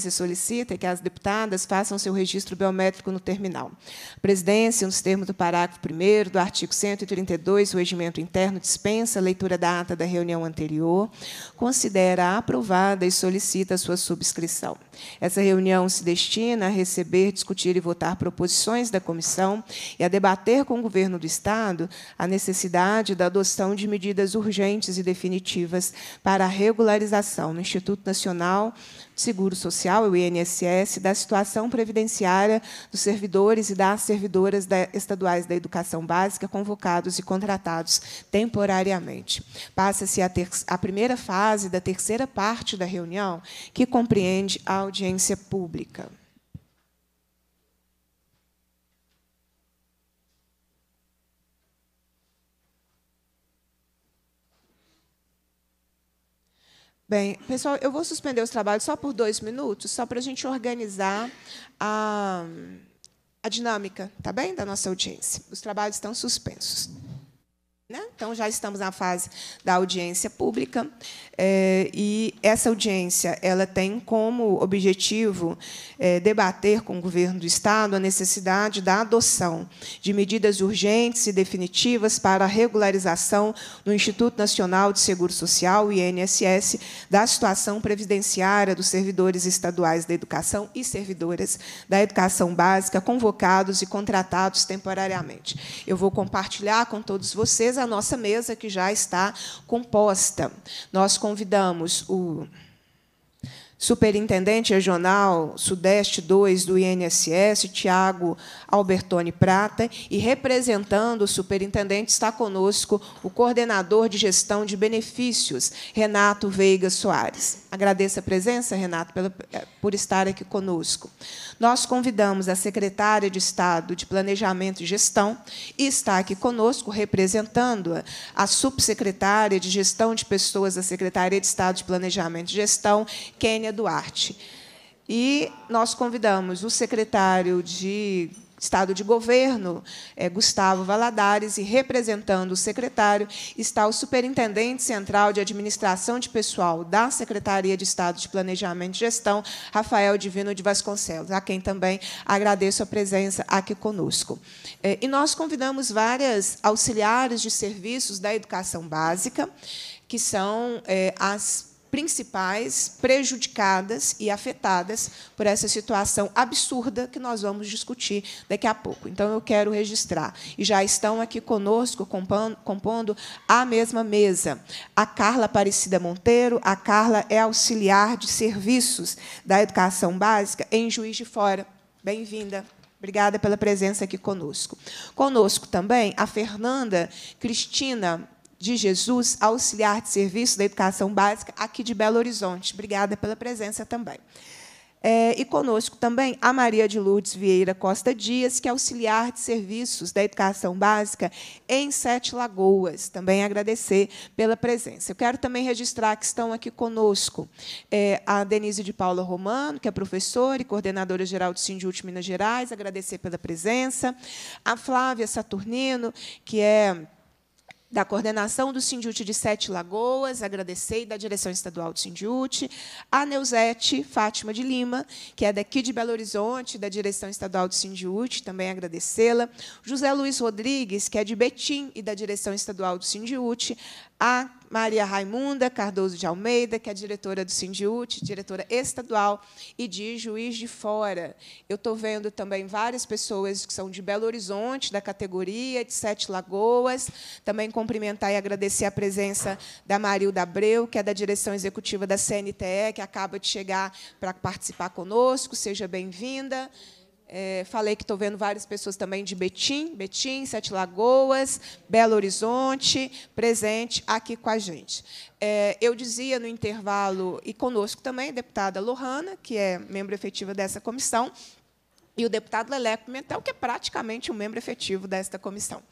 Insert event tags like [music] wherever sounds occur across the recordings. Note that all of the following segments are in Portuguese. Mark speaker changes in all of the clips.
Speaker 1: se solicita é que as deputadas façam seu registro biométrico no terminal. A presidência, nos termos do parágrafo 1 do artigo 132 do Regimento Interno, dispensa a leitura da ata da reunião anterior, considera aprovada e solicita sua subscrição. Essa reunião se destina a receber, discutir e votar proposições da comissão e a debater com o governo do Estado a necessidade da adoção de medidas urgentes e definitivas para a regularização no Instituto Nacional de Seguro Social, o INSS, da situação previdenciária dos servidores e das servidoras estaduais da educação básica convocados e contratados temporariamente. Passa-se a, a primeira fase da terceira parte da reunião, que compreende a audiência pública. Bem, pessoal, eu vou suspender os trabalhos só por dois minutos, só para a gente organizar a, a dinâmica, tá bem, da nossa audiência. Os trabalhos estão suspensos. Né? Então, já estamos na fase da audiência pública é, e essa audiência ela tem como objetivo é, debater com o governo do Estado a necessidade da adoção de medidas urgentes e definitivas para a regularização no Instituto Nacional de Seguro Social, INSS, da situação previdenciária dos servidores estaduais da educação e servidoras da educação básica convocados e contratados temporariamente. Eu vou compartilhar com todos vocês a a nossa mesa que já está composta. Nós convidamos o Superintendente Regional Sudeste 2 do INSS, Tiago Albertoni Prata, e representando o superintendente está conosco o coordenador de gestão de benefícios, Renato Veiga Soares. Agradeço a presença, Renato, eh, por estar aqui conosco. Nós convidamos a secretária de Estado de Planejamento e Gestão e está aqui conosco, representando-a, a subsecretária de Gestão de Pessoas da Secretaria de Estado de Planejamento e Gestão, Kênia Duarte. E nós convidamos o secretário de Estado de Governo, eh, Gustavo Valadares, e representando o secretário está o Superintendente Central de Administração de Pessoal da Secretaria de Estado de Planejamento e Gestão, Rafael Divino de Vasconcelos, a quem também agradeço a presença aqui conosco. Eh, e nós convidamos várias auxiliares de serviços da educação básica, que são eh, as principais prejudicadas e afetadas por essa situação absurda que nós vamos discutir daqui a pouco. Então, eu quero registrar. E já estão aqui conosco, compondo a mesma mesa, a Carla Aparecida Monteiro. A Carla é auxiliar de serviços da educação básica em Juiz de Fora. Bem-vinda. Obrigada pela presença aqui conosco. Conosco também a Fernanda Cristina de Jesus, auxiliar de serviço da educação básica aqui de Belo Horizonte. Obrigada pela presença também. É, e conosco também a Maria de Lourdes Vieira Costa Dias, que é auxiliar de serviços da educação básica em Sete Lagoas. Também agradecer pela presença. Eu quero também registrar que estão aqui conosco é, a Denise de Paula Romano, que é professora e coordenadora geral do Sindúlcio Minas Gerais, agradecer pela presença. A Flávia Saturnino, que é da coordenação do Sindiúte de Sete Lagoas, agradecer, e da direção estadual do Sindiúte, a Neuzete Fátima de Lima, que é daqui de Belo Horizonte, da direção estadual do Sindiúte, também agradecê-la, José Luiz Rodrigues, que é de Betim e da direção estadual do Sindiúte, a Maria Raimunda Cardoso de Almeida, que é diretora do Sindiúte, diretora estadual e de Juiz de Fora. Eu estou vendo também várias pessoas que são de Belo Horizonte, da categoria, de Sete Lagoas. Também cumprimentar e agradecer a presença da Marilda Abreu, que é da direção executiva da CNTE, que acaba de chegar para participar conosco. Seja bem-vinda. É, falei que estou vendo várias pessoas também de Betim, Betim, Sete Lagoas, Belo Horizonte, presente aqui com a gente. É, eu dizia no intervalo, e conosco também, a deputada Lohana, que é membro efetiva dessa comissão, e o deputado Leleco mental que é praticamente um membro efetivo desta comissão.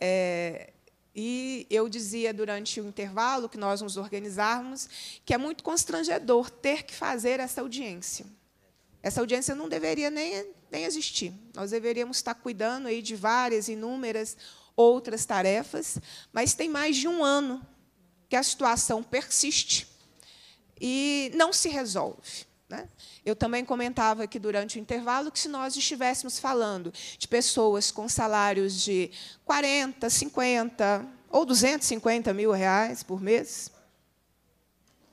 Speaker 1: É, e eu dizia durante o intervalo que nós nos organizarmos que é muito constrangedor ter que fazer essa audiência. Essa audiência não deveria nem nem existir. Nós deveríamos estar cuidando aí de várias, inúmeras outras tarefas, mas tem mais de um ano que a situação persiste e não se resolve. Né? Eu também comentava aqui durante o intervalo que, se nós estivéssemos falando de pessoas com salários de 40, 50 ou 250 mil reais por mês,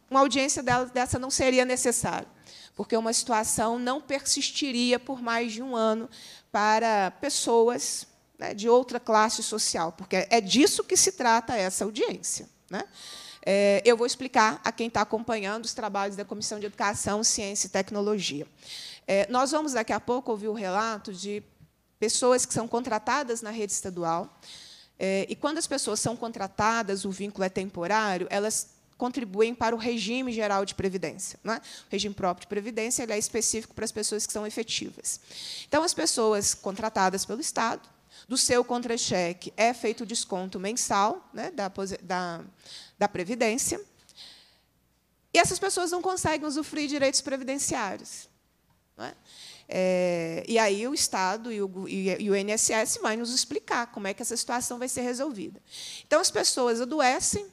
Speaker 1: uma audiência dessa não seria necessária porque uma situação não persistiria por mais de um ano para pessoas né, de outra classe social, porque é disso que se trata essa audiência. Né? É, eu vou explicar a quem está acompanhando os trabalhos da Comissão de Educação, Ciência e Tecnologia. É, nós vamos, daqui a pouco, ouvir o relato de pessoas que são contratadas na rede estadual. É, e quando as pessoas são contratadas, o vínculo é temporário, elas contribuem para o regime geral de previdência. é? O regime próprio de previdência é específico para as pessoas que são efetivas. Então, as pessoas contratadas pelo Estado, do seu contra-cheque é feito o desconto mensal né, da, da, da Previdência, e essas pessoas não conseguem usufruir direitos previdenciários. Não é? É, e aí o Estado e o, e, e o INSS vai nos explicar como é que essa situação vai ser resolvida. Então, as pessoas adoecem,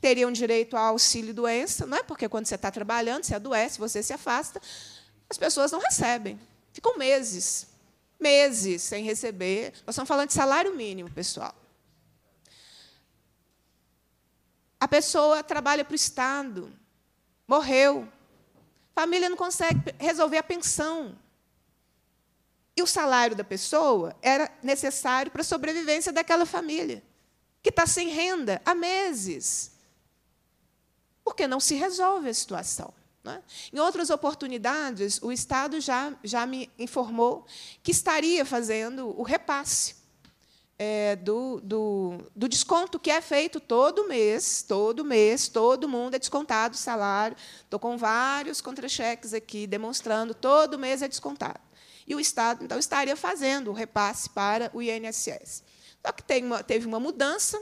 Speaker 1: teriam direito ao auxílio doença, não é? Porque quando você está trabalhando, você adoece, você se afasta, as pessoas não recebem. Ficam meses, meses sem receber. Nós estamos falando de salário mínimo, pessoal. A pessoa trabalha para o Estado, morreu. A família não consegue resolver a pensão. E o salário da pessoa era necessário para a sobrevivência daquela família, que está sem renda há meses porque não se resolve a situação. É? Em outras oportunidades, o Estado já, já me informou que estaria fazendo o repasse é, do, do, do, desconto que é feito todo mês, todo mês, todo mundo é descontado o salário. Estou com vários contra-cheques aqui demonstrando, todo mês é descontado. E o Estado, então, estaria fazendo o repasse para o INSS. Só que uma, teve uma mudança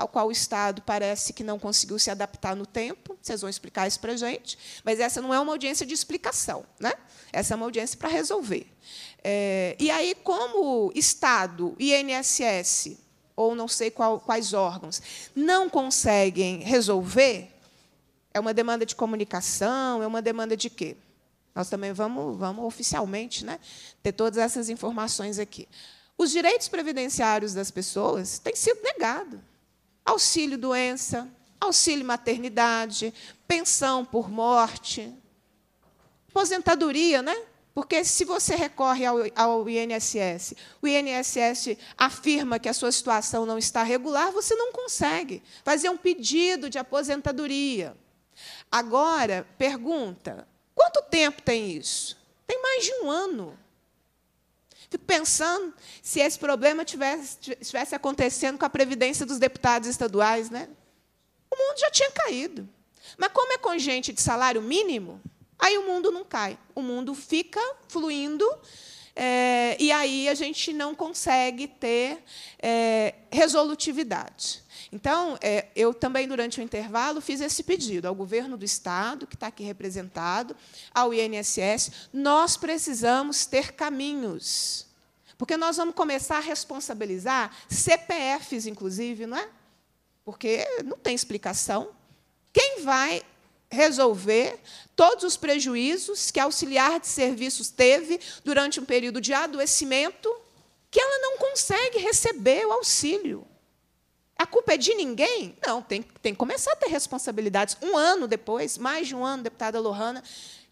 Speaker 1: ao qual o Estado parece que não conseguiu se adaptar no tempo. Vocês vão explicar isso para a gente, mas essa não é uma audiência de explicação, né? essa é uma audiência para resolver. É, e aí, como Estado, INSS, ou não sei qual, quais órgãos, não conseguem resolver, é uma demanda de comunicação, é uma demanda de quê? Nós também vamos, vamos oficialmente né, ter todas essas informações aqui. Os direitos previdenciários das pessoas têm sido negados auxílio doença, auxílio maternidade, pensão por morte, aposentadoria, né? Porque se você recorre ao, ao, INSS, o INSS afirma que a sua situação não está regular, você não consegue fazer um pedido de aposentadoria. Agora, pergunta: quanto tempo tem isso? Tem mais de um ano. Fico pensando se esse problema tivesse, estivesse acontecendo com a previdência dos deputados estaduais, né? O mundo já tinha caído. Mas como é com gente de salário mínimo, aí o mundo não cai. O mundo fica fluindo é, e aí a gente não consegue ter é, resolutividade. Então, é, eu também, durante o intervalo, fiz esse pedido ao governo do Estado, que está aqui representado, ao INSS: nós precisamos ter caminhos. Porque nós vamos começar a responsabilizar CPFs, inclusive, não é? Porque não tem explicação. Quem vai resolver todos os prejuízos que a auxiliar de serviços teve durante um período de adoecimento, que ela não consegue receber o auxílio. A culpa é de ninguém? Não, tem, tem que começar a ter responsabilidades. Um ano depois, mais de um ano, deputada Lohana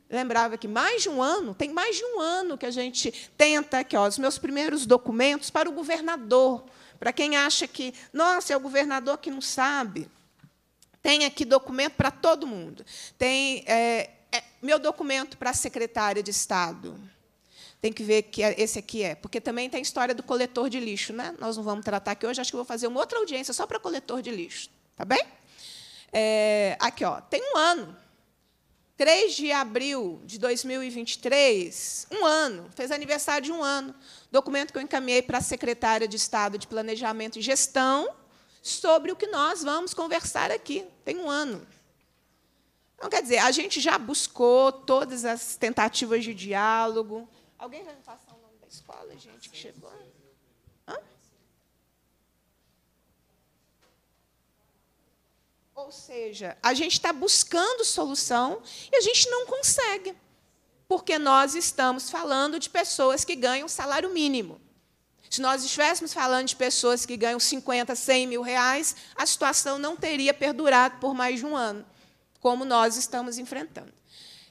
Speaker 1: lembrava que mais de um ano, tem mais de um ano que a gente tenta que os meus primeiros documentos para o governador, para quem acha que, nossa, é o governador que não sabe. Tem aqui documento para todo mundo. Tem é, é, meu documento para a secretária de Estado tem que ver que é, esse aqui é. Porque também tem a história do coletor de lixo. Né? Nós não vamos tratar aqui hoje, acho que vou fazer uma outra audiência só para coletor de lixo. Tá bem? É, aqui, ó, tem um ano. 3 de abril de 2023, um ano, fez aniversário de um ano. Documento que eu encaminhei para a secretária de Estado de Planejamento e Gestão sobre o que nós vamos conversar aqui. Tem um ano. Então, quer dizer, a gente já buscou todas as tentativas de diálogo, Alguém vai me passar o nome da escola, gente, que chegou? Hã? Ou seja, a gente está buscando solução e a gente não consegue, porque nós estamos falando de pessoas que ganham salário mínimo. Se nós estivéssemos falando de pessoas que ganham 50, 100 mil reais, a situação não teria perdurado por mais de um ano, como nós estamos enfrentando.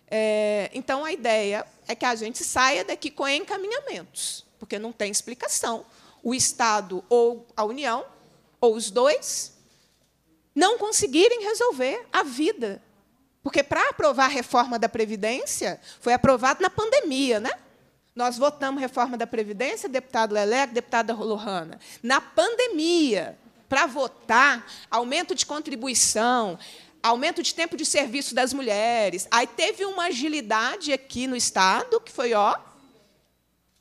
Speaker 1: É, então, a ideia é que a gente saia daqui com encaminhamentos, porque não tem explicação. O Estado ou a União, ou os dois, não conseguirem resolver a vida. Porque, para aprovar a reforma da Previdência, foi aprovado na pandemia, né? Nós votamos reforma da Previdência, deputado Leleco, deputada Lohana. Na pandemia, para votar, aumento de contribuição, aumento de tempo de serviço das mulheres. Aí teve uma agilidade aqui no Estado, que foi, ó,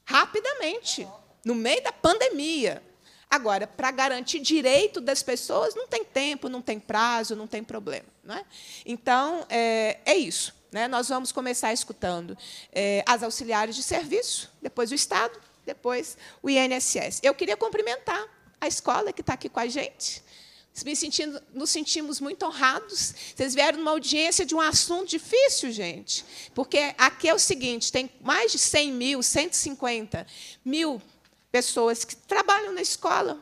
Speaker 1: rapidamente, no meio da pandemia. Agora, para garantir direito das pessoas, não tem tempo, não tem prazo, não tem problema. Não é? Então, é, é isso. Né? Nós vamos começar escutando é, as auxiliares de serviço, depois o Estado, depois o INSS. Eu queria cumprimentar a escola que está aqui com a gente, sentindo, nos sentimos muito honrados. Vocês vieram numa audiência de um assunto difícil, gente. Porque aqui é o seguinte: tem mais de 100 mil, 150 mil pessoas que trabalham na escola,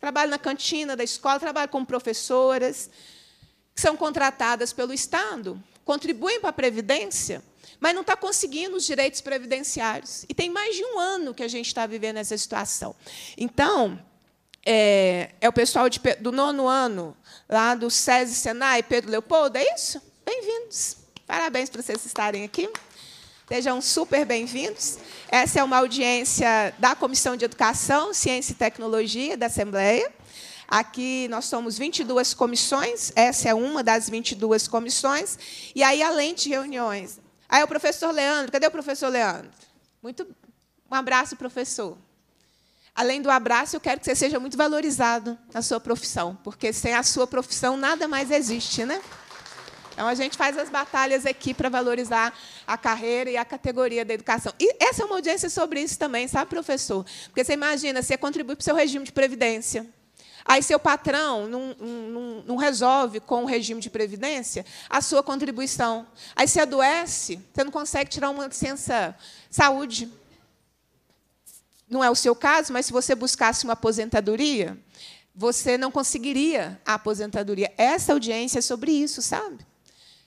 Speaker 1: trabalham na cantina da escola, trabalham como professoras, que são contratadas pelo Estado, contribuem para a Previdência, mas não está conseguindo os direitos previdenciários. E tem mais de um ano que a gente está vivendo essa situação. Então é, é o pessoal de, do nono ano, lá do SESI Senai, Pedro Leopoldo, é isso? Bem-vindos. Parabéns para vocês estarem aqui. Sejam super bem-vindos. Essa é uma audiência da Comissão de Educação, Ciência e Tecnologia da Assembleia. Aqui nós somos 22 comissões, essa é uma das 22 comissões. E aí, além de reuniões. Aí, o professor Leandro, cadê o professor Leandro? Muito. Um abraço, professor. Além do abraço, eu quero que você seja muito valorizado na sua profissão, porque sem a sua profissão nada mais existe, né? Então a gente faz as batalhas aqui para valorizar a carreira e a categoria da educação. E essa é uma audiência sobre isso também, sabe, professor? Porque você imagina, você contribui para o seu regime de previdência. Aí seu patrão não, não, não, resolve com o regime de previdência a sua contribuição. Aí você adoece, você não consegue tirar uma licença saúde não é o seu caso, mas se você buscasse uma aposentadoria, você não conseguiria a aposentadoria. Essa audiência é sobre isso, sabe?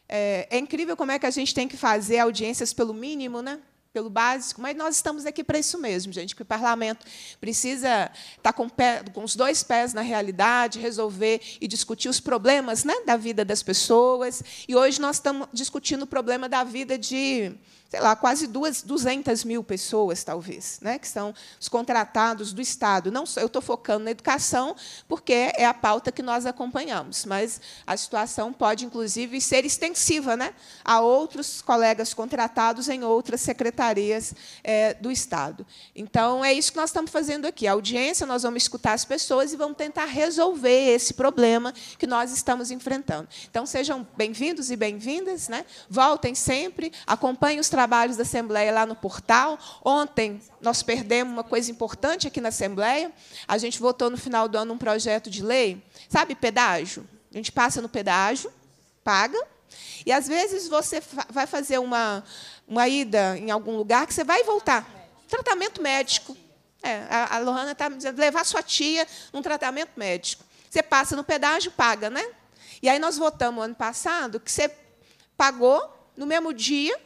Speaker 1: É, é incrível como é que a gente tem que fazer audiências pelo mínimo, né? pelo básico, mas nós estamos aqui para isso mesmo, gente, que o parlamento precisa estar tá com, pé, com, os dois pés na realidade, resolver e discutir os problemas né, da vida das pessoas. E hoje nós estamos discutindo o problema da vida de sei lá, quase duas, 200 mil pessoas, talvez, né, que são os contratados do Estado. Não só, eu estou focando na educação, porque é a pauta que nós acompanhamos, mas a situação pode, inclusive, ser extensiva né, a outros colegas contratados em outras secretarias é, do Estado. Então, é isso que nós estamos fazendo aqui. A audiência, nós vamos escutar as pessoas e vamos tentar resolver esse problema que nós estamos enfrentando. Então, sejam bem-vindos e bem-vindas, né? voltem sempre, acompanhem os trabalhos trabalhos da Assembleia lá no portal. Ontem nós perdemos uma coisa importante aqui na Assembleia. A gente votou no final do ano um projeto de lei, sabe, pedágio. A gente passa no pedágio, paga, e às vezes você vai fazer uma, uma ida em algum lugar que você vai voltar. Tratamento médico. É, a Lohana está dizendo levar sua tia um tratamento médico. Você passa no pedágio, paga, né? E aí nós votamos ano passado que você pagou no mesmo dia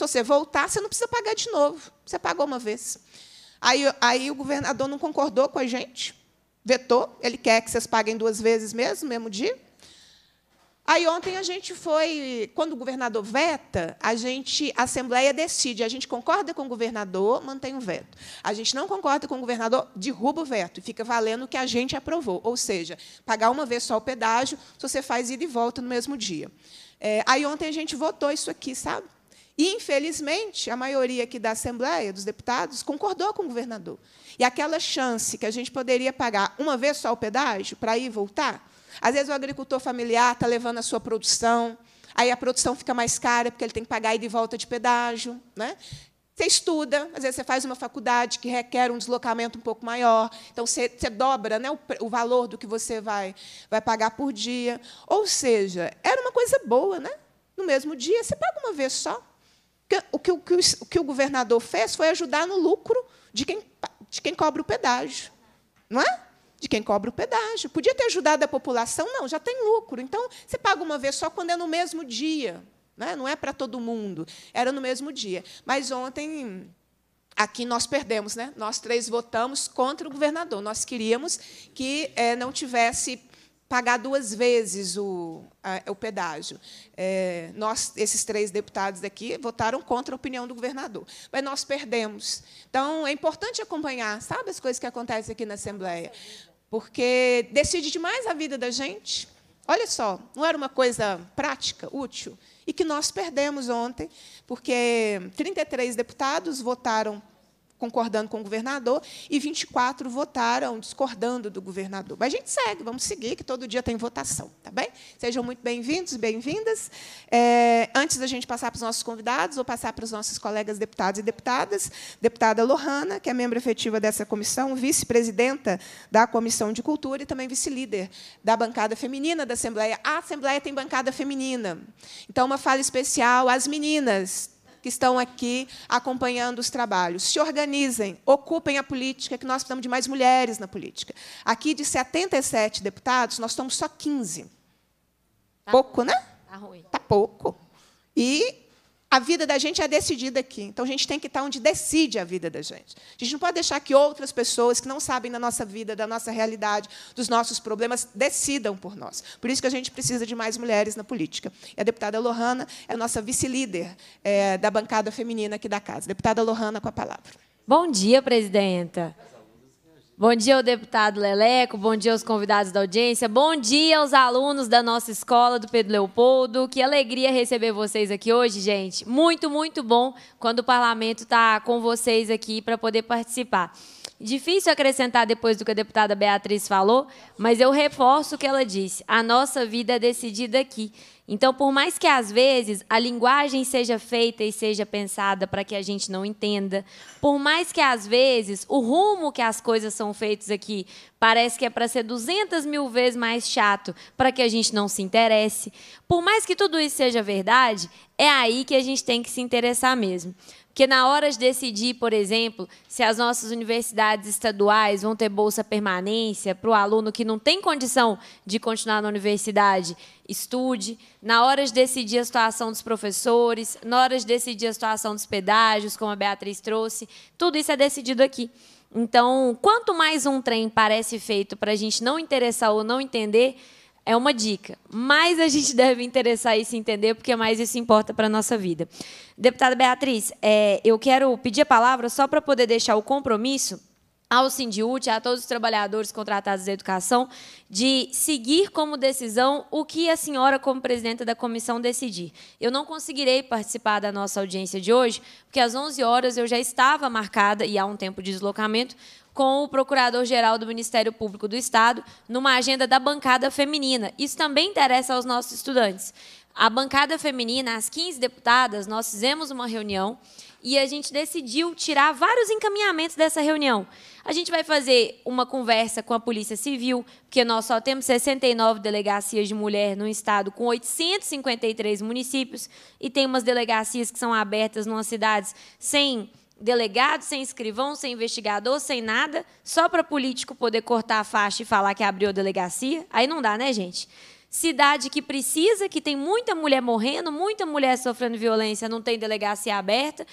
Speaker 1: se você voltar, você não precisa pagar de novo. Você pagou uma vez. Aí, aí o governador não concordou com a gente, vetou. Ele quer que vocês paguem duas vezes mesmo, mesmo dia. Aí ontem a gente foi, quando o governador veta, a gente, a assembleia decide, a gente concorda com o governador, mantém o veto. A gente não concorda com o governador, derruba o veto e fica valendo o que a gente aprovou, ou seja, pagar uma vez só o pedágio, se você faz ida e volta no mesmo dia. É, aí ontem a gente votou isso aqui, sabe? E, infelizmente, a maioria aqui da Assembleia, dos deputados, concordou com o governador. E aquela chance que a gente poderia pagar uma vez só o pedágio para ir e voltar, às vezes o agricultor familiar está levando a sua produção, aí a produção fica mais cara porque ele tem que pagar ida e volta de pedágio. Né? Você estuda, às vezes você faz uma faculdade que requer um deslocamento um pouco maior, então você, você dobra né, o, o, valor do que você vai, vai pagar por dia. Ou seja, era uma coisa boa, né? No mesmo dia, você paga uma vez só. O que o, que o, o que o governador fez foi ajudar no lucro de quem, de quem cobra o pedágio. Não é? de quem cobra o pedágio. Podia ter ajudado a população, não, já tem lucro. Então, você paga uma vez só quando é no mesmo dia. é? Não é para todo mundo, era no mesmo dia. Mas ontem, aqui nós perdemos, né? nós três votamos contra o governador. Nós queríamos que é, não tivesse pagar duas vezes o, a, o pedágio. É, nós, esses três deputados daqui, votaram contra a opinião do governador, mas nós perdemos. Então, é importante acompanhar, sabe, as coisas que acontecem aqui na Assembleia, porque decide demais a vida da gente. Olha só, não era uma coisa prática, útil, e que nós perdemos ontem, porque 33 deputados votaram concordando com o governador e 24 votaram discordando do governador. Mas a gente segue, vamos seguir, que todo dia tem votação, tá bem? Sejam muito bem-vindos, bem-vindas. É, antes da gente passar para os nossos convidados, vou passar para os nossos colegas deputados e deputadas. Deputada Lohana, que é membro efetiva dessa comissão, vice-presidenta da Comissão de Cultura e também vice-líder da bancada feminina da Assembleia. A Assembleia tem bancada feminina. Então, uma fala especial às meninas que estão aqui acompanhando os trabalhos. Se organizem, ocupem a política, que nós precisamos de mais mulheres na política. Aqui, de 77 deputados, nós estamos só 15. Tá pouco, né? Tá ruim. né? Está Tá pouco. E a vida da gente é decidida aqui. Então a gente tem que estar onde decide a vida da gente. A gente não pode deixar que outras pessoas que não sabem da nossa vida, da nossa realidade, dos nossos problemas, decidam por nós. Por isso que a gente precisa de mais mulheres na política. E a deputada Lohana é a nossa vice-líder é, da bancada feminina aqui da
Speaker 2: casa. Deputada Lohana, com a palavra. Bom dia, presidenta. Bom dia ao deputado Leleco, bom dia aos convidados da audiência, bom dia aos alunos da nossa escola do Pedro Leopoldo. Que alegria receber vocês aqui hoje, gente. Muito, muito bom quando o parlamento está com vocês aqui para poder participar. Difícil acrescentar depois do que a deputada Beatriz falou, mas eu reforço o que ela disse. A nossa vida é decidida aqui. Então, por mais que às vezes a linguagem seja feita e seja pensada para que a gente não entenda, por mais que às vezes o rumo que as coisas são feitas aqui parece que é para ser 200 mil vezes mais chato para que a gente não se interesse, por mais que tudo isso seja verdade, é aí que a gente tem que se interessar mesmo. Porque na hora de decidir, por exemplo, se as nossas universidades estaduais vão ter bolsa permanência para o aluno que não tem condição de continuar na universidade, estude, na hora de decidir a situação dos professores, na hora de decidir a situação dos pedágios, como a Beatriz trouxe, tudo isso é decidido aqui. Então, quanto mais um trem parece feito para a gente não interessar ou não entender, é uma dica. Mas a gente [laughs] deve interessar e se entender, porque mais isso importa para a nossa vida. Deputada Beatriz, é, eu quero pedir a palavra só para poder deixar o compromisso ao Sindiúte, a todos os trabalhadores contratados da educação, de seguir como decisão o que a senhora, como presidenta da comissão, decidir. Eu não conseguirei participar da nossa audiência de hoje, porque às 11 horas eu já estava marcada, e há um tempo de deslocamento, com o Procurador-Geral do Ministério Público do Estado numa agenda da bancada feminina. Isso também interessa aos nossos estudantes. A bancada feminina, as 15 deputadas, nós fizemos uma reunião e a gente decidiu tirar vários encaminhamentos dessa reunião. A gente vai fazer uma conversa com a Polícia Civil, porque nós só temos 69 delegacias de mulher no estado, com 853 municípios, e tem umas delegacias que são abertas em cidades sem delegado, sem escrivão, sem investigador, sem nada, só para político poder cortar a faixa e falar que abriu a delegacia. Aí não dá, né, gente? Cidade que precisa, que tem muita mulher morrendo, muita mulher sofrendo violência, não tem delegacia aberta.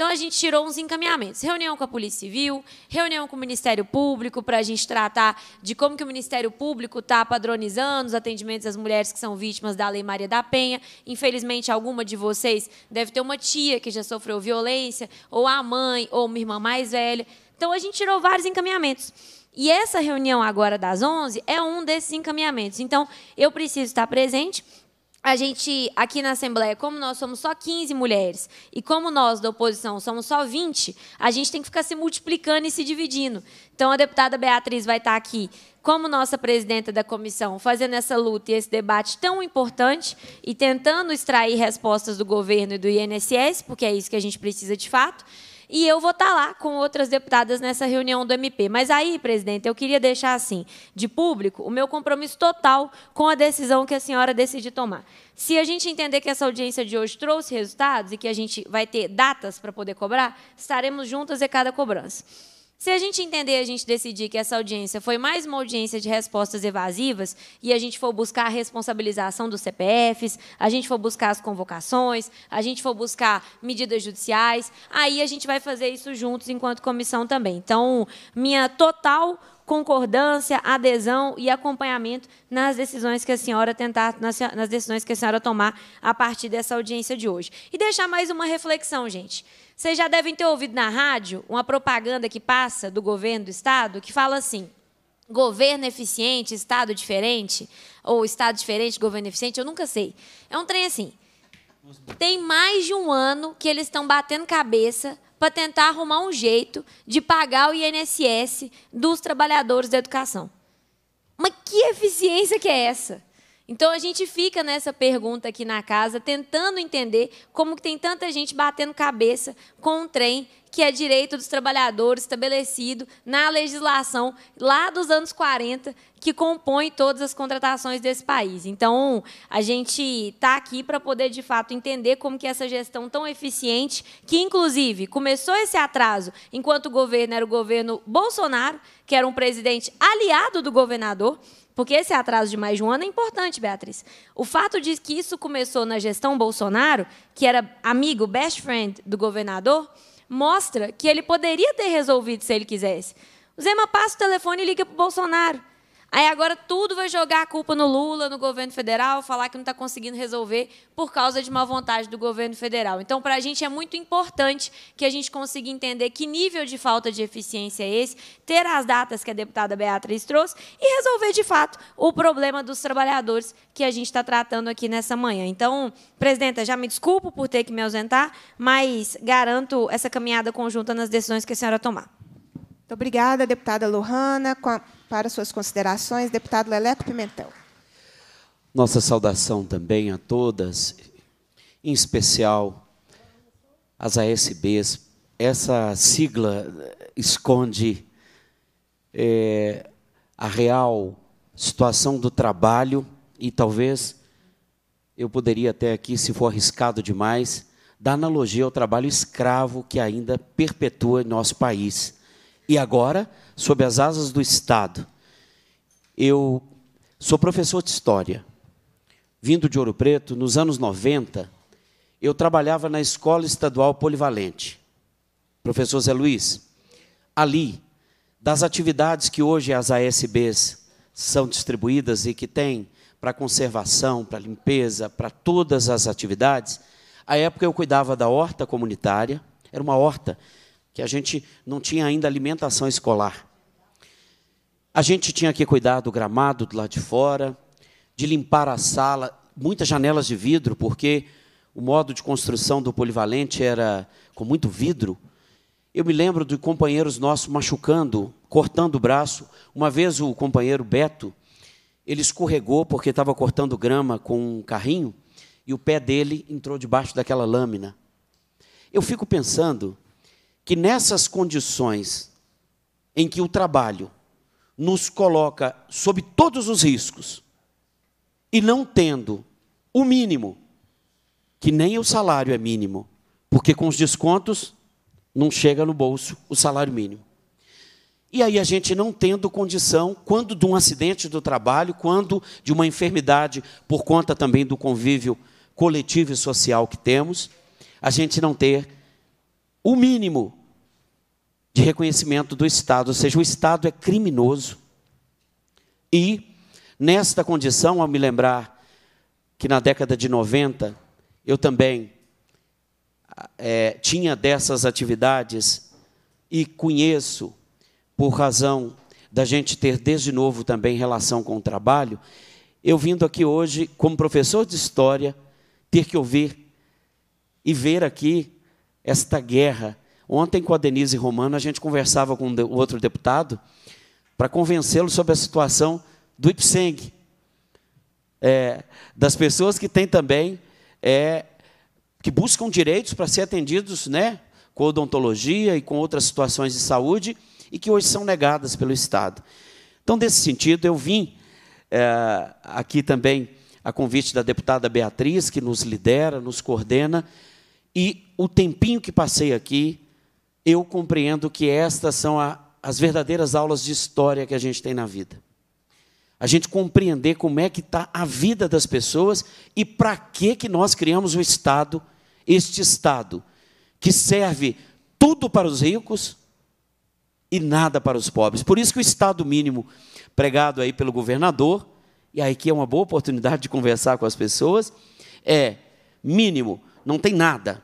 Speaker 2: Então, a gente tirou uns encaminhamentos. Reunião com a Polícia Civil, reunião com o Ministério Público, para a gente tratar de como que o Ministério Público está padronizando os atendimentos às mulheres que são vítimas da Lei Maria da Penha. Infelizmente, alguma de vocês deve ter uma tia que já sofreu violência, ou a mãe, ou uma irmã mais velha. Então, a gente tirou vários encaminhamentos. E essa reunião agora das 11 é um desses encaminhamentos. Então, eu preciso estar presente a gente, aqui na Assembleia, como nós somos só 15 mulheres e como nós da oposição somos só 20, a gente tem que ficar se multiplicando e se dividindo. Então, a deputada Beatriz vai estar aqui, como nossa presidenta da comissão, fazendo essa luta e esse debate tão importante e tentando extrair respostas do governo e do INSS, porque é isso que a gente precisa de fato e eu vou estar tá lá com outras deputadas nessa reunião do MP. Mas aí, presidente, eu queria deixar assim, de público, o meu compromisso total com a decisão que a senhora decide tomar. Se a gente entender que essa audiência de hoje trouxe resultados e que a gente vai ter datas para poder cobrar, estaremos juntas em cada cobrança. Se a gente entender e a gente decidir que essa audiência foi mais uma audiência de respostas evasivas, e a gente for buscar a responsabilização dos CPFs, a gente for buscar as convocações, a gente for buscar medidas judiciais, aí a gente vai fazer isso juntos enquanto comissão também. Então, minha total concordância, adesão e acompanhamento nas decisões que a senhora tentar, nas decisões que a senhora tomar a partir dessa audiência de hoje. E deixar mais uma reflexão, gente. Vocês já devem ter ouvido na rádio uma propaganda que passa do governo do estado que fala assim: governo eficiente, estado diferente, ou estado diferente, governo eficiente, eu nunca sei. É um trem assim. Tem mais de um ano que eles estão batendo cabeça para tentar arrumar um jeito de pagar o INSS dos trabalhadores da educação. Mas que eficiência que é essa? Então a gente fica nessa pergunta aqui na casa, tentando entender como que tem tanta gente batendo cabeça com um trem que é direito dos trabalhadores estabelecido na legislação lá dos anos 40 que compõe todas as contratações desse país. Então, a gente está aqui para poder de fato entender como que é essa gestão tão eficiente, que inclusive começou esse atraso enquanto o governo era o governo Bolsonaro, que era um presidente aliado do governador, porque esse atraso de mais de um ano é importante, Beatriz. O fato de que isso começou na gestão Bolsonaro, que era amigo, best friend do governador, mostra que ele poderia ter resolvido se ele quisesse. O Zema passa o telefone e liga para o Bolsonaro. Aí agora tudo vai jogar a culpa no Lula, no governo federal, falar que não está conseguindo resolver por causa de má vontade do governo federal. Então, para a gente é muito importante que a gente consiga entender que nível de falta de eficiência é esse, ter as datas que a deputada Beatriz trouxe e resolver de fato o problema dos trabalhadores que a gente está tratando aqui nessa manhã. Então, presidenta, já me desculpo por ter que me ausentar, mas garanto essa caminhada conjunta nas decisões que a senhora tomar.
Speaker 1: Muito obrigada, deputada Lohana. Com a para suas considerações, deputado Leleco Pimentel.
Speaker 3: Nossa saudação também a todas, em especial as ASBs. Essa sigla esconde é, a real situação do trabalho e talvez eu poderia até aqui, se for arriscado demais, dar analogia ao trabalho escravo que ainda perpetua em nosso país. E agora, sob as asas do Estado. Eu sou professor de história. Vindo de Ouro Preto, nos anos 90, eu trabalhava na Escola Estadual Polivalente. Professor Zé Luiz, ali, das atividades que hoje as ASBs são distribuídas e que têm para conservação, para limpeza, para todas as atividades, à época eu cuidava da horta comunitária, era uma horta que a gente não tinha ainda alimentação escolar. A gente tinha que cuidar do gramado do lado de fora, de limpar a sala, muitas janelas de vidro, porque o modo de construção do polivalente era com muito vidro. Eu me lembro de companheiros nossos machucando, cortando o braço. Uma vez o companheiro Beto, ele escorregou porque estava cortando grama com um carrinho e o pé dele entrou debaixo daquela lâmina. Eu fico pensando que nessas condições em que o trabalho nos coloca sob todos os riscos e não tendo o mínimo, que nem o salário é mínimo, porque com os descontos não chega no bolso o salário mínimo. E aí a gente não tendo condição, quando de um acidente do trabalho, quando de uma enfermidade, por conta também do convívio coletivo e social que temos, a gente não ter o mínimo de reconhecimento do Estado, ou seja, o Estado é criminoso. E, nesta condição, ao me lembrar que na década de 90, eu também é, tinha dessas atividades e conheço, por razão da gente ter desde novo também relação com o trabalho, eu vindo aqui hoje, como professor de história, ter que ouvir e ver aqui esta guerra Ontem, com a Denise Romano, a gente conversava com o outro deputado para convencê-lo sobre a situação do IPSENG, é, das pessoas que têm também, é, que buscam direitos para ser atendidos né, com odontologia e com outras situações de saúde e que hoje são negadas pelo Estado. Então, nesse sentido, eu vim é, aqui também a convite da deputada Beatriz, que nos lidera, nos coordena, e o tempinho que passei aqui eu compreendo que estas são a, as verdadeiras aulas de história que a gente tem na vida. A gente compreender como é que está a vida das pessoas e para que, que nós criamos o Estado, este Estado, que serve tudo para os ricos e nada para os pobres. Por isso que o Estado mínimo pregado aí pelo governador, e aí que é uma boa oportunidade de conversar com as pessoas, é mínimo, não tem nada.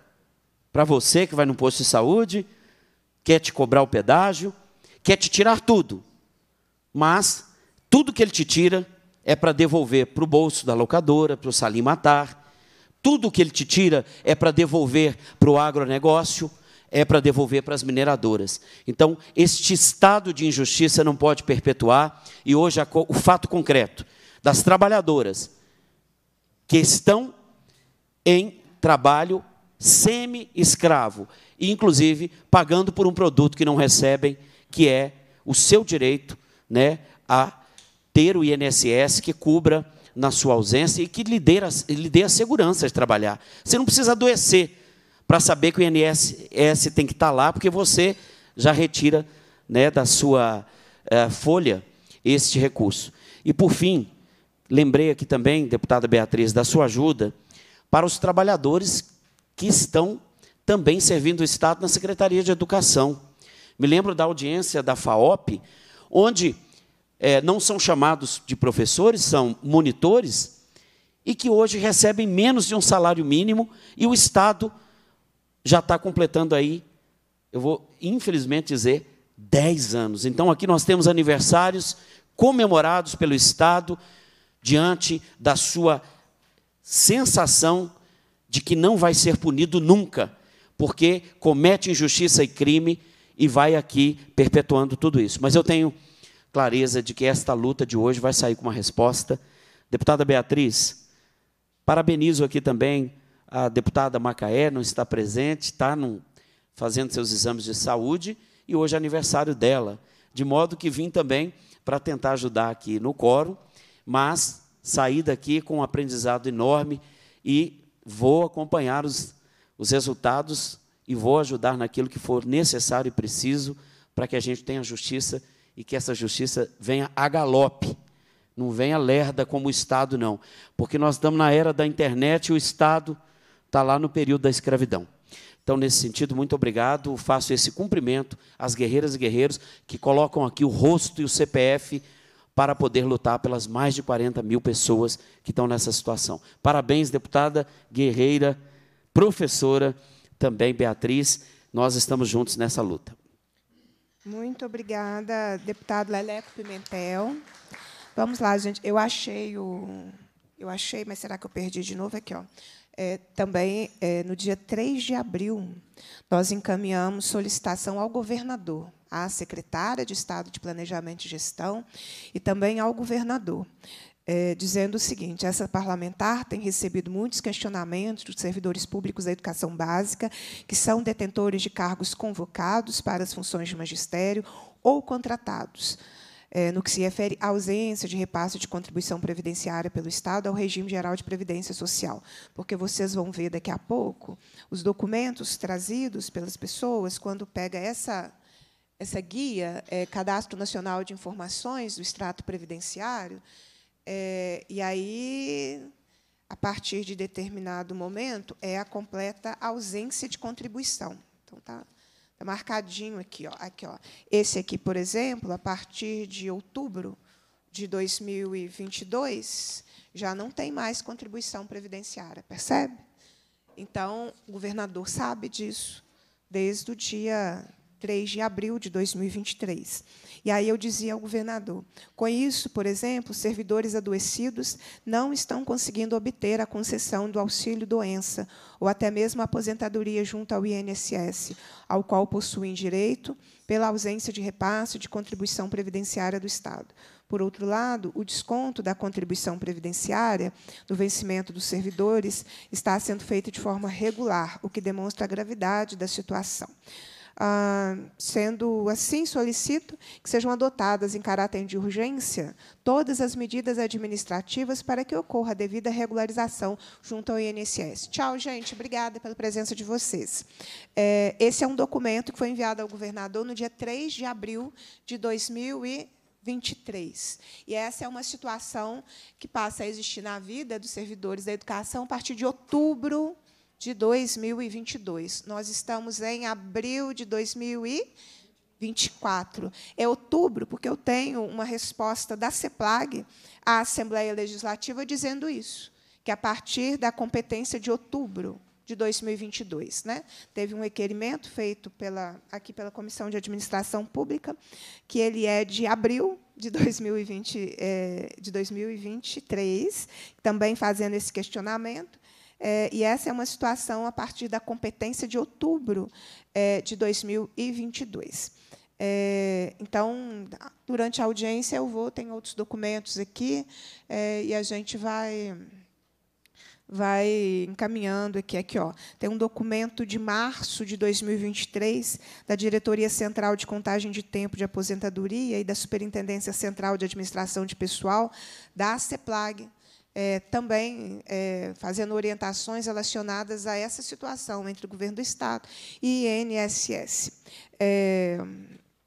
Speaker 3: Para você que vai no posto de saúde, quer te cobrar o pedágio, quer te tirar tudo. Mas tudo que ele te tira é para devolver para o bolso da locadora, para o salim matar. Tudo que ele te tira é para devolver para o agronegócio, é para devolver para as mineradoras. Então, este estado de injustiça não pode perpetuar. E hoje, o fato concreto das trabalhadoras que estão em trabalho semi-escravo, e inclusive pagando por um produto que não recebem, que é o seu direito, né, a ter o INSS que cubra na sua ausência e que lhe dê a, lhe dê a segurança de trabalhar. Você não precisa adoecer para saber que o INSS tem que estar tá lá, porque você já retira né, da sua eh, folha este recurso. E, por fim, lembrei aqui também, deputada Beatriz, da sua ajuda para os trabalhadores que estão também servindo o Estado na Secretaria de Educação. Me lembro da audiência da FAOP, onde é, não são chamados de professores, são monitores, e que hoje recebem menos de um salário mínimo, e o Estado já está completando aí, eu vou infelizmente dizer, 10 anos. Então aqui nós temos aniversários comemorados pelo Estado diante da sua sensação de que não vai ser punido nunca porque comete injustiça e crime e vai aqui perpetuando tudo isso. Mas eu tenho clareza de que esta luta de hoje vai sair com uma resposta. Deputada Beatriz, parabenizo aqui também a deputada Macaé, não está presente, está num, fazendo seus exames de saúde e hoje é aniversário dela. De modo que vim também para tentar ajudar aqui no coro, mas saí daqui com um aprendizado enorme e vou acompanhar os os resultados e vou ajudar naquilo que for necessário e preciso para que a gente tenha justiça e que essa justiça venha a galope. Não venha lerda como o Estado, não. Porque nós estamos na era da internet e o Estado está lá no período da escravidão. Então, nesse sentido, muito obrigado. Faço esse cumprimento às guerreiras e guerreiros que colocam aqui o rosto e o CPF para poder lutar pelas mais de 40 mil pessoas que estão nessa situação. Parabéns, deputada guerreira professora também, Beatriz. Nós estamos juntos nessa luta.
Speaker 1: Muito obrigada, deputado Leleco Pimentel. Vamos lá, gente. Eu achei o. Eu achei, mas será que eu perdi de novo? Aqui, ó. É, também, é, no dia 3 de abril, nós encaminhamos solicitação ao governador, à secretária de Estado de Planejamento e Gestão e também ao governador é, dizendo o seguinte: essa parlamentar tem recebido muitos questionamentos dos servidores públicos da educação básica, que são detentores de cargos convocados para as funções de magistério ou contratados. É, no que se refere à ausência de repasse de contribuição previdenciária pelo Estado ao regime geral de previdência social, porque vocês vão ver daqui a pouco os documentos trazidos pelas pessoas quando pega essa essa guia, é, Cadastro Nacional de Informações do Extrato Previdenciário, é, e aí, a partir de determinado momento, é a completa ausência de contribuição. Então, está tá marcadinho aqui. Ó, aqui ó. Esse aqui, por exemplo, a partir de outubro de 2022, já não tem mais contribuição previdenciária, percebe? Então, o governador sabe disso desde o dia 3 de abril de 2023. E aí eu dizia ao governador: com isso, por exemplo, servidores adoecidos não estão conseguindo obter a concessão do auxílio doença ou até mesmo a aposentadoria junto ao INSS, ao qual possuem direito pela ausência de repasse de contribuição previdenciária do Estado. Por outro lado, o desconto da contribuição previdenciária do vencimento dos servidores está sendo feito de forma regular, o que demonstra a gravidade da situação. Ah, sendo assim, solicito que sejam adotadas em caráter de urgência todas as medidas administrativas para que ocorra a devida regularização junto ao INSS. Tchau, gente. Obrigada pela presença de vocês. Eh, esse é um documento que foi enviado ao governador no dia 3 de abril de 2023. E essa é uma situação que passa a existir na vida dos servidores da educação a partir de outubro de 2022. Nós estamos em abril de 2024. É outubro, porque eu tenho uma resposta da CEPLAG à Assembleia Legislativa dizendo isso, que a partir da competência de outubro de 2022, né? Teve um requerimento feito pela aqui pela Comissão de Administração Pública, que ele é de abril de, 2020, eh, de 2023, também fazendo esse questionamento, é, e essa é uma situação a partir da competência de outubro é, de 2022. É, então, durante a audiência, eu vou, tem outros documentos aqui, é, e a gente vai vai encaminhando aqui aqui ó tem um documento de março de 2023 da diretoria central de contagem de tempo de aposentadoria e da superintendência central de administração de pessoal da CEPLAG é, também é, fazendo orientações relacionadas a essa situação entre o governo do Estado e INSS. É,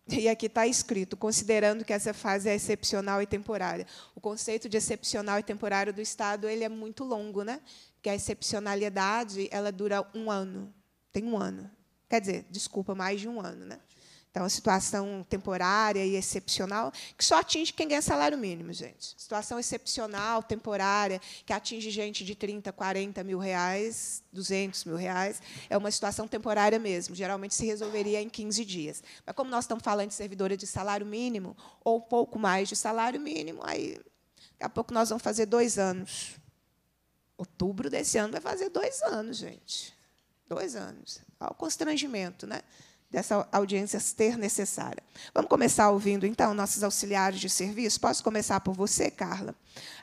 Speaker 1: e aqui está escrito, considerando que essa fase é excepcional e temporária. O conceito de excepcional e temporário do Estado ele é muito longo, né? que a excepcionalidade ela dura um ano. Tem um ano. Quer dizer, desculpa, mais de um ano. Né? Então, a situação temporária e excepcional, que só atinge quem ganha salário mínimo, gente. Situação excepcional, temporária, que atinge gente de 30, 40 mil reais, 200 mil reais, é uma situação temporária mesmo. Geralmente se resolveria em 15 dias. Mas, como nós estamos falando de servidora de salário mínimo, ou pouco mais de salário mínimo, aí daqui a pouco nós vamos fazer dois anos. Outubro desse ano vai fazer dois anos, gente. Dois anos. Olha o constrangimento, né? dessa audiência ter necessária. Vamos começar ouvindo, então, nossos auxiliares de serviço. Posso começar por você, Carla?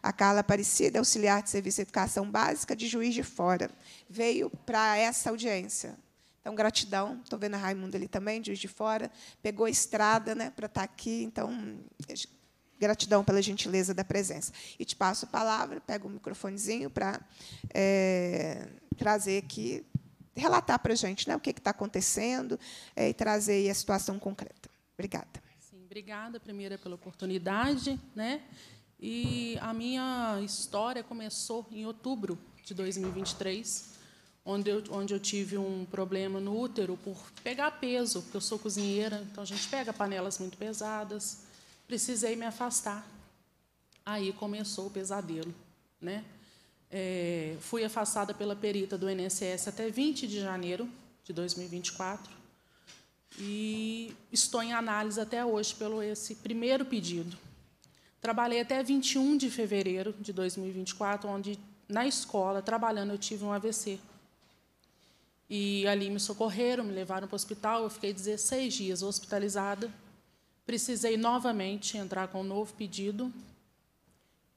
Speaker 1: A Carla Aparecida, auxiliar de serviço de educação básica de Juiz de Fora. Veio para essa audiência. Então, gratidão. Estou vendo a Raimundo ali também, de Juiz de Fora. Pegou a estrada né, para estar tá aqui. Então, gratidão pela gentileza da presença. E te passo a palavra, pego o microfonezinho para é, eh, trazer aqui relatar para a gente né, o que está acontecendo é, e trazer a situação concreta. Obrigada.
Speaker 4: Sim, obrigada, primeira, pela oportunidade. Né? E a minha história começou em outubro de 2023, onde eu, onde eu tive um problema no útero por pegar peso, porque eu sou cozinheira, então a gente pega panelas muito pesadas. Precisei me afastar. Aí começou o pesadelo, né? É, fui afastada pela perita do INSS até 20 de janeiro de 2024 e estou em análise até hoje pelo esse primeiro pedido. Trabalhei até 21 de fevereiro de 2024, onde na escola, trabalhando, eu tive um AVC. E ali me socorreram, me levaram para o hospital, eu fiquei 16 dias hospitalizada. Precisei novamente entrar com um novo pedido.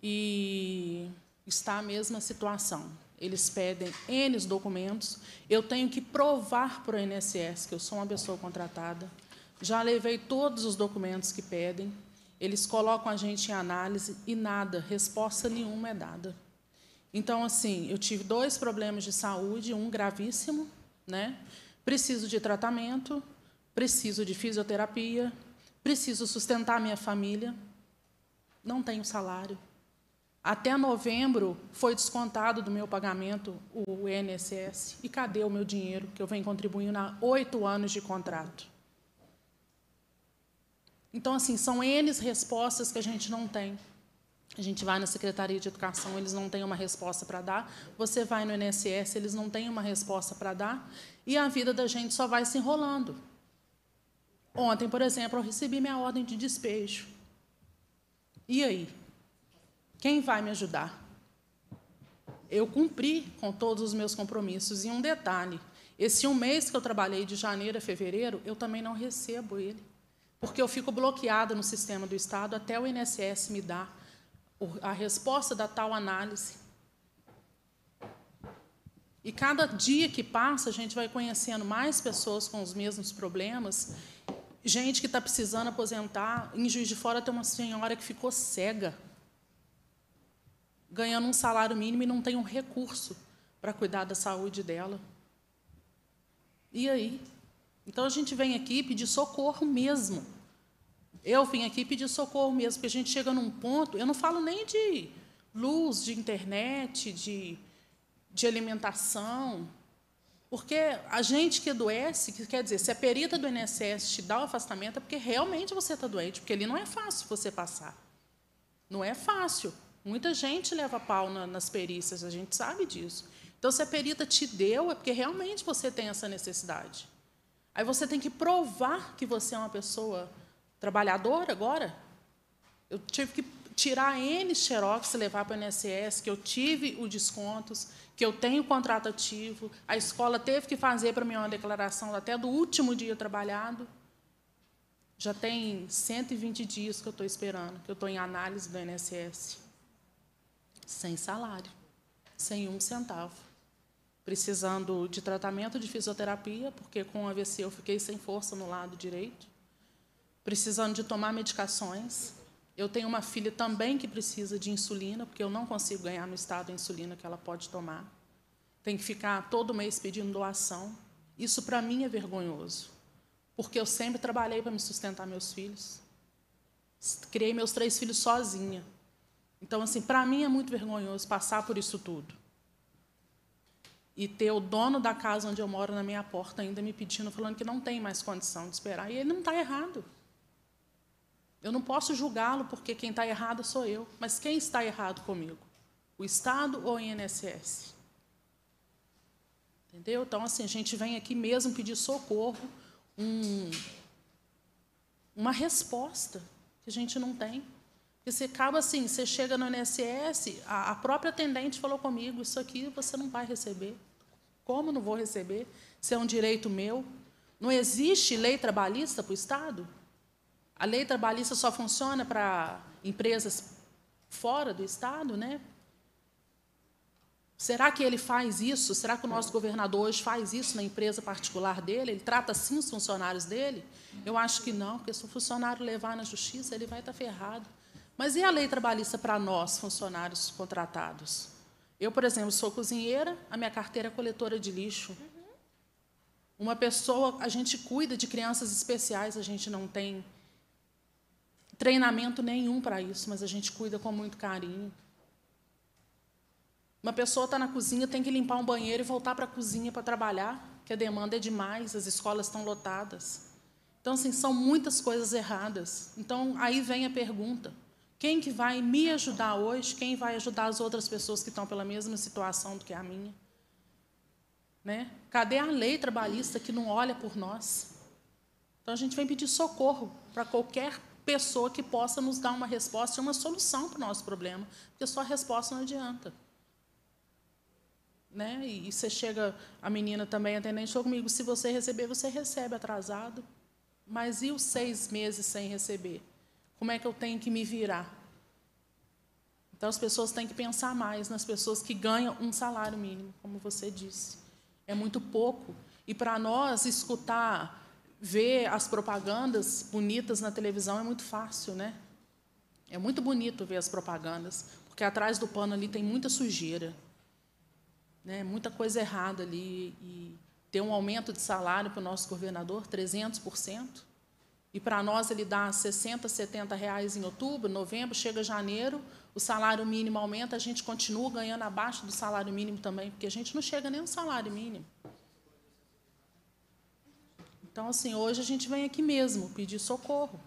Speaker 4: E está a mesma situação. Eles pedem N documentos, eu tenho que provar para o INSS que eu sou uma pessoa contratada, já levei todos os documentos que pedem, eles colocam a gente em análise e nada, resposta nenhuma é dada. Então, assim, eu tive dois problemas de saúde, um gravíssimo, né? Preciso de tratamento, preciso de fisioterapia, preciso sustentar minha família, não tenho salário. Até novembro foi descontado do meu pagamento o INSS. E cadê o meu dinheiro que eu venho contribuindo há oito anos de contrato? Então, assim, são N respostas que a gente não tem. A gente vai na Secretaria de Educação, eles não têm uma resposta para dar. Você vai no INSS, eles não têm uma resposta para dar. E a vida da gente só vai se enrolando. Ontem, por exemplo, eu recebi minha ordem de despejo. E aí? Quem vai me ajudar? Eu cumpri com todos os meus compromissos. E um detalhe: esse um mês que eu trabalhei de janeiro a fevereiro, eu também não recebo ele, porque eu fico bloqueada no sistema do Estado até o INSS me dar a resposta da tal análise. E cada dia que passa, a gente vai conhecendo mais pessoas com os mesmos problemas. Gente que está precisando aposentar. Em Juiz de Fora tem uma senhora que ficou cega ganhando um salário mínimo e não tem um recurso para cuidar da saúde dela. E aí? Então a gente vem aqui pedir socorro mesmo. Eu vim aqui pedir socorro mesmo, porque a gente chega num ponto, eu não falo nem de luz, de internet, de, de alimentação, porque a gente que adoece, que quer dizer, se a perita do INSS te dá o afastamento, é porque realmente você está doente, porque ali não é fácil você passar. Não é fácil. Muita gente leva pau na, nas perícias, a gente sabe disso. Então, se a perita te deu, é porque realmente você tem essa necessidade. Aí você tem que provar que você é uma pessoa trabalhadora agora. Eu tive que tirar N xerox e levar para o INSS, que eu tive os descontos, que eu tenho contrato ativo, a escola teve que fazer para mim uma declaração até do último dia trabalhado. Já tem 120 dias que eu estou esperando, que eu estou em análise do INSS sem salário, sem um centavo, precisando de tratamento de fisioterapia, porque com o AVC eu fiquei sem força no lado direito, precisando de tomar medicações. Eu tenho uma filha também que precisa de insulina, porque eu não consigo ganhar no estado a insulina que ela pode tomar. Tem que ficar todo mês pedindo doação. Isso para mim é vergonhoso, porque eu sempre trabalhei para me sustentar meus filhos. Criei meus três filhos sozinha. Então, assim, para mim é muito vergonhoso passar por isso tudo. E ter o dono da casa onde eu moro na minha porta ainda me pedindo, falando que não tem mais condição de esperar. E ele não está errado. Eu não posso julgá-lo porque quem está errado sou eu. Mas quem está errado comigo? O Estado ou o INSS? Entendeu? Então, assim, a gente vem aqui mesmo pedir socorro, um, uma resposta que a gente não tem. Porque você acaba assim, você chega no INSS, a, a própria atendente falou comigo, isso aqui você não vai receber. Como não vou receber? Isso é um direito meu. Não existe lei trabalhista para o Estado? A lei trabalhista só funciona para empresas fora do Estado, né? Será que ele faz isso? Será que o nosso governador hoje faz isso na empresa particular dele? Ele trata assim os funcionários dele? Eu acho que não, porque se o funcionário levar na justiça, ele vai estar tá ferrado. Mas e a lei trabalhista para nós, funcionários contratados? Eu, por exemplo, sou cozinheira, a minha carteira é coletora de lixo. Uhum. Uma pessoa, a gente cuida de crianças especiais, a gente não tem treinamento nenhum para isso, mas a gente cuida com muito carinho. Uma pessoa está na cozinha, tem que limpar um banheiro e voltar para a cozinha para trabalhar, que a demanda é demais, as escolas estão lotadas. Então, assim, são muitas coisas erradas. Então, aí vem a pergunta: quem que vai me ajudar hoje? Quem vai ajudar as outras pessoas que estão pela mesma situação do que a minha? Né? Cadê a lei trabalhista que não olha por nós? Então a gente vem pedir socorro para qualquer pessoa que possa nos dar uma resposta e uma solução para o nosso problema, porque só a resposta não adianta. Né? E, você chega, a menina também, atendente, falou comigo: se você receber, você recebe atrasado. Mas e os seis meses sem receber? Como é que eu tenho que me virar? Então, as pessoas têm que pensar mais nas pessoas que ganham um salário mínimo, como você disse. É muito pouco. E para nós, escutar, ver as propagandas bonitas na televisão é muito fácil, né? É muito bonito ver as propagandas, porque atrás do pano ali tem muita sujeira, né? muita coisa errada ali. E ter um aumento de salário para o nosso governador, 300%, e para nós ele dá 60, 70 reais em outubro, novembro, chega janeiro, o salário mínimo aumenta, a gente continua ganhando abaixo do salário mínimo também, porque a gente não chega nem no salário mínimo. Então, assim, hoje a gente vem aqui mesmo pedir socorro.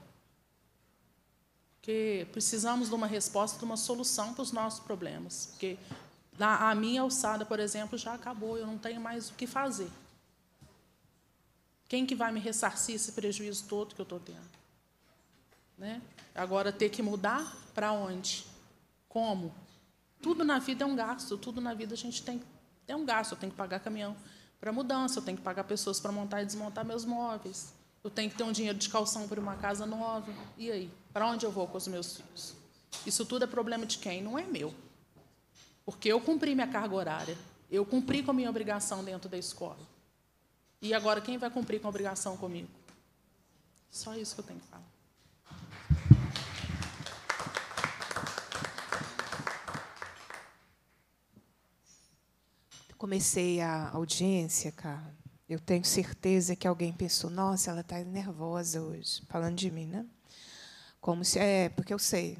Speaker 4: Porque precisamos de uma resposta, de uma solução para os nossos problemas. Porque a minha alçada, por exemplo, já acabou, eu não tenho mais o que fazer. Quem que vai me ressarcir esse prejuízo todo que eu estou tendo? Né? Agora, ter que mudar para onde? Como? Tudo na vida é um gasto, tudo na vida a gente tem é um gasto. Eu tenho que pagar caminhão para mudança, eu tenho que pagar pessoas para montar e desmontar meus móveis, eu tenho que ter um dinheiro de calção para uma casa nova. E aí? Para onde eu vou com os meus filhos? Isso tudo é problema de quem? Não é meu. Porque eu cumpri minha carga horária, eu cumpri com a minha obrigação dentro da escola. E agora, quem vai cumprir com a obrigação comigo? Só isso que eu tenho que falar.
Speaker 1: Comecei a audiência, cara. Eu tenho certeza que alguém pensou: nossa, ela está nervosa hoje, falando de mim, né? Como se é, porque eu sei,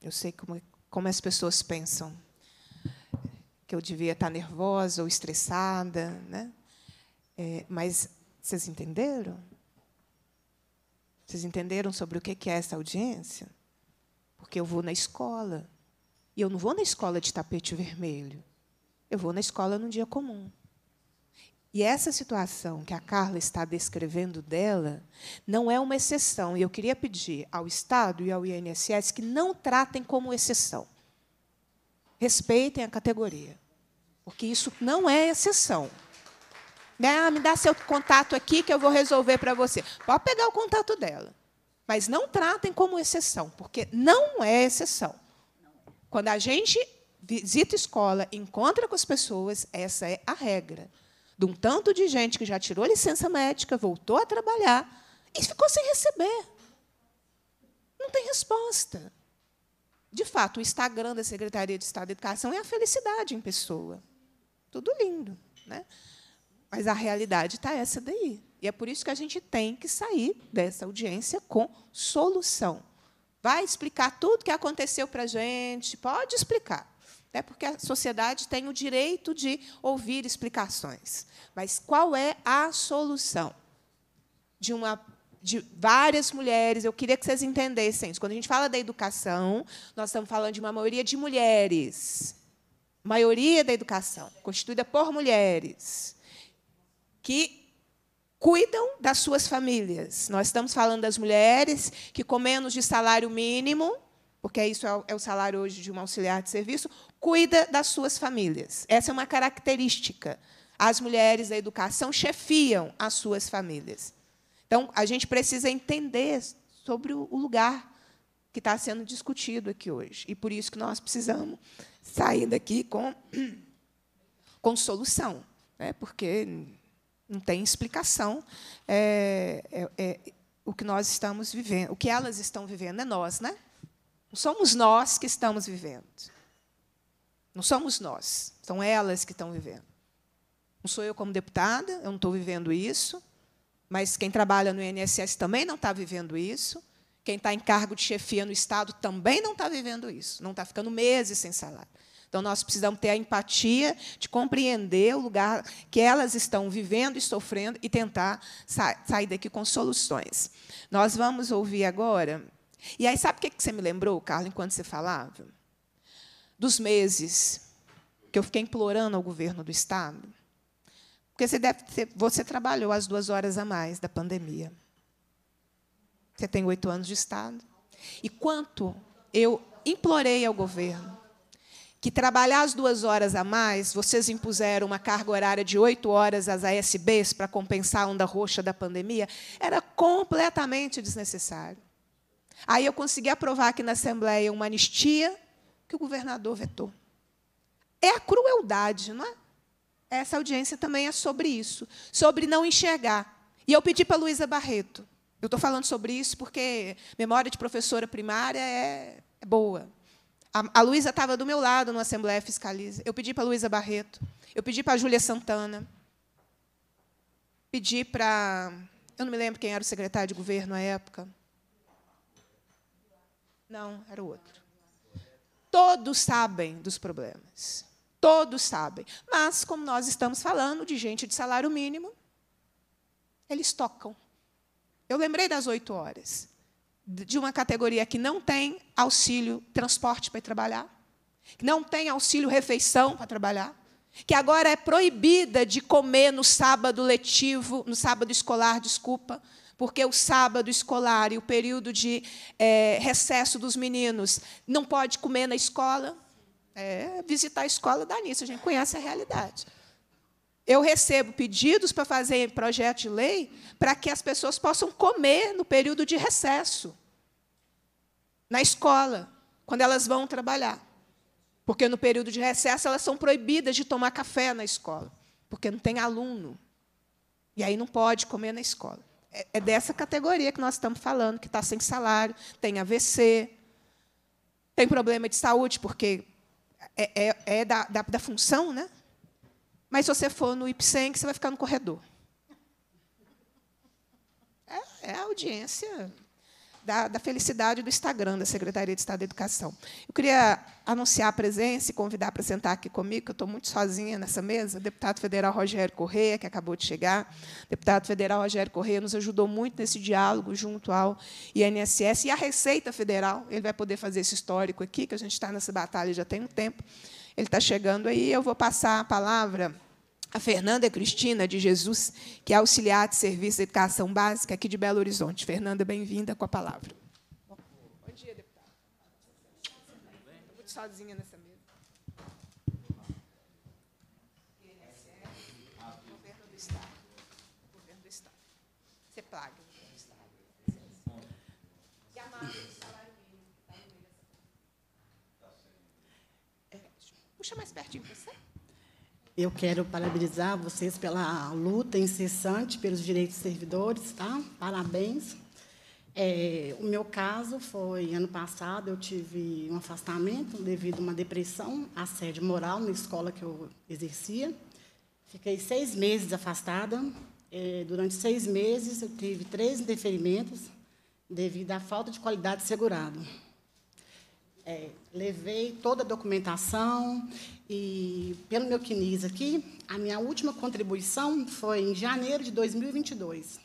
Speaker 1: eu sei como, como as pessoas pensam que eu devia estar tá nervosa ou estressada, né? É, mas vocês entenderam? Vocês entenderam sobre o que é essa audiência? Porque eu vou na escola. E eu não vou na escola de tapete vermelho. Eu vou na escola num dia comum. E essa situação que a Carla está descrevendo dela não é uma exceção. E eu queria pedir ao Estado e ao INSS que não tratem como exceção. Respeitem a categoria, porque isso não é exceção. Né? Ah, me dá seu contato aqui que eu vou resolver para você. Pode pegar o contato dela. Mas não tratem como exceção, porque não é exceção. Quando a gente visita escola, encontra com as pessoas, essa é a regra. De um tanto de gente que já tirou licença médica, voltou a trabalhar e ficou sem receber. Não tem resposta. De fato, o Instagram da Secretaria de Estado de Educação é a felicidade em pessoa. Tudo lindo. Né? Mas a realidade está essa daí. E é por isso que a gente tem que sair dessa audiência com solução. Vai explicar tudo o que aconteceu para a gente, pode explicar. É porque a sociedade tem o direito de ouvir explicações. Mas qual é a solução? De, uma, de várias mulheres, eu queria que vocês entendessem isso. Quando a gente fala da educação, nós estamos falando de uma maioria de mulheres. maioria da educação, constituída por mulheres que cuidam das suas famílias. Nós estamos falando das mulheres que, com menos de salário mínimo, porque isso é, é o salário hoje de um auxiliar de serviço, cuida das suas famílias. Essa é uma característica. As mulheres da educação chefiam as suas famílias. Então, a gente precisa entender sobre o lugar que está sendo discutido aqui hoje. E por isso que nós precisamos sair daqui com, [clears throat] com solução, né? porque não tem explicação é, é, é, o que nós estamos vivendo, o que elas estão vivendo. É nós, né? Não somos nós que estamos vivendo. Não somos nós. São elas que estão vivendo. Não sou eu como deputada, eu não estou vivendo isso. Mas quem trabalha no INSS também não está vivendo isso. Quem está em cargo de chefia no Estado também não está vivendo isso. Não está ficando meses sem salário. Então, nós precisamos ter a empatia de compreender o lugar que elas estão vivendo e sofrendo e tentar sa sair daqui com soluções. Nós vamos ouvir agora. E aí, sabe o que você me lembrou, Carla, enquanto você falava? Dos meses que eu fiquei implorando ao governo do Estado. Porque você, deve ter, você trabalhou as duas horas a mais da pandemia. Você tem oito anos de Estado. E quanto eu implorei ao governo que trabalhar as duas horas a mais, vocês impuseram uma carga horária de oito horas às ASBs para compensar a onda roxa da pandemia, era completamente desnecessário. Aí eu consegui aprovar aqui na Assembleia uma anistia que o governador vetou. É a crueldade, não é? Essa audiência também é sobre isso, sobre não enxergar. E eu pedi para a Luísa Barreto. Eu estou falando sobre isso porque memória de professora primária é, é boa. A, Luísa estava do meu lado no Assembleia Fiscaliza. Eu pedi para a Luísa Barreto. Eu pedi para a Júlia Santana. Pedi para. Eu não me lembro quem era o secretário de governo à época. Não, era o outro. Todos sabem dos problemas. Todos sabem. Mas, como nós estamos falando de gente de salário mínimo, eles tocam. Eu lembrei das oito horas de uma categoria que não tem auxílio transporte para trabalhar, que não tem auxílio refeição para trabalhar, que agora é proibida de comer no sábado letivo, no sábado escolar, desculpa, porque o sábado escolar e o período de é, recesso dos meninos não pode comer na escola. É, visitar a escola dá nisso, a gente conhece a realidade. Eu recebo pedidos para fazer projeto de lei para que as pessoas possam comer no período de recesso, na escola, quando elas vão trabalhar. Porque no período de recesso elas são proibidas de tomar café na escola, porque não tem aluno. E aí não pode comer na escola. É, é dessa categoria que nós estamos falando, que está sem salário, tem AVC, tem problema de saúde, porque é, é, é da, da, da função, né? Mas se você for no Ipseng, você vai ficar no corredor. É, é a audiência da, da, felicidade do Instagram, da Secretaria de Estado da Educação. Eu queria anunciar a presença e convidar para sentar aqui comigo, que eu estou muito sozinha nessa mesa, o deputado federal Rogério Correia, que acabou de chegar. O deputado federal Rogério Correia nos ajudou muito nesse diálogo junto ao INSS e à Receita Federal. Ele vai poder fazer esse histórico aqui, que a gente está nessa batalha já tem um tempo. Ele está chegando aí, eu vou passar a palavra a Fernanda Cristina de Jesus, que é auxiliar de serviço de educação básica aqui de Belo Horizonte. Fernanda, bem-vinda com a palavra. Bom dia, deputado. Estou tá muito sozinha nessa Puxa mais pertinho você.
Speaker 5: Eu quero parabenizar vocês pela luta incessante pelos direitos dos servidores, tá? Parabéns. É, o meu caso foi ano passado, eu tive um afastamento devido a uma depressão, assédio moral na escola que eu exercia. Fiquei seis meses afastada. É, durante seis meses, eu tive três indeferimentos devido à falta de qualidade de segurado. É, levei toda a documentação e, pelo meu CNIS aqui, a minha última contribuição foi em janeiro de 2022.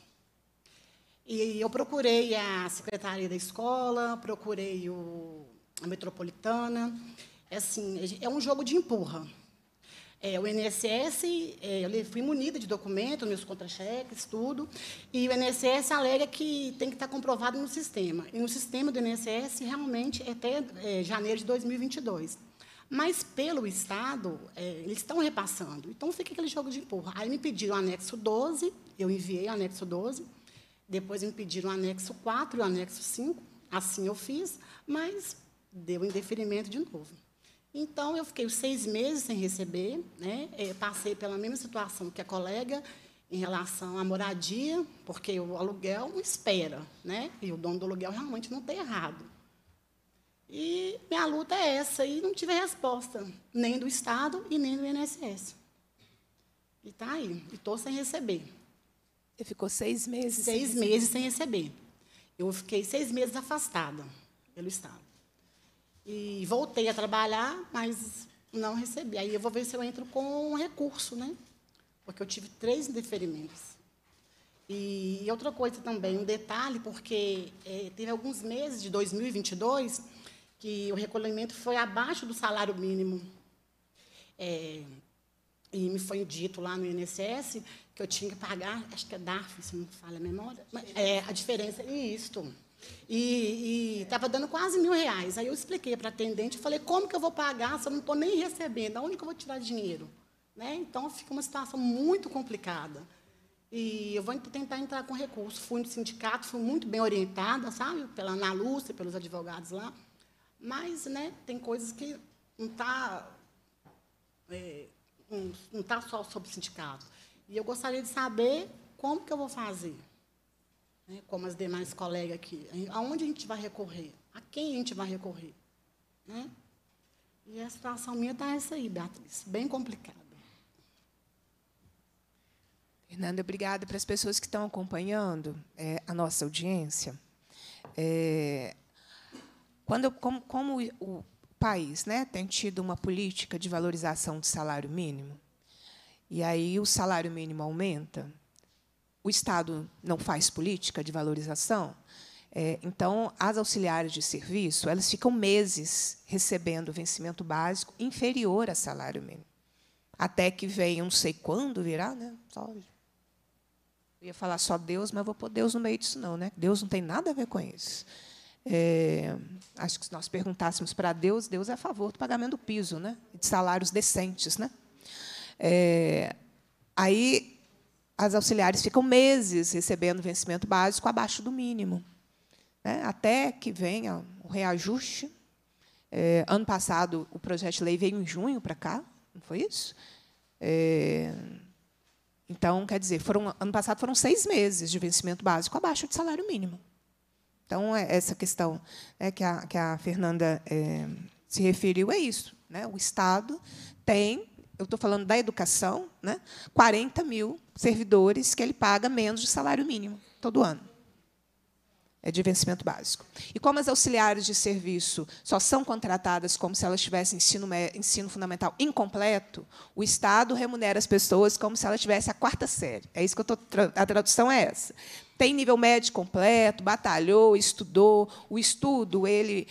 Speaker 5: E eu procurei a secretaria da escola, procurei o, a metropolitana. É, assim, é um jogo de empurra é, o INSS, é, eu fui munida de documentos meus contra-cheques, tudo, e o INSS alega que tem que estar comprovado no sistema. E no sistema do INSS, realmente, é até é, janeiro de 2022. Mas, pelo Estado, é, eles estão repassando. Então, fica aquele jogo de empurra. Aí me pediram o anexo 12, eu enviei o anexo 12, depois me pediram o anexo 4 e o anexo 5, assim eu fiz, mas deu indeferimento de novo. Então, eu fiquei seis meses sem receber, né? É, passei pela mesma situação que a colega em relação à moradia, porque o aluguel espera, né? e o dono do aluguel realmente não tem errado. E minha luta é essa, e não tive resposta, nem do Estado e nem do INSS. E está aí, e estou sem receber. Você ficou seis meses? Seis sem meses sem receber. Eu fiquei seis meses afastada pelo Estado. E voltei a trabalhar, mas não recebi. Aí eu vou ver se eu entro com um recurso, né? Porque eu tive três indeferimentos. E outra coisa também, um detalhe, porque é, teve alguns meses de 2022 que o recolhimento foi abaixo do salário mínimo. É, e me foi dito lá no INSS que eu tinha que pagar, acho que é DARF, se não falha a memória, é, a diferença e isto. E estava dando quase mil reais. Aí eu expliquei para a atendente, falei, como que eu vou pagar se eu não estou nem recebendo? Aonde que eu vou tirar dinheiro? Né? Então, fica uma situação muito complicada. E eu vou tentar entrar com recurso. Fui no sindicato, fui muito bem orientada, sabe? Pela Ana Lúcia, pelos advogados lá. Mas né, tem coisas que não está é, não, tá só sobre sindicato. E eu gostaria de saber como que eu vou fazer né, como as demais colegas aqui. Aonde a gente vai recorrer? A quem a gente vai recorrer? Né? E a situação minha está essa aí, Beatriz, bem complicada.
Speaker 1: Fernanda, obrigada para as pessoas que estão acompanhando é, a nossa audiência. É, quando, como, como o país né, tem tido uma política de valorização do salário mínimo, e aí o salário mínimo aumenta, o Estado não faz política de valorização, é, então as auxiliares de serviço elas ficam meses recebendo vencimento básico inferior a salário mínimo, até que vem, não sei quando virá, né? Só, eu ia falar só Deus, mas vou pôr Deus no meio disso não, né? Deus não tem nada a ver com isso. É, acho que se nós perguntássemos para Deus, Deus é a favor do pagamento do piso, né? De salários decentes, né? É, aí as auxiliares ficam meses recebendo vencimento básico abaixo do mínimo, né? até que venha o reajuste. É, ano passado, o projeto de lei veio em junho para cá, não foi isso? É, então, quer dizer, foram, ano passado foram seis meses de vencimento básico abaixo de salário mínimo. Então, é essa questão né, que a, que, a, Fernanda é, se referiu é isso. Né? O Estado tem eu estou falando da educação, né? 40 mil servidores que ele paga menos de salário mínimo todo ano. É de vencimento básico. E como as auxiliares de serviço só são contratadas como se elas tivessem ensino, ensino fundamental incompleto, o Estado remunera as pessoas como se elas tivessem a quarta série. É isso que eu estou. A tradução é essa tem nível médio completo, batalhou, estudou. O estudo ele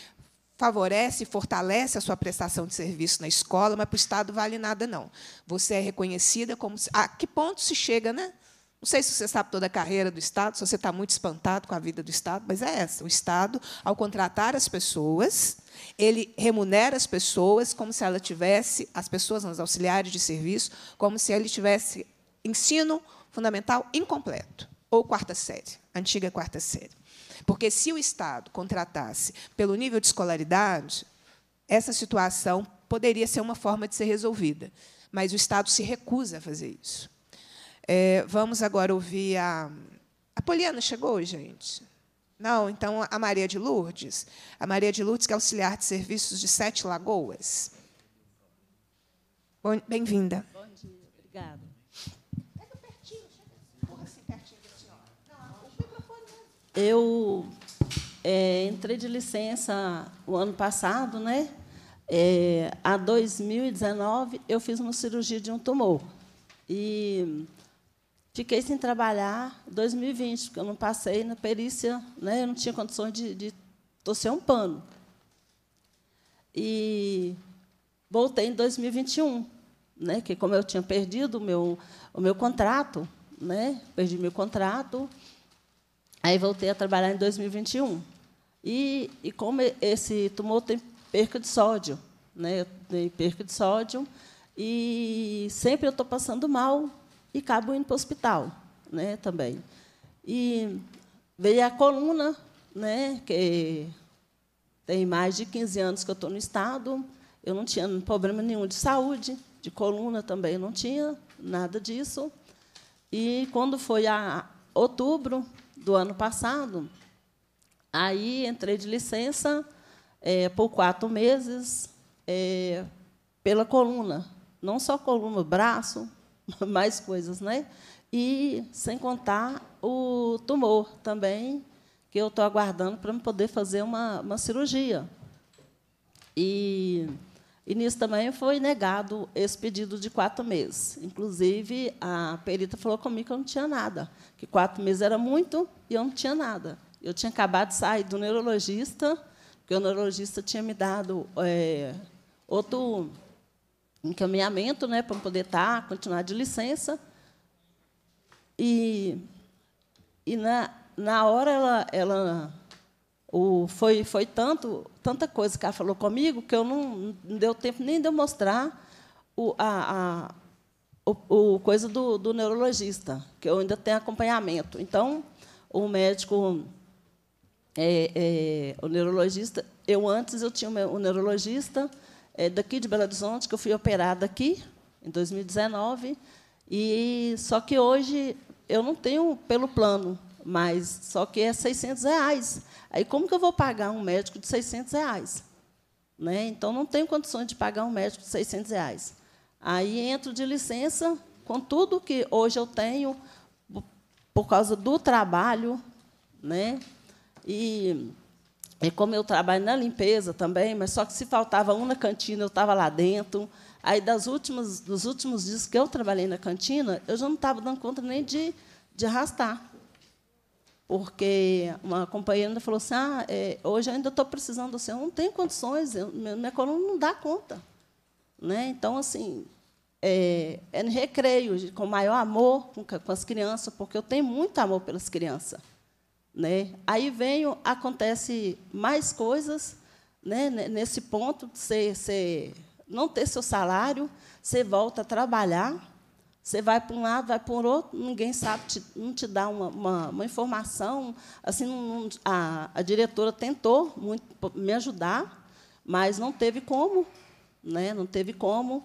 Speaker 1: favorece e fortalece a sua prestação de serviço na escola, mas para o Estado vale nada, não. Você é reconhecida como. A que ponto se chega, né? Não sei se você sabe toda a carreira do Estado, se você está muito espantado com a vida do Estado, mas é essa. O Estado, ao contratar as pessoas, ele remunera as pessoas como se ela tivesse, as pessoas nos auxiliares de serviço, como se ele tivesse ensino fundamental incompleto, ou quarta série, antiga quarta série. Porque se o Estado contratasse pelo nível de escolaridade, essa situação poderia ser uma forma de ser resolvida. Mas o Estado se recusa a fazer isso. É, vamos agora ouvir a. A Poliana chegou, gente? Não, então a Maria de Lourdes. A Maria de Lourdes, que é auxiliar de serviços de Sete Lagoas. Bem-vinda. Bom dia,
Speaker 6: obrigada. eu é, entrei de licença o ano passado, né? É, a 2019 eu fiz uma cirurgia de um tumor e fiquei sem trabalhar 2020 porque eu não passei na perícia, né? Eu não tinha condições de, de torcer um pano e voltei em 2021, né? Que como eu tinha perdido o meu o meu contrato, né? Perdi meu contrato Aí voltei a trabalhar em 2021. E, e como esse tumor tem perca de sódio, né? Eu tenho perca de sódio e sempre eu estou passando mal e acabo indo para o hospital, né? Também. E veio a coluna, né? Que tem mais de 15 anos que eu estou no estado. Eu não tinha problema nenhum de saúde, de coluna também não tinha nada disso. E quando foi a outubro, do ano passado. Aí entrei de licença é, por quatro meses é, pela coluna, não só coluna, braço, [laughs] mais coisas, né? E sem contar o tumor também, que eu estou aguardando para poder fazer uma, uma cirurgia. E e nisso também foi negado esse pedido de quatro meses. Inclusive, a perita falou comigo que eu não tinha nada, que quatro meses era muito e eu não tinha nada. Eu tinha acabado de sair do neurologista, porque o neurologista tinha me dado é, outro encaminhamento né, para poder estar, tá, continuar de licença. E, e na, na hora, ela, ela o, foi, foi tanto tanta coisa que ela falou comigo que eu não, não deu tempo nem de eu mostrar o, a, a o, o, coisa do, do, neurologista, que eu ainda tenho acompanhamento. Então, o médico, é, é, o neurologista, eu antes eu tinha o um neurologista é, daqui de Belo Horizonte, que eu fui operada aqui, em 2019, e só que hoje eu não tenho pelo plano, mas só que é 600 reais. Aí, como que eu vou pagar um médico de 600 reais? Né? Então, não tenho condições de pagar um médico de 600 reais. Aí, entro de licença com tudo que hoje eu tenho, por causa do trabalho. Né? E, e como eu trabalho na limpeza também, mas só que se faltava um na cantina, eu estava lá dentro. Aí, das últimas, dos últimos dias que eu trabalhei na cantina, eu já não estava dando conta nem de, de arrastar porque uma companheira ainda falou assim: ah, é, hoje eu ainda estou precisando, assim, eu não tenho condições, eu, minha coluna não dá conta. Né? Então, assim, é, é recreio, com maior amor com, com, as crianças, porque eu tenho muito amor pelas crianças. Né? Aí vem, acontece mais coisas né, nesse ponto, você não ter seu salário, você volta a trabalhar, você vai para um lado, vai para o outro, ninguém sabe, te, não te dá uma, uma, uma informação. Assim, não, a, a, diretora tentou muito me ajudar, mas não teve como, né? Não teve como.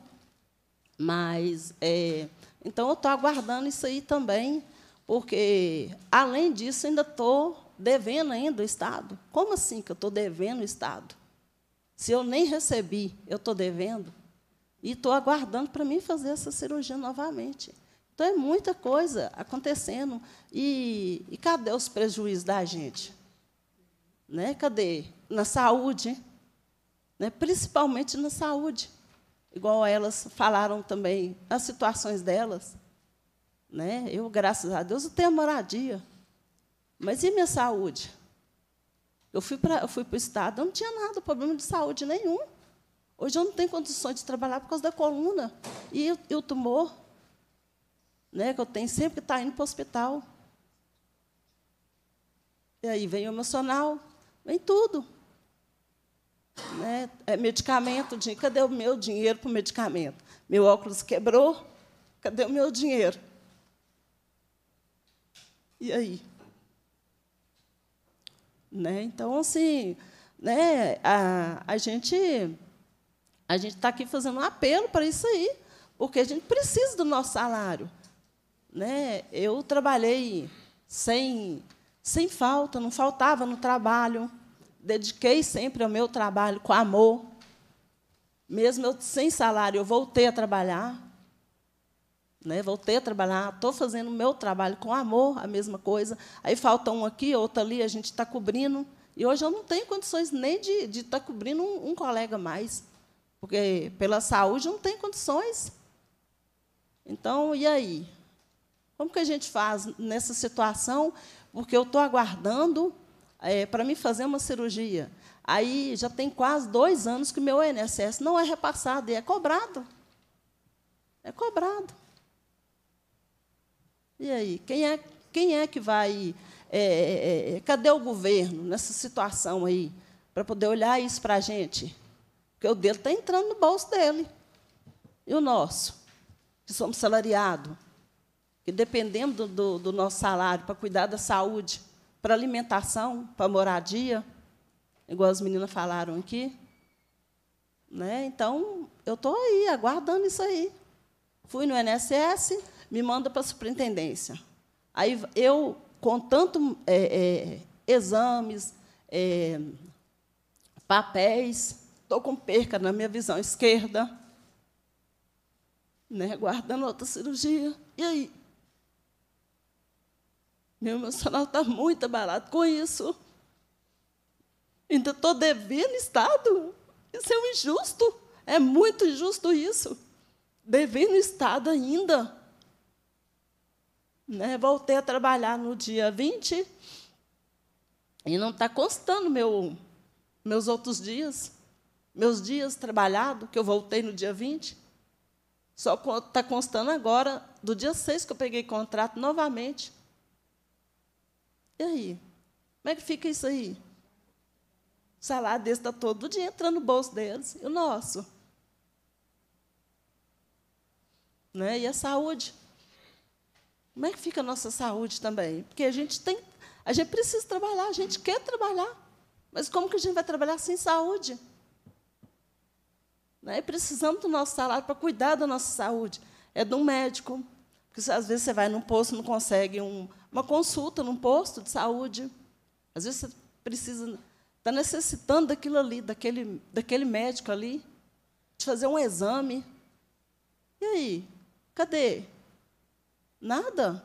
Speaker 6: Mas é, então eu estou aguardando isso aí também, porque além disso ainda estou devendo ainda o Estado. Como assim que eu estou devendo o Estado? Se eu nem recebi, eu estou devendo? E estou aguardando para mim fazer essa cirurgia novamente. Então, é muita coisa acontecendo. E, e cadê os prejuízos da gente? Né? Cadê? Na saúde, né? principalmente na saúde. Igual elas falaram também, as situações delas. Né? Eu, graças a Deus, eu tenho moradia. Mas e minha saúde? Eu fui para o estado, eu não tinha nada, problema de saúde nenhum. Hoje eu não tenho condições de trabalhar por causa da coluna. E, e o tumor, né, que eu tenho sempre que está indo para o hospital. E aí vem o emocional, vem tudo. Né? É medicamento, cadê o meu dinheiro para o medicamento? Meu óculos quebrou, cadê o meu dinheiro? E aí? Né? Então, assim, né, a, a gente a gente está aqui fazendo um apelo para isso aí, porque a gente precisa do nosso salário. Né? Eu trabalhei sem, sem falta, não faltava no trabalho, dediquei sempre ao meu trabalho com amor. Mesmo eu sem salário, eu voltei a trabalhar. Né? Voltei a trabalhar, estou fazendo o meu trabalho com amor, a mesma coisa. Aí falta um aqui, outro ali, a gente está cobrindo. E hoje eu não tenho condições nem de estar de tá cobrindo um, um colega mais porque pela saúde não tem condições. Então, e aí? Como que a gente faz nessa situação? Porque eu estou aguardando é, para me fazer uma cirurgia. Aí já tem quase dois anos que o meu INSS não é repassado e é cobrado. É cobrado. E aí? Quem é, quem é que vai. É, é, é cadê o governo nessa situação aí? Para poder olhar isso para a gente? Porque o dele está entrando no bolso dele. E o nosso? Que somos salariados, que dependemos do, do, nosso salário para cuidar da saúde, para alimentação, para moradia, igual as meninas falaram aqui. Né? Então, eu estou aí, aguardando isso aí. Fui no INSS, me manda para a superintendência. Aí eu, com tanto é, é, exames, é, papéis, Estou com perca na minha visão esquerda, né, guardando outra cirurgia. E aí? Meu emocional está muito abalado com isso. Ainda estou devendo Estado. Isso é um injusto. É muito injusto isso. Devendo Estado ainda. Né? Voltei a trabalhar no dia 20 e não está constando meu, meus outros dias meus dias trabalhados, que eu voltei no dia 20, só está constando agora do dia 6 que eu peguei contrato novamente. E aí? Como é que fica isso aí? O salário desse está todo dia entrando no bolso deles, e o nosso? Né? E a saúde? Como é que fica a nossa saúde também? Porque a gente tem, a gente precisa trabalhar, a gente quer trabalhar, mas como que a gente vai trabalhar sem saúde? Né? E precisamos do nosso salário para cuidar da nossa saúde. É de um médico. Porque às vezes você vai num posto e não consegue um, uma consulta num posto de saúde. Às vezes você precisa. Está necessitando daquilo ali, daquele, daquele médico ali, de fazer um exame. E aí? Cadê? Nada.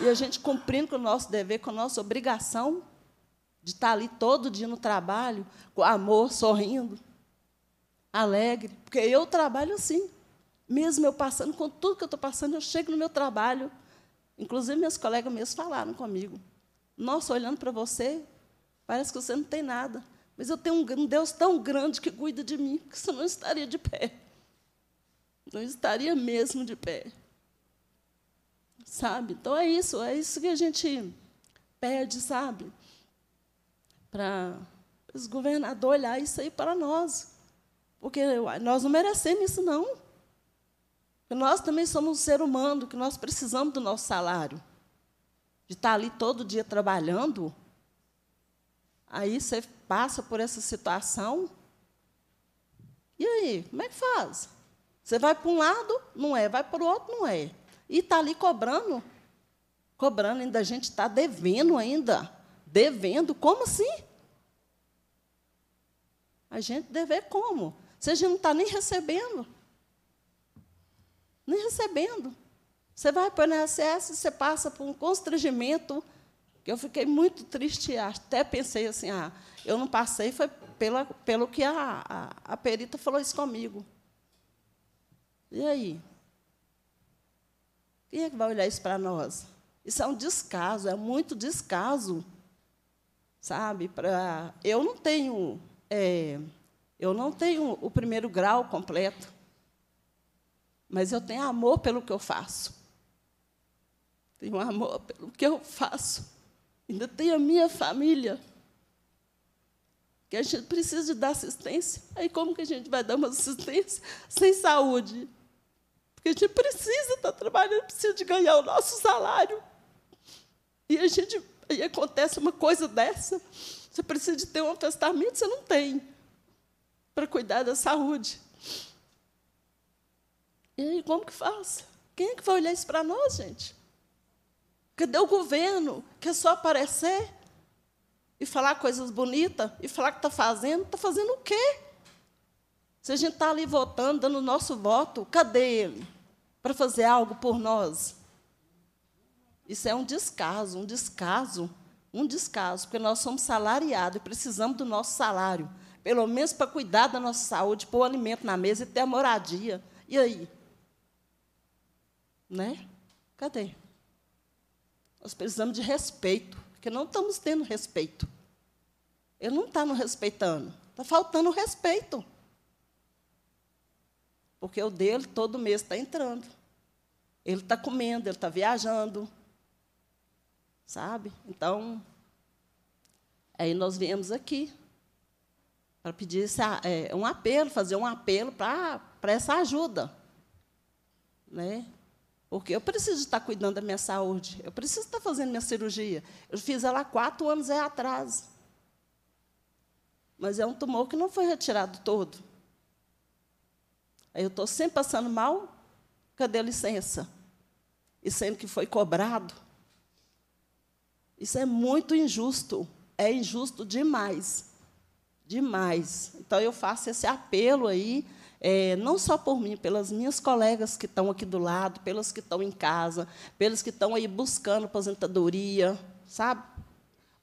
Speaker 6: E a gente cumprindo com o nosso dever, com a nossa obrigação de estar tá ali todo dia no trabalho, com amor, sorrindo alegre, porque eu trabalho assim. Mesmo eu passando, com tudo que eu estou passando, eu chego no meu trabalho. Inclusive, meus colegas mesmo falaram comigo. Nossa, olhando para você, parece que você não tem nada. Mas eu tenho um Deus tão grande que cuida de mim, que você não estaria de pé. Não estaria mesmo de pé. Sabe? Então é isso, é isso que a gente pede, sabe? Para os governadores olhar isso aí para nós. Porque nós não merecemos isso, não. Nós também somos um ser humano, que nós precisamos do nosso salário. De estar ali todo dia trabalhando. Aí você passa por essa situação. E aí, como é que faz? Você vai para um lado, não é. Vai para o outro, não é. E está ali cobrando. Cobrando ainda, a gente está devendo ainda. Devendo, como assim? A gente dever como? Você já não está nem recebendo. Nem recebendo. Você vai para o INSS e você passa por um constrangimento. que Eu fiquei muito triste, até pensei assim, ah, eu não passei, foi pela, pelo que a, a, a perita falou isso comigo. E aí? Quem é que vai olhar isso para nós? Isso é um descaso, é muito descaso. Sabe? Pra, eu não tenho é, eu não tenho o primeiro grau completo, mas eu tenho amor pelo que eu faço. Tenho amor pelo que eu faço. Ainda tenho a minha família. Que a gente precisa de dar assistência. Aí como que a gente vai dar uma assistência sem saúde? Porque a gente precisa estar trabalhando, precisa de ganhar o nosso salário. E a gente aí acontece uma coisa dessa. Você precisa de ter um afastamento, você não tem para cuidar da saúde. E aí, como que faz? Quem é que vai olhar isso para nós, gente? Cadê o governo que é só aparecer e falar coisas bonitas e falar que está fazendo? Está fazendo o quê? Se a gente está ali votando, dando o nosso voto, cadê ele para fazer algo por nós? Isso é um descaso, um descaso, um descaso, porque nós somos salariados e precisamos do nosso salário pelo menos para cuidar da nossa saúde, pôr o alimento na mesa e ter a moradia. E aí? Né? Cadê? Nós precisamos de respeito, porque não estamos tendo respeito. Ele não está nos respeitando, está faltando respeito. Porque o dele todo mês está entrando. Ele está comendo, ele está viajando. Sabe? Então, aí nós viemos aqui para pedir esse, é, um apelo, fazer um apelo para, para essa ajuda. Né? Porque eu preciso estar cuidando da minha saúde, eu preciso estar fazendo minha cirurgia. Eu fiz ela quatro anos é atrás. Mas é um tumor que não foi retirado todo. Aí eu estou sempre passando mal, cadê a licença? E sendo que foi cobrado. Isso é muito injusto, é injusto demais demais. Então, eu faço esse apelo aí, é, não só por mim, pelas minhas colegas que estão aqui do lado, pelas que estão em casa, pelas que estão aí buscando aposentadoria, sabe?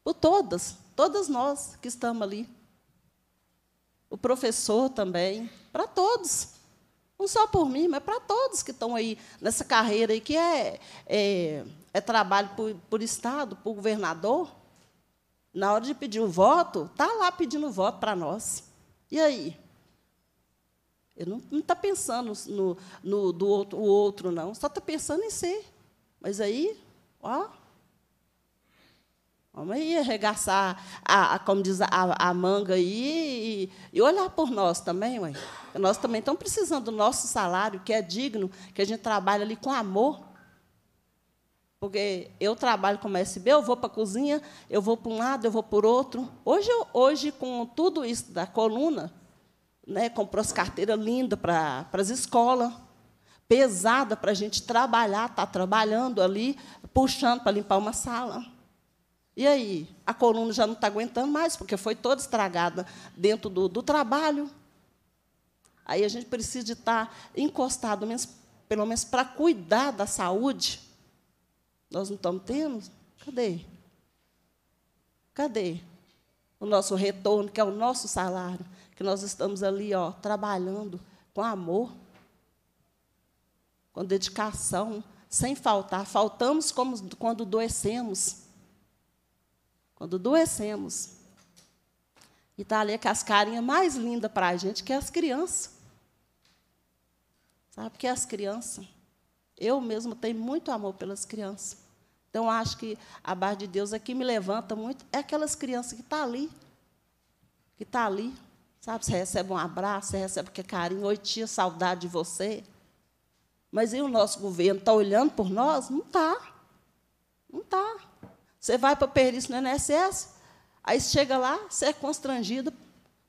Speaker 6: Por todas, todas nós que estamos ali. O professor também, para todos. Não só por mim, mas para todos que estão aí nessa carreira aí, que é, é, é trabalho por, por Estado, por governador. Na hora de pedir o voto, está lá pedindo voto para nós. E aí? Ele não está pensando no, no, do outro, o outro, não. Só está pensando em si. Mas aí, ó, Vamos aí arregaçar, a, a como diz a, a manga aí, e, e, olhar por nós também, mãe. Nós também estamos precisando do nosso salário, que é digno, que a gente trabalha ali com amor. Porque eu trabalho como SB, eu vou para a cozinha, eu vou para um lado, eu vou o outro. Hoje, eu, hoje com tudo isso da coluna, né, comprou as carteiras lindas para, para as escolas, pesada para a gente trabalhar, estar tá trabalhando ali, puxando para limpar uma sala. E aí, a coluna já não está aguentando mais, porque foi toda estragada dentro do, do trabalho. Aí a gente precisa estar tá encostado, pelo menos para cuidar da saúde nós não estamos tendo? Cadê? Cadê? O nosso retorno, que é o nosso salário, que nós estamos ali, ó, trabalhando com amor, com dedicação, sem faltar. Faltamos como, quando doecemos. Quando doecemos. E está ali com as carinhas mais lindas para a gente, que é as crianças. Sabe o que é as crianças? Eu mesmo tenho muito amor pelas crianças. Então, acho que a barra de Deus aqui é me levanta muito. É aquelas crianças que estão tá ali. Que estão tá ali. Sabe, você recebe um abraço, você recebe que é carinho. Oi, tia, saudade de você. Mas e o nosso governo? Está olhando por nós? Não está. Não está. Você vai para perícia no INSS, aí chega lá, você é constrangido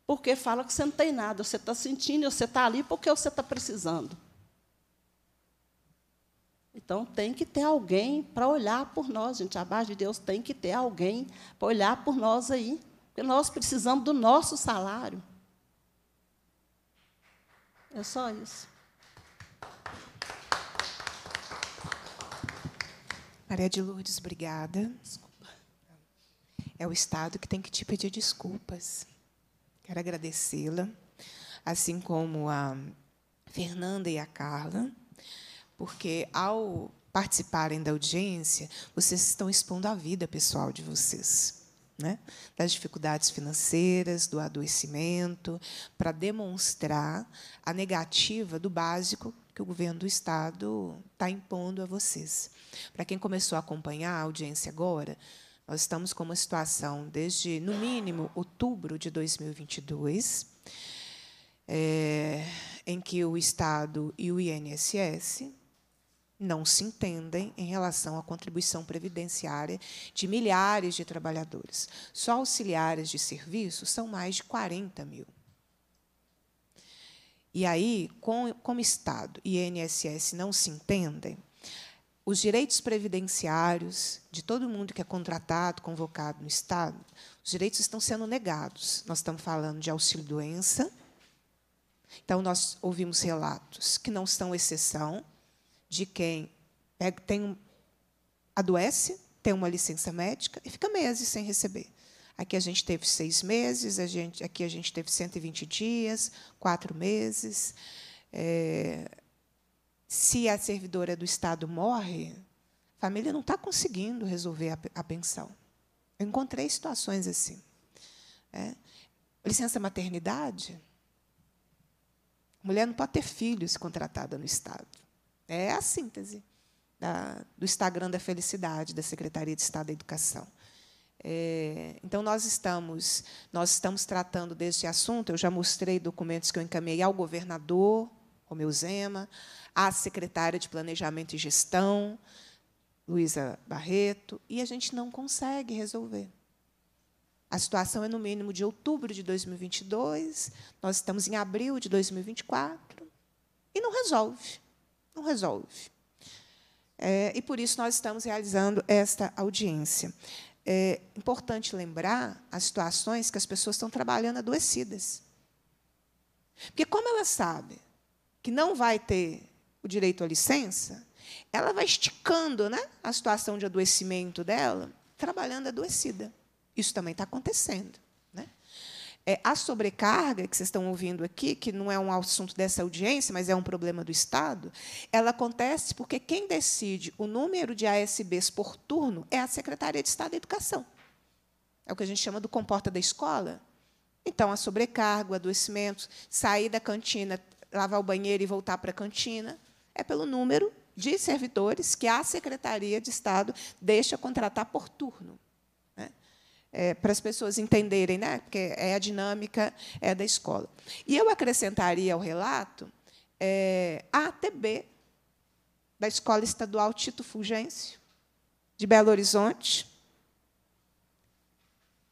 Speaker 6: porque fala que você não tem nada. Você está sentindo, você está ali porque você está precisando. Então, tem que ter alguém para olhar por nós, gente. Abaixo de Deus tem que ter alguém para olhar por nós aí. Porque nós precisamos do nosso salário. É só isso.
Speaker 1: Maria de Lourdes, obrigada. Desculpa. É o Estado que tem que te pedir desculpas. Quero agradecê-la, assim como a Fernanda e a Carla porque ao participarem da audiência, vocês estão expondo a vida pessoal de vocês. Né? das dificuldades financeiras, do adoecimento, para demonstrar a negativa do básico que o governo do Estado está impondo a vocês. Para quem começou a acompanhar a audiência agora, nós estamos com uma situação desde, no mínimo, outubro de 2022, é, eh, em que o Estado e o INSS não se entendem em relação à contribuição previdenciária de milhares de trabalhadores. Só auxiliares de serviço são mais de 40 mil. E aí, com, como Estado e INSS não se entendem, os direitos previdenciários de todo mundo que é contratado, convocado no Estado, os direitos estão sendo negados. Nós estamos falando de auxílio-doença. Então, nós ouvimos relatos que não são exceção, de quem pega, tem um, adoece, tem uma licença médica e fica meses sem receber. Aqui a gente teve seis meses, a gente, aqui a gente teve 120 dias, quatro meses. É, se a servidora do Estado morre, a família não está conseguindo resolver a, a, pensão. Eu encontrei situações assim. É, licença maternidade, mulher não pode ter filhos contratada no Estado. É a síntese da, do Instagram da Felicidade, da Secretaria de Estado da Educação. É, então nós estamos nós estamos tratando desse assunto. Eu já mostrei documentos que eu encaminhei ao governador Romeu Zema, à secretária de Planejamento e Gestão Luísa Barreto, e a gente não consegue resolver. A situação é no mínimo de outubro de 2022, nós estamos em abril de 2024 e não resolve. Não resolve. É, e por isso nós estamos realizando esta audiência. É importante lembrar as situações que as pessoas estão trabalhando adoecidas. Porque, como ela sabe que não vai ter o direito à licença, ela vai esticando né, a situação de adoecimento dela, trabalhando adoecida. Isso também está acontecendo. É, a sobrecarga que vocês estão ouvindo aqui, que não é um assunto dessa audiência, mas é um problema do Estado, ela acontece porque quem decide o número de ASBs por turno é a Secretaria de Estado da Educação. É o que a gente chama do comporta da escola. Então, a sobrecarga, o adoecimento, sair da cantina, lavar o banheiro e voltar para a cantina, é pelo número de servidores que a Secretaria de Estado deixa contratar por turno é, para as pessoas entenderem, né? porque é a dinâmica é, da escola. E eu acrescentaria ao relato é, a ATB, da Escola Estadual Tito Fulgêncio, de Belo Horizonte,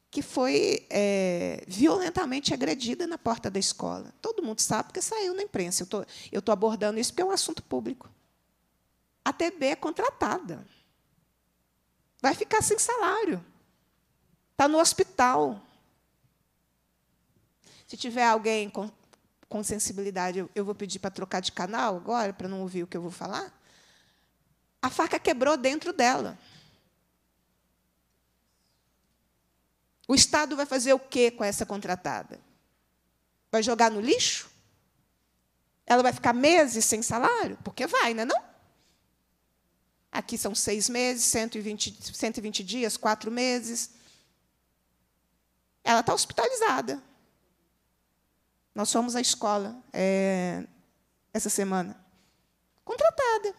Speaker 1: que foi é, violentamente agredida na porta da escola. Todo mundo sabe porque saiu na imprensa. Eu estou abordando isso porque é um assunto público. A ATB é contratada. Vai ficar sem salário Está no hospital. Se tiver alguém com, com sensibilidade, eu, eu vou pedir para trocar de canal agora, para não ouvir o que eu vou falar. A faca quebrou dentro dela. O Estado vai fazer o que com essa contratada? Vai jogar no lixo? Ela vai ficar meses sem salário? Porque vai, não é não? Aqui são seis meses, 120, 120 dias, quatro meses. Ela está hospitalizada. Nós fomos à escola é, essa semana. Contratada.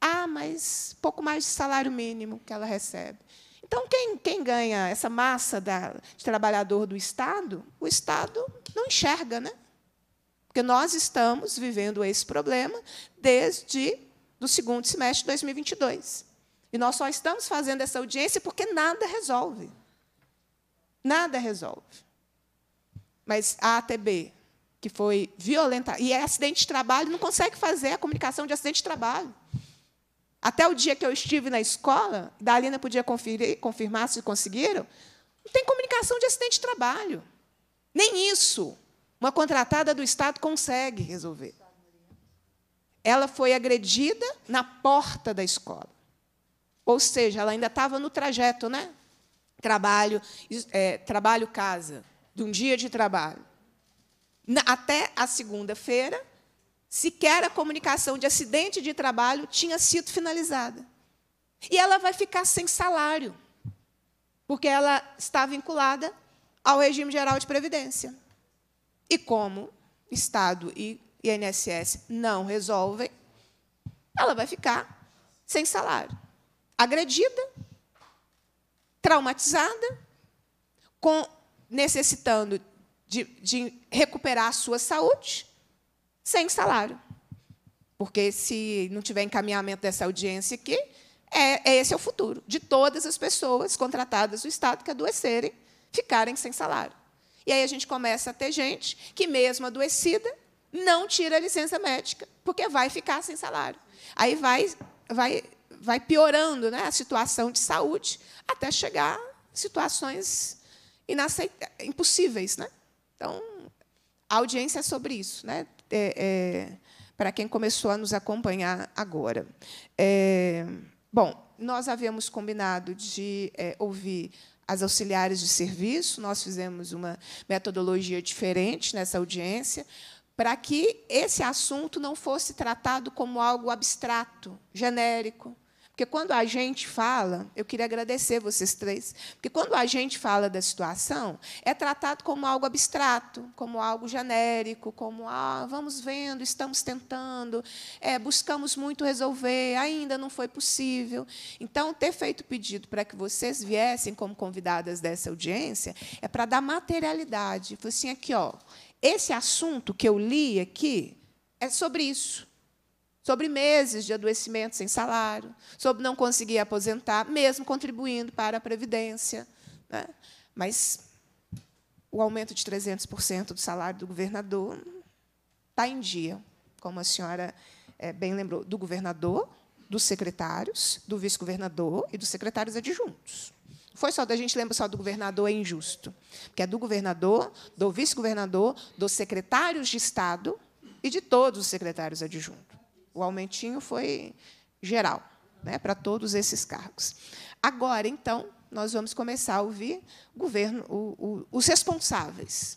Speaker 1: Ah, mas pouco mais de salário mínimo que ela recebe. Então, quem, quem ganha essa massa da, de trabalhador do Estado, o Estado não enxerga, né? Porque nós estamos vivendo esse problema desde o segundo semestre de 2022. E nós só estamos fazendo essa audiência porque nada resolve. Nada resolve. Mas A ATB, que foi violenta, e é acidente de trabalho, não consegue fazer a comunicação de acidente de trabalho. Até o dia que eu estive na escola, Dalina podia conferir, confirmar se conseguiram, não tem comunicação de acidente de trabalho. Nem isso uma contratada do Estado consegue resolver. Ela foi agredida na porta da escola. Ou seja, ela ainda estava no trajeto, né? trabalho, é, trabalho casa, de um dia de trabalho. Na, até a segunda-feira, sequer a comunicação de acidente de trabalho tinha sido finalizada. E ela vai ficar sem salário, porque ela está vinculada ao regime geral de previdência. E como Estado e INSS não resolvem, ela vai ficar sem salário, agredida traumatizada, com, necessitando de, de recuperar a sua saúde, sem salário. Porque se não tiver encaminhamento dessa audiência aqui, é, é, esse é o futuro de todas as pessoas contratadas do Estado que adoecerem, ficarem sem salário. E aí a gente começa a ter gente que, mesmo adoecida, não tira a licença médica, porque vai ficar sem salário. Aí vai, vai vai piorando né, a situação de saúde até chegar situações impossíveis. Né? Então, a audiência é sobre isso, né? É, é, para quem começou a nos acompanhar agora. É, bom, nós havíamos combinado de é, ouvir as auxiliares de serviço, nós fizemos uma metodologia diferente nessa audiência, para que esse assunto não fosse tratado como algo abstrato, genérico, porque quando a gente fala, eu queria agradecer vocês três, porque quando a gente fala da situação, é tratado como algo abstrato, como algo genérico, como ah, vamos vendo, estamos tentando, é, buscamos muito resolver, ainda não foi possível. Então, ter feito o pedido para que vocês viessem como convidadas dessa audiência é para dar materialidade. Falei assim, aqui, ó, esse assunto que eu li aqui é sobre isso sobre meses de adoecimento sem salário, sobre não conseguir aposentar, mesmo contribuindo para a Previdência. Né? Mas o aumento de 300% do salário do governador está em dia, como a senhora é, bem lembrou, do governador, dos secretários, do vice-governador e dos secretários adjuntos. foi só da gente lembra só do governador é injusto, porque é do governador, do vice-governador, dos secretários de Estado e de todos os secretários adjuntos. O aumentinho foi geral, né, para todos esses cargos. Agora, então, nós vamos começar a ouvir governo, o, o, os responsáveis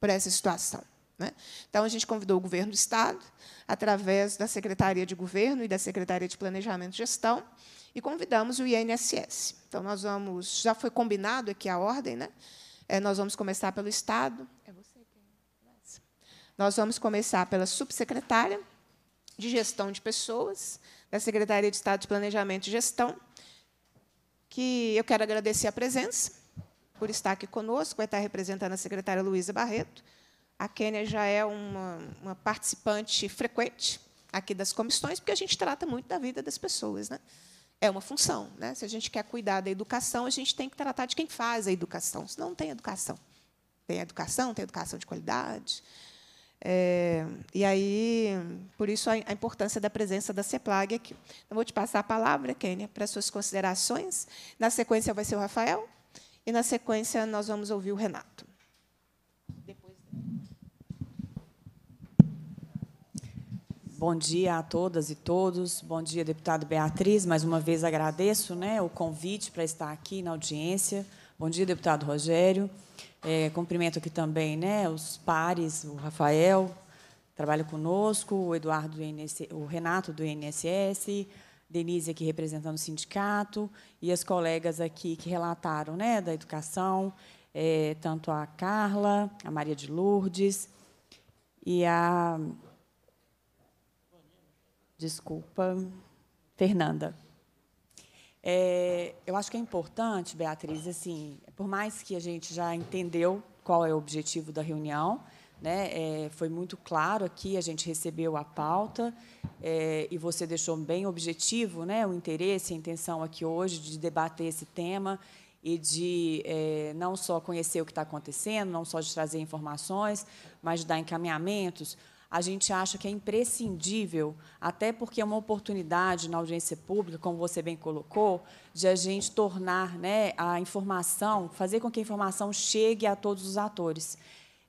Speaker 1: por essa situação. Né? Então, a gente convidou o governo do Estado, através da Secretaria de Governo e da Secretaria de Planejamento e Gestão, e convidamos o INSS. Então, nós vamos. Já foi combinado aqui a ordem, né? É, nós vamos começar pelo Estado. É você quem. Nós vamos começar pela subsecretária, de Gestão de Pessoas, da Secretaria de Estado de Planejamento e Gestão, que eu quero agradecer a presença por estar aqui conosco, vai estar representando a secretária Luísa Barreto. A Kênia já é uma, uma participante frequente aqui das comissões, porque a gente trata muito da vida das pessoas. Né? É uma função. Né? Se a gente quer cuidar da educação, a gente tem que tratar de quem faz a educação, senão não tem educação. Tem educação, tem educação de qualidade, é, e aí, por isso a, importância da presença da CEPLAG aqui. Eu então, vou te passar a palavra, Kênia, para suas considerações. Na sequência vai ser o Rafael, e na sequência nós vamos ouvir o Renato.
Speaker 7: Bom dia a todas e todos. Bom dia, deputado Beatriz. Mais uma vez agradeço né, o convite para estar aqui na audiência. Bom dia, deputado Rogério. É, cumprimento aqui também né, os pares, o Rafael, trabalha conosco, o Eduardo INSS, o Renato do INSS, Denise aqui representando o sindicato e as colegas aqui que relataram né, da educação, é, tanto a Carla, a Maria de Lourdes e a desculpa, Fernanda. É, eu acho que é importante, Beatriz, assim, por mais que a gente já entendeu qual é o objetivo da reunião, né, é, foi muito claro aqui, a gente recebeu a pauta é, e você deixou bem objetivo né, o interesse, a intenção aqui hoje de debater esse tema e de é, não só conhecer o que está acontecendo, não só de trazer informações, mas de dar encaminhamentos a gente acha que é imprescindível, até porque é uma oportunidade na audiência pública, como você bem colocou, de a gente tornar né, a informação, fazer com que a informação chegue a todos os atores.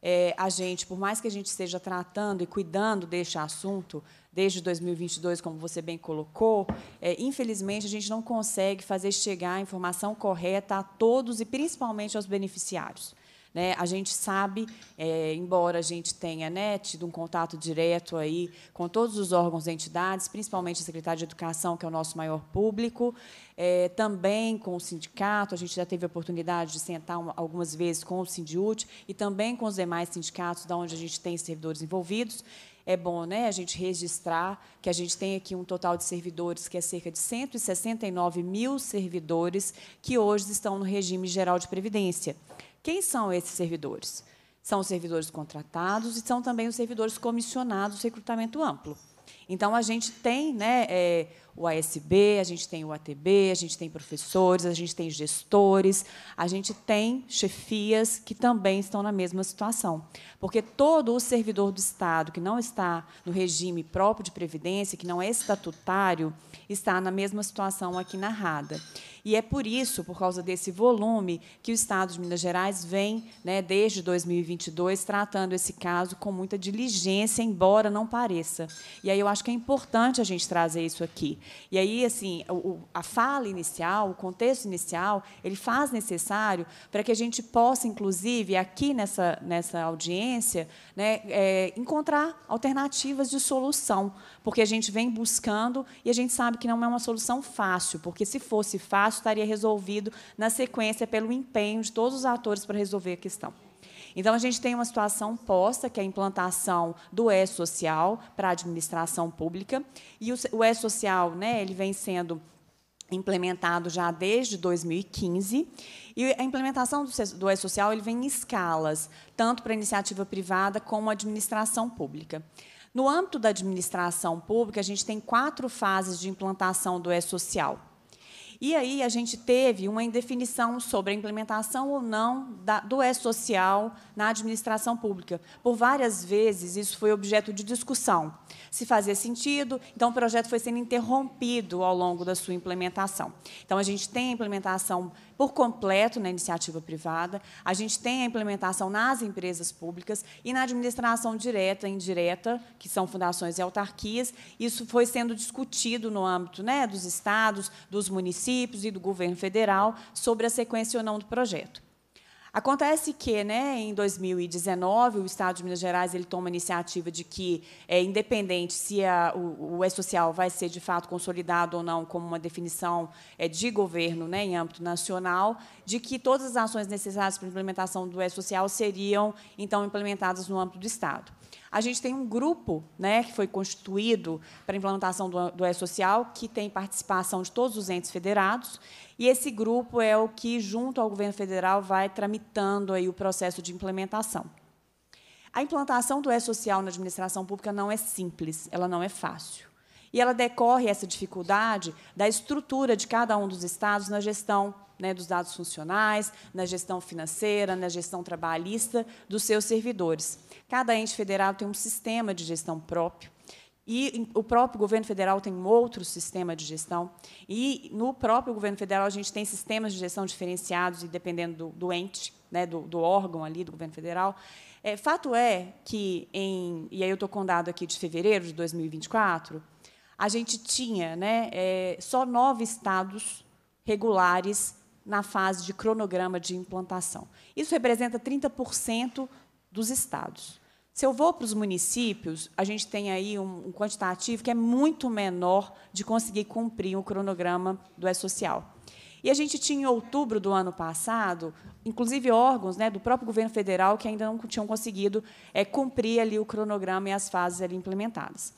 Speaker 7: É, a gente, por mais que a gente esteja tratando e cuidando deste assunto desde 2022, como você bem colocou, é, infelizmente a gente não consegue fazer chegar a informação correta a todos e principalmente aos beneficiários. Né? A gente sabe, é, embora a gente tenha né, tido um contato direto aí com todos os órgãos e entidades, principalmente a Secretaria de Educação, que é o nosso maior público, é, também com o sindicato, a gente já teve a oportunidade de sentar uma, algumas vezes com o Sindiut e também com os demais sindicatos, da onde a gente tem servidores envolvidos é bom né, a gente registrar que a gente tem aqui um total de servidores, que é cerca de 169 mil servidores, que hoje estão no regime geral de previdência. Quem são esses servidores? São os servidores contratados e são também os servidores comissionados, recrutamento amplo. Então, a gente tem né, é, o ASB, a gente tem o ATB, a gente tem professores, a gente tem gestores, a gente tem chefias que também estão na mesma situação. Porque todo o servidor do Estado que não está no regime próprio de previdência, que não é estatutário, está na mesma situação aqui narrada. E é por isso, por causa desse volume, que o Estado de Minas Gerais vem, né, desde 2022, tratando esse caso com muita diligência, embora não pareça. E aí eu acho que é importante a gente trazer isso aqui. E aí, assim, o, a fala inicial, o contexto inicial, ele faz necessário para que a gente possa, inclusive, aqui nessa, nessa audiência, né, é, encontrar alternativas de solução, porque a gente vem buscando e a gente sabe que não é uma solução fácil, porque se fosse fácil, estaria resolvido na sequência pelo empenho de todos os atores para resolver a questão. Então, a gente tem uma situação posta, que é a implantação do E-Social para a administração pública. E o E-Social né, ele vem sendo implementado já desde 2015. E a implementação do E-Social ele vem em escalas, tanto para iniciativa privada como administração pública. No âmbito da administração pública, a gente tem quatro fases de implantação do E-Social. E aí a gente teve uma indefinição sobre a implementação ou não da, do E-Social na administração pública. Por várias vezes isso foi objeto de discussão se fazia sentido. Então, o projeto foi sendo interrompido ao longo da sua implementação. Então, a gente tem a implementação por completo na iniciativa privada, a gente tem a implementação nas empresas públicas e na administração direta e indireta, que são fundações e autarquias. Isso foi sendo discutido no âmbito né, dos estados, dos municípios e do governo federal sobre a sequência ou não do projeto. Acontece que, né, em 2019, o Estado de Minas Gerais ele toma a iniciativa de que é independente se a, o, o E-Social vai ser de fato consolidado ou não como uma definição é, de governo, né, em âmbito nacional, de que todas as ações necessárias para a implementação do E-Social seriam então implementadas no âmbito do Estado. A gente tem um grupo né, que foi constituído para a implantação do, do E-Social, que tem participação de todos os entes federados, e esse grupo é o que, junto ao governo federal, vai tramitando aí o processo de implementação. A implantação do E-Social na administração pública não é simples, ela não é fácil. E ela decorre, essa dificuldade, da estrutura de cada um dos estados na gestão né, dos dados funcionais, na gestão financeira, na gestão trabalhista dos seus servidores. Cada ente federal tem um sistema de gestão próprio. E o próprio governo federal tem outro sistema de gestão. E no próprio governo federal a gente tem sistemas de gestão diferenciados e dependendo do, do ente, né, do, do, órgão ali do governo federal. É, fato é que em e aí eu estou com um dado aqui de fevereiro de 2024, a gente tinha, né, é, só nove estados regulares na fase de cronograma de implantação. Isso representa 30% dos estados. Se eu vou para os municípios, a gente tem aí um, um quantitativo que é muito menor de conseguir cumprir o um cronograma do E-Social. E a gente tinha, em outubro do ano passado, inclusive órgãos né, do próprio governo federal que ainda não tinham conseguido é, cumprir ali o cronograma e as fases ali implementadas.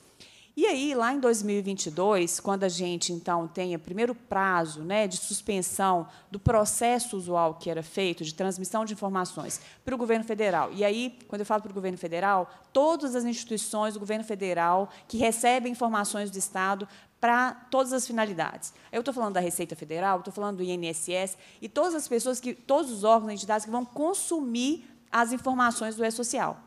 Speaker 7: E aí, lá em 2022, quando a gente então tem o primeiro prazo né, de suspensão do processo usual que era feito de transmissão de informações para o governo federal. E aí, quando eu falo para o governo federal, todas as instituições do governo federal que recebem informações do Estado para todas as finalidades. Eu estou falando da Receita Federal, estou falando do INSS e todas as pessoas que, todos os órgãos, e entidades que vão consumir as informações do E-Social.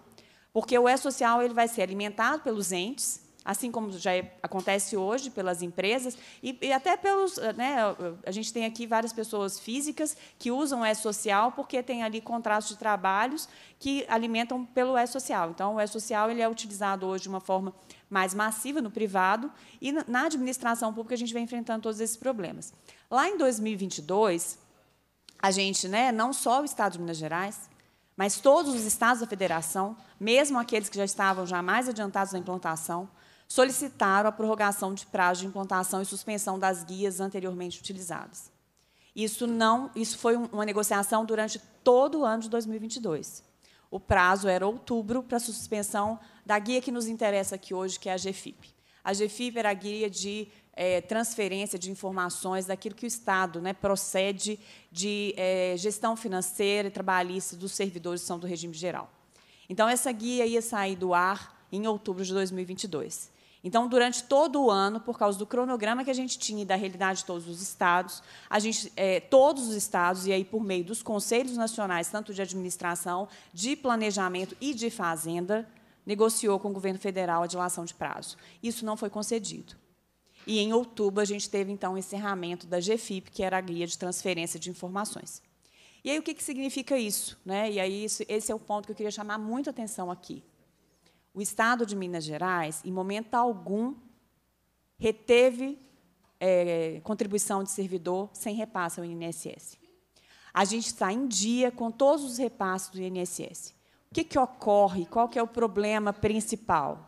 Speaker 7: Porque o E-Social ele vai ser alimentado pelos entes assim como já é, acontece hoje pelas empresas e, e até pelos, eh, né, eh, a gente tem aqui várias pessoas físicas que usam o e-social porque tem ali contratos de trabalhos que alimentam pelo e-social. Então, o e-social ele é utilizado hoje de uma forma mais massiva no privado e na administração pública a gente vem enfrentando todos esses problemas. Lá em 2022, a gente, né, não só o Estado de Minas Gerais, mas todos os estados da federação, mesmo aqueles que já estavam já mais adiantados na implantação, solicitaram a prorrogação de prazo de implantação e suspensão das guias anteriormente utilizadas. Isso não, isso foi uma negociação durante todo o ano de 2022. O prazo era outubro para a suspensão da guia que nos interessa aqui hoje, que é a GFIP. A GFIP era a guia de é, transferência de informações daquilo que o Estado né, procede de é, gestão financeira e trabalhista dos servidores que são do regime geral. Então, essa guia ia sair do ar em outubro de 2022. Então, durante todo o ano, por causa do cronograma que a gente tinha e da realidade de todos os estados, a gente, é, todos os estados, e aí por meio dos conselhos nacionais, tanto de administração, de planejamento e de fazenda, negociou com o governo federal a dilação de prazo. Isso não foi concedido. E em outubro a gente teve então o encerramento da GFIP, que era a guia de transferência de informações. E aí o que, que significa isso? Né? E aí esse é o ponto que eu queria chamar muita atenção aqui o Estado de Minas Gerais, em momento algum, reteve é, contribuição de servidor sem repasse ao INSS. A gente está em dia com todos os repasses do INSS. O que, que ocorre? Qual que é o problema principal?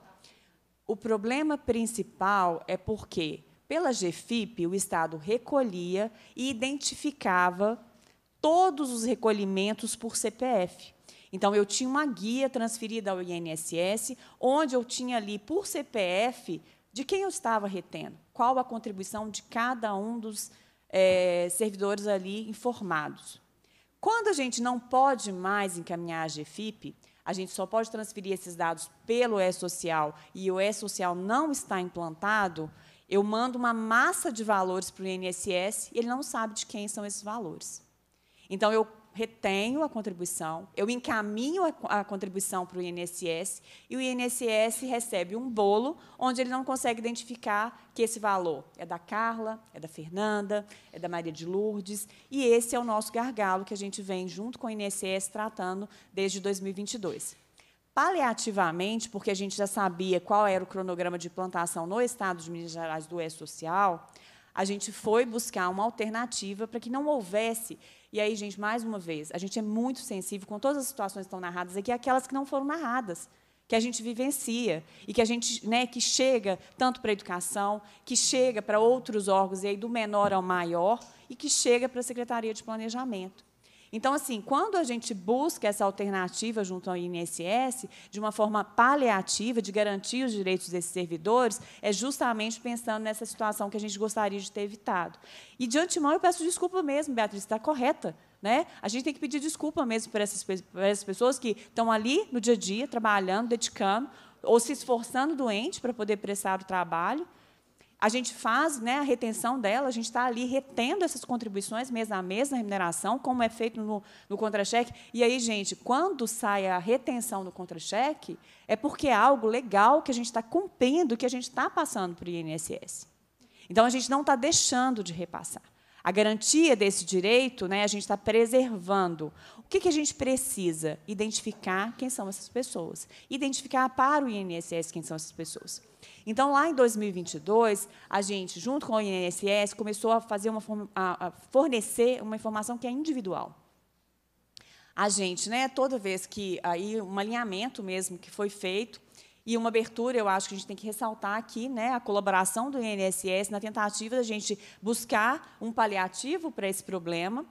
Speaker 7: O problema principal é porque, pela GFIP, o Estado recolhia e identificava todos os recolhimentos por CPF. Então, eu tinha uma guia transferida ao INSS, onde eu tinha ali, por CPF, de quem eu estava retendo, qual a contribuição de cada um dos é, servidores ali informados. Quando a gente não pode mais encaminhar a GFIP, a gente só pode transferir esses dados pelo E-Social e o E-Social não está implantado, eu mando uma massa de valores para o INSS e ele não sabe de quem são esses valores. Então, eu retenho a contribuição, eu encaminho a, contribuição para o INSS e o INSS recebe um bolo onde ele não consegue identificar que esse valor é da Carla, é da Fernanda, é da Maria de Lourdes, e esse é o nosso gargalo que a gente vem junto com o INSS tratando desde 2022 paliativamente, porque a gente já sabia qual era o cronograma de implantação no estado de Minas Gerais do E-Social, a gente foi buscar uma alternativa para que não houvesse e aí, gente, mais uma vez, a gente é muito sensível com todas as situações que estão narradas aqui, aquelas que não foram narradas que a gente vivencia e que a gente, né, que chega tanto para a educação, que chega para outros órgãos e aí do menor ao maior e que chega para a Secretaria de Planejamento. Então, assim, quando a gente busca essa alternativa junto ao INSS, de uma forma paliativa, de garantir os direitos desses servidores, é justamente pensando nessa situação que a gente gostaria de ter evitado. E, de antemão, eu peço desculpa mesmo, Beatriz, está correta. Né? A gente tem que pedir desculpa mesmo para essas, para essas pessoas que estão ali no dia a dia, trabalhando, dedicando, ou se esforçando doente para poder prestar o trabalho, a gente faz né, a retenção dela, a gente está ali retendo essas contribuições mês a mês na remuneração, como é feito no, no contra-cheque. E aí, gente, quando sai a retenção do contra-cheque, é porque é algo legal que a gente está cumprindo, que a gente está passando para o INSS. Então, a gente não está deixando de repassar. A garantia desse direito, né, a gente está preservando que, que a gente precisa? Identificar quem são essas pessoas. Identificar para o INSS quem são essas pessoas. Então, lá em 2022, a gente, junto com o INSS, começou a, fazer uma, a fornecer uma informação que é individual. A gente, né, toda vez que aí um alinhamento mesmo que foi feito e uma abertura, eu acho que a gente tem que ressaltar aqui né, a colaboração do INSS na tentativa da gente buscar um paliativo para esse problema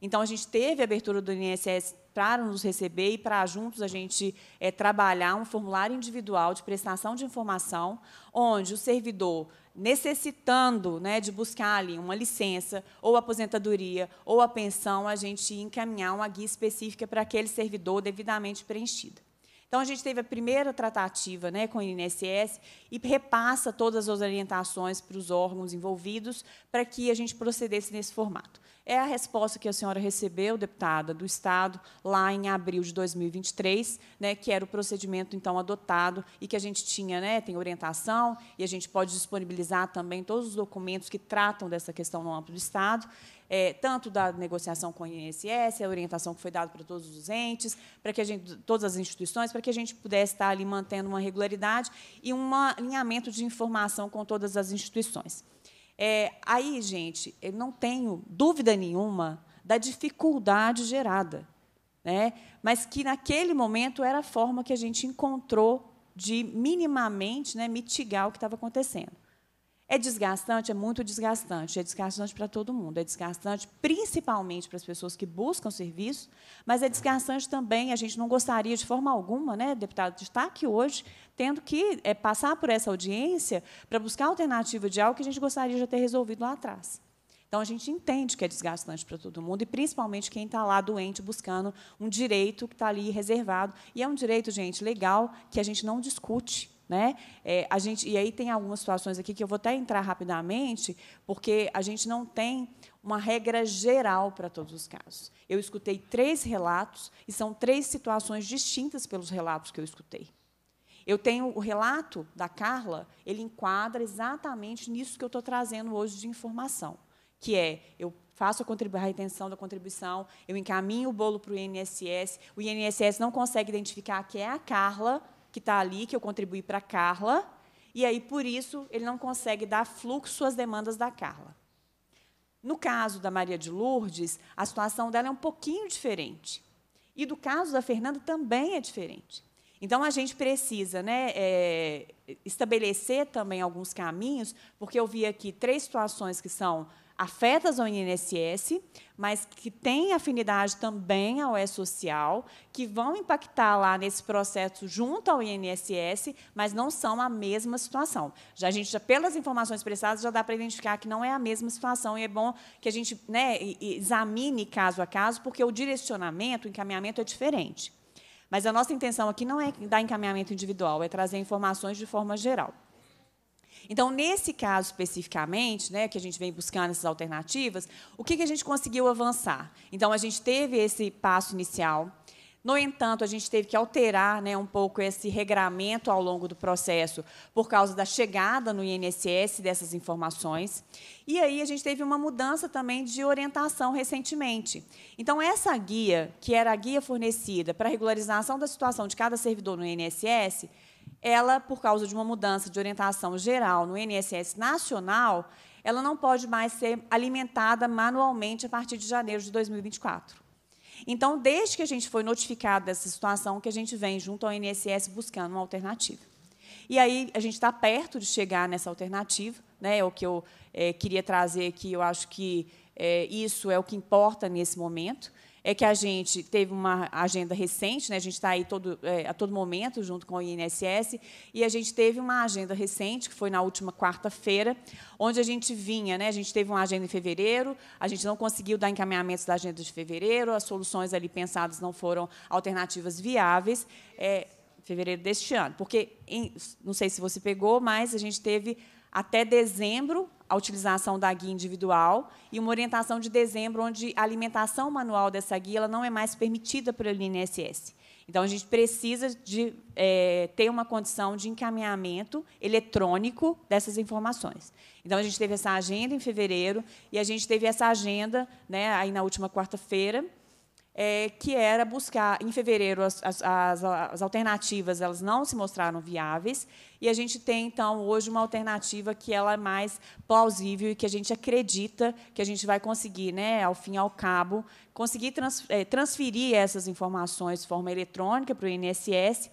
Speaker 7: então, a gente teve a abertura do INSS para nos receber e para juntos a gente é, trabalhar um formulário individual de prestação de informação, onde o servidor, necessitando né, de buscar ali uma licença, ou aposentadoria, ou a pensão, a gente encaminhar uma guia específica para aquele servidor devidamente preenchida. Então, a gente teve a primeira tratativa né, com o INSS e repassa todas as orientações para os órgãos envolvidos para que a gente procedesse nesse formato. É a resposta que a senhora recebeu, deputada, do Estado, lá em abril de 2023, né, que era o procedimento, então, adotado e que a gente tinha, né, tem orientação, e a gente pode disponibilizar também todos os documentos que tratam dessa questão no âmbito do Estado. É, tanto da negociação com o INSS, a orientação que foi dada para todos os entes, para que a gente, todas as instituições, para que a gente pudesse estar ali mantendo uma regularidade e um alinhamento de informação com todas as instituições. É, aí, gente, eu não tenho dúvida nenhuma da dificuldade gerada, né? mas que, naquele momento, era a forma que a gente encontrou de minimamente né, mitigar o que estava acontecendo. É desgastante, é muito desgastante. É desgastante para todo mundo. É desgastante principalmente para as pessoas que buscam serviço, mas é desgastante também. A gente não gostaria de forma alguma, né, deputado, de estar aqui hoje tendo que é, passar por essa audiência para buscar alternativa de algo que a gente gostaria de já ter resolvido lá atrás. Então, a gente entende que é desgastante para todo mundo, e principalmente quem está lá doente buscando um direito que está ali reservado. E é um direito, gente, legal, que a gente não discute né? É, a gente, e aí tem algumas situações aqui que eu vou até entrar rapidamente, porque a gente não tem uma regra geral para todos os casos. Eu escutei três relatos, e são três situações distintas pelos relatos que eu escutei. Eu tenho o relato da Carla, ele enquadra exatamente nisso que eu estou trazendo hoje de informação, que é eu faço a, a, retenção da contribuição, eu encaminho o bolo para o INSS, o INSS não consegue identificar que é a Carla, que está ali, que eu contribuí para a Carla, e aí, por isso, ele não consegue dar fluxo às demandas da Carla. No caso da Maria de Lourdes, a situação dela é um pouquinho diferente. E do caso da Fernanda também é diferente. Então, a gente precisa né, é, estabelecer também alguns caminhos, porque eu vi aqui três situações que são afetas ao INSS, mas que têm afinidade também ao E-Social, que vão impactar lá nesse processo junto ao INSS, mas não são a mesma situação. Já a gente, já, pelas informações prestadas, já dá para identificar que não é a mesma situação e é bom que a gente né, examine caso a caso, porque o direcionamento, o encaminhamento é diferente. Mas a nossa intenção aqui não é dar encaminhamento individual, é trazer informações de forma geral. Então, nesse caso especificamente, né, que a gente vem buscando essas alternativas, o que, que a gente conseguiu avançar? Então, a gente teve esse passo inicial. No entanto, a gente teve que alterar né, um pouco esse regramento ao longo do processo por causa da chegada no INSS dessas informações. E aí a gente teve uma mudança também de orientação recentemente. Então, essa guia, que era a guia fornecida para regularização da situação de cada servidor no INSS, ela, por causa de uma mudança de orientação geral no INSS nacional, ela não pode mais ser alimentada manualmente a partir de janeiro de 2024. Então, desde que a gente foi notificado dessa situação, que a gente vem junto ao INSS buscando uma alternativa. E aí a gente está perto de chegar nessa alternativa, né? É o que eu é, queria trazer aqui. Eu acho que é, isso é o que importa nesse momento é que a gente teve uma agenda recente, né? a gente está aí todo, é, a todo momento junto com o INSS, e a gente teve uma agenda recente, que foi na última quarta-feira, onde a gente vinha, né? a gente teve uma agenda em fevereiro, a gente não conseguiu dar encaminhamentos da agenda de fevereiro, as soluções ali pensadas não foram alternativas viáveis. É, fevereiro deste ano, porque, em, não sei se você pegou, mas a gente teve até dezembro a utilização da guia individual e uma orientação de dezembro, onde a alimentação manual dessa guia ela não é mais permitida pelo INSS. Então, a gente precisa de é, ter uma condição de encaminhamento eletrônico dessas informações. Então, a gente teve essa agenda em fevereiro e a gente teve essa agenda né, aí na última quarta-feira, é, que era buscar, em fevereiro, as, as, as, alternativas elas não se mostraram viáveis, e a gente tem, então, hoje uma alternativa que ela é mais plausível e que a gente acredita que a gente vai conseguir, né, ao fim e ao cabo, conseguir trans, é, transferir essas informações de forma eletrônica para o INSS,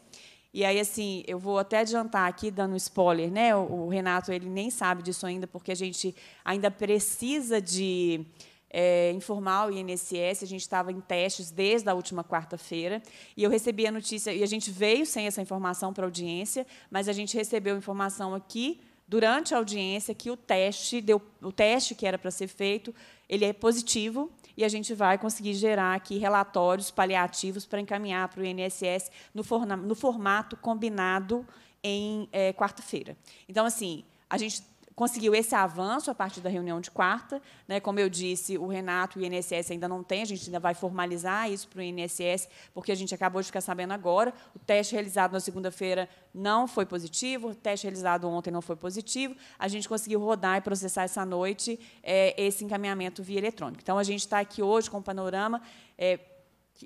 Speaker 7: e aí, assim, eu vou até adiantar aqui, dando spoiler, né? O, o Renato ele nem sabe disso ainda, porque a gente ainda precisa de é, informal e INSS, a gente estava em testes desde a última quarta-feira, e eu recebi a notícia, e a gente veio sem essa informação para a audiência, mas a gente recebeu informação aqui durante a audiência que o teste deu o teste que era para ser feito, ele é positivo e a gente vai conseguir gerar aqui relatórios paliativos para encaminhar para o INSS no, forna, no formato combinado em é, quarta-feira. Então assim, a gente conseguiu esse avanço a partir da reunião de quarta. Né? Como eu disse, o Renato e o INSS ainda não têm. a gente ainda vai formalizar isso para o INSS, porque a gente acabou de ficar sabendo agora. O teste realizado na segunda-feira não foi positivo, o teste realizado ontem não foi positivo. A gente conseguiu rodar e processar essa noite é, esse encaminhamento via eletrônico. Então, a gente está aqui hoje com o panorama. É,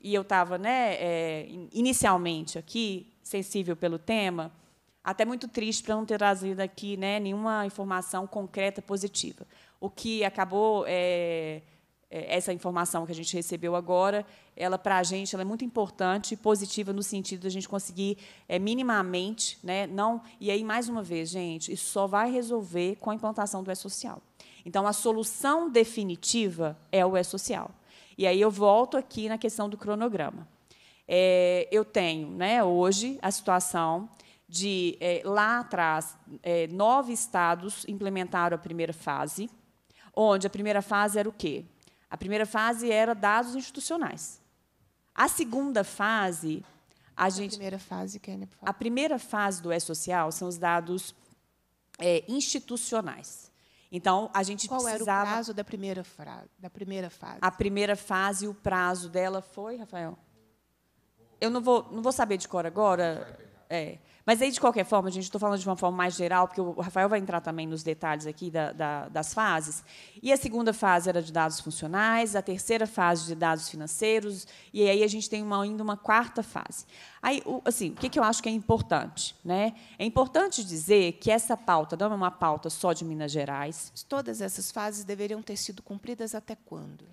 Speaker 7: e eu estava né, é, inicialmente aqui, sensível pelo tema, até muito triste para não ter trazido aqui né, nenhuma informação concreta positiva. O que acabou é, é essa informação que a gente recebeu agora, ela para a gente ela é muito importante e positiva no sentido de a gente conseguir é, minimamente, né, não e aí mais uma vez, gente, isso só vai resolver com a implantação do e-social. Então a solução definitiva é o e-social. E aí eu volto aqui na questão do cronograma. É, eu tenho, né, hoje a situação de é, lá atrás é, nove estados implementaram a primeira fase, onde a primeira fase era o quê? A primeira fase era dados institucionais. A segunda fase, a, a gente, primeira fase, Kênia, por favor. a primeira fase do e-social são os dados é, institucionais. Então a gente Qual precisava. Qual era o prazo da primeira, fra... da primeira fase? A primeira fase, o prazo dela foi, Rafael. Eu não vou, não vou saber de cor agora. É. Mas aí, de qualquer forma, gente, estou falando de uma forma mais geral, porque o Rafael vai entrar também nos detalhes aqui da, da, das fases. E a segunda fase era de dados funcionais, a terceira fase de dados financeiros, e aí a gente tem uma, ainda uma quarta fase. Aí, assim, o que eu acho que é importante? Né? É importante dizer que essa pauta não é uma pauta só de Minas Gerais. Todas essas fases deveriam ter sido cumpridas até quando?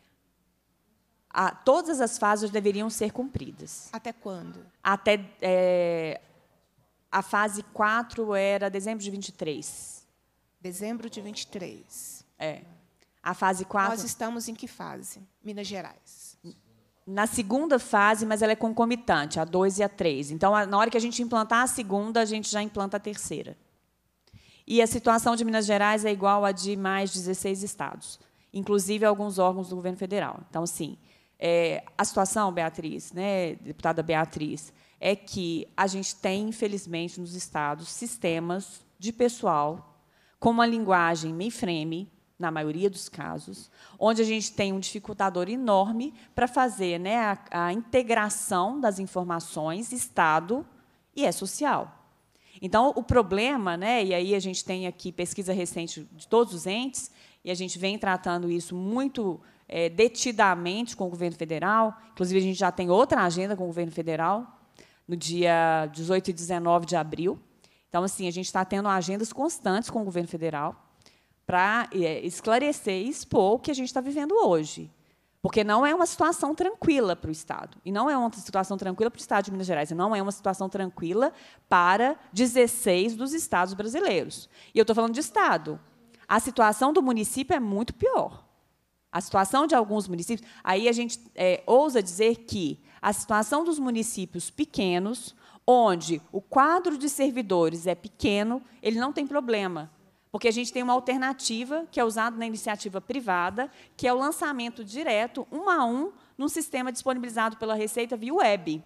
Speaker 7: A, ah, todas as fases deveriam ser cumpridas. Até quando? Até é, a fase 4 era dezembro de 23. Dezembro de 23. É. A fase 4. Nós
Speaker 1: estamos em que fase? Minas Gerais.
Speaker 7: Na segunda fase, mas ela é concomitante, a 2 e a 3. Então, na hora que a gente implantar a segunda, a gente já implanta a terceira. E a situação de Minas Gerais é igual a de mais 16 estados, inclusive alguns órgãos do governo federal. Então, sim, é, a situação, Beatriz, né, deputada Beatriz, é que a gente tem, infelizmente, nos estados, sistemas de pessoal com uma linguagem mainframe, na maioria dos casos, onde a gente tem um dificultador enorme para fazer né, a, a, integração das informações Estado e é social. Então, o problema, né, e aí a gente tem aqui pesquisa recente de todos os entes, e a gente vem tratando isso muito é, detidamente com o governo federal, inclusive a gente já tem outra agenda com o governo federal no dia 18 e 19 de abril. Então, assim, a gente está tendo agendas constantes com o governo federal para é, esclarecer e expor o que a gente está vivendo hoje. Porque não é uma situação tranquila para o Estado. E não é uma situação tranquila para o Estado de Minas Gerais. E não é uma situação tranquila para 16 dos estados brasileiros. E eu estou falando de Estado. A situação do município é muito pior. A situação de alguns municípios, aí a gente é, ousa dizer que a situação dos municípios pequenos, onde o quadro de servidores é pequeno, ele não tem problema, porque a gente tem uma alternativa que é usada na iniciativa privada, que é o lançamento direto, um a um, num sistema disponibilizado pela Receita via web.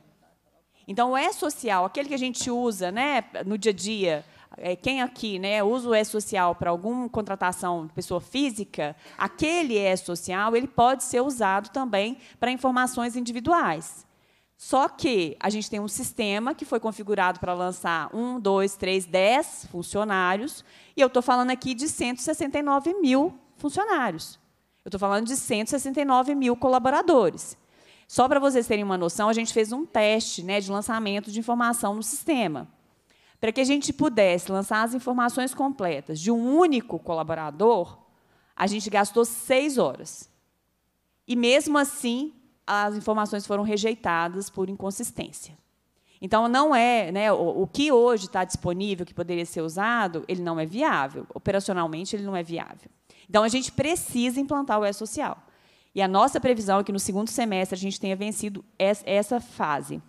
Speaker 7: Então, o E-Social, aquele que a gente usa né, no dia a dia, é, quem aqui né, usa o E-Social é para alguma contratação de pessoa física, aquele E-Social é ele pode ser usado também para informações individuais. Só que a gente tem um sistema que foi configurado para lançar um, dois, três, dez funcionários, e eu estou falando aqui de 169 mil funcionários. Eu estou falando de 169 mil colaboradores. Só para vocês terem uma noção, a gente fez um teste né, de lançamento de informação no sistema para que a gente pudesse lançar as informações completas de um único colaborador, a gente gastou seis horas. E mesmo assim, as informações foram rejeitadas por inconsistência. Então, não é né, o, o que hoje está disponível, que poderia ser usado, ele não é viável. Operacionalmente, ele não é viável. Então, a gente precisa implantar o e-social. E a nossa previsão é que no segundo semestre a gente tenha vencido essa fase.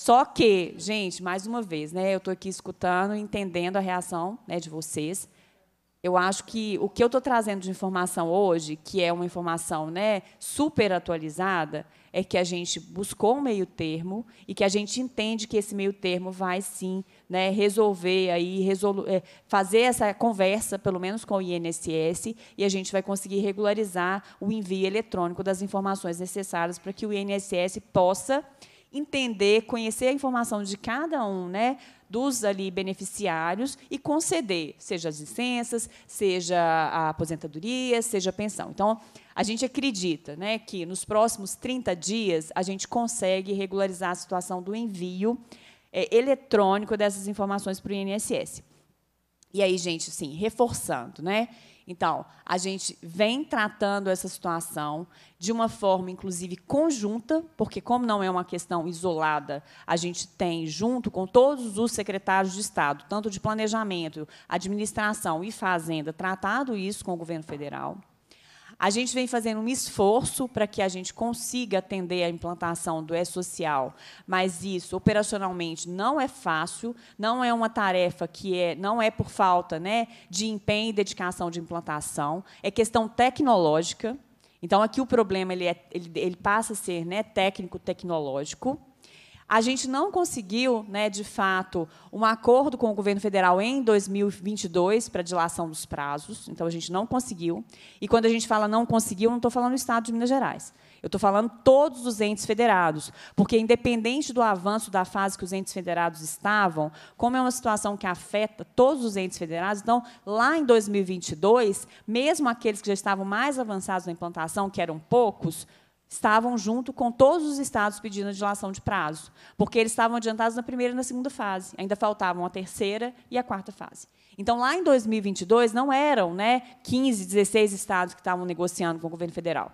Speaker 7: Só que, gente, mais uma vez, né, eu estou aqui escutando, entendendo a reação né, de vocês. Eu acho que o que eu estou trazendo de informação hoje, que é uma informação né, super atualizada, é que a gente buscou um meio termo e que a gente entende que esse meio termo vai sim né, resolver aí, resolu é, fazer essa conversa, pelo menos com o INSS, e a gente vai conseguir regularizar o envio eletrônico das informações necessárias para que o INSS possa entender, conhecer a informação de cada um, né, dos ali beneficiários e conceder, seja as licenças, seja a aposentadoria, seja a pensão. Então, a gente acredita, né, que nos próximos 30 dias a gente consegue regularizar a situação do envio é, eletrônico dessas informações para o INSS. E aí, gente, assim, reforçando, né? Então, a gente vem tratando essa situação de uma forma, inclusive, conjunta, porque, como não é uma questão isolada, a gente tem, junto com todos os secretários de Estado, tanto de Planejamento, Administração e Fazenda, tratado isso com o governo federal. A gente vem fazendo um esforço para que a gente consiga atender a implantação do e-social, mas isso operacionalmente não é fácil, não é uma tarefa que é, não é por falta né, de empenho e dedicação de implantação, é questão tecnológica. Então, aqui o problema ele, é, ele, ele passa a ser né, técnico-tecnológico. A gente não conseguiu, né, de fato, um acordo com o governo federal em 2022 para dilação dos prazos. Então, a gente não conseguiu. E quando a gente fala não conseguiu, não estou falando do Estado de Minas Gerais. Eu estou falando todos os entes federados, porque, independente do avanço da fase que os entes federados estavam, como é uma situação que afeta todos os entes federados, então, lá em 2022, mesmo aqueles que já estavam mais avançados na implantação, que eram poucos, estavam junto com todos os estados pedindo a dilação de prazo, porque eles estavam adiantados na primeira e na segunda fase, ainda faltavam a terceira e a quarta fase. Então, lá em 2022, não eram né, 15, 16 estados que estavam negociando com o governo federal.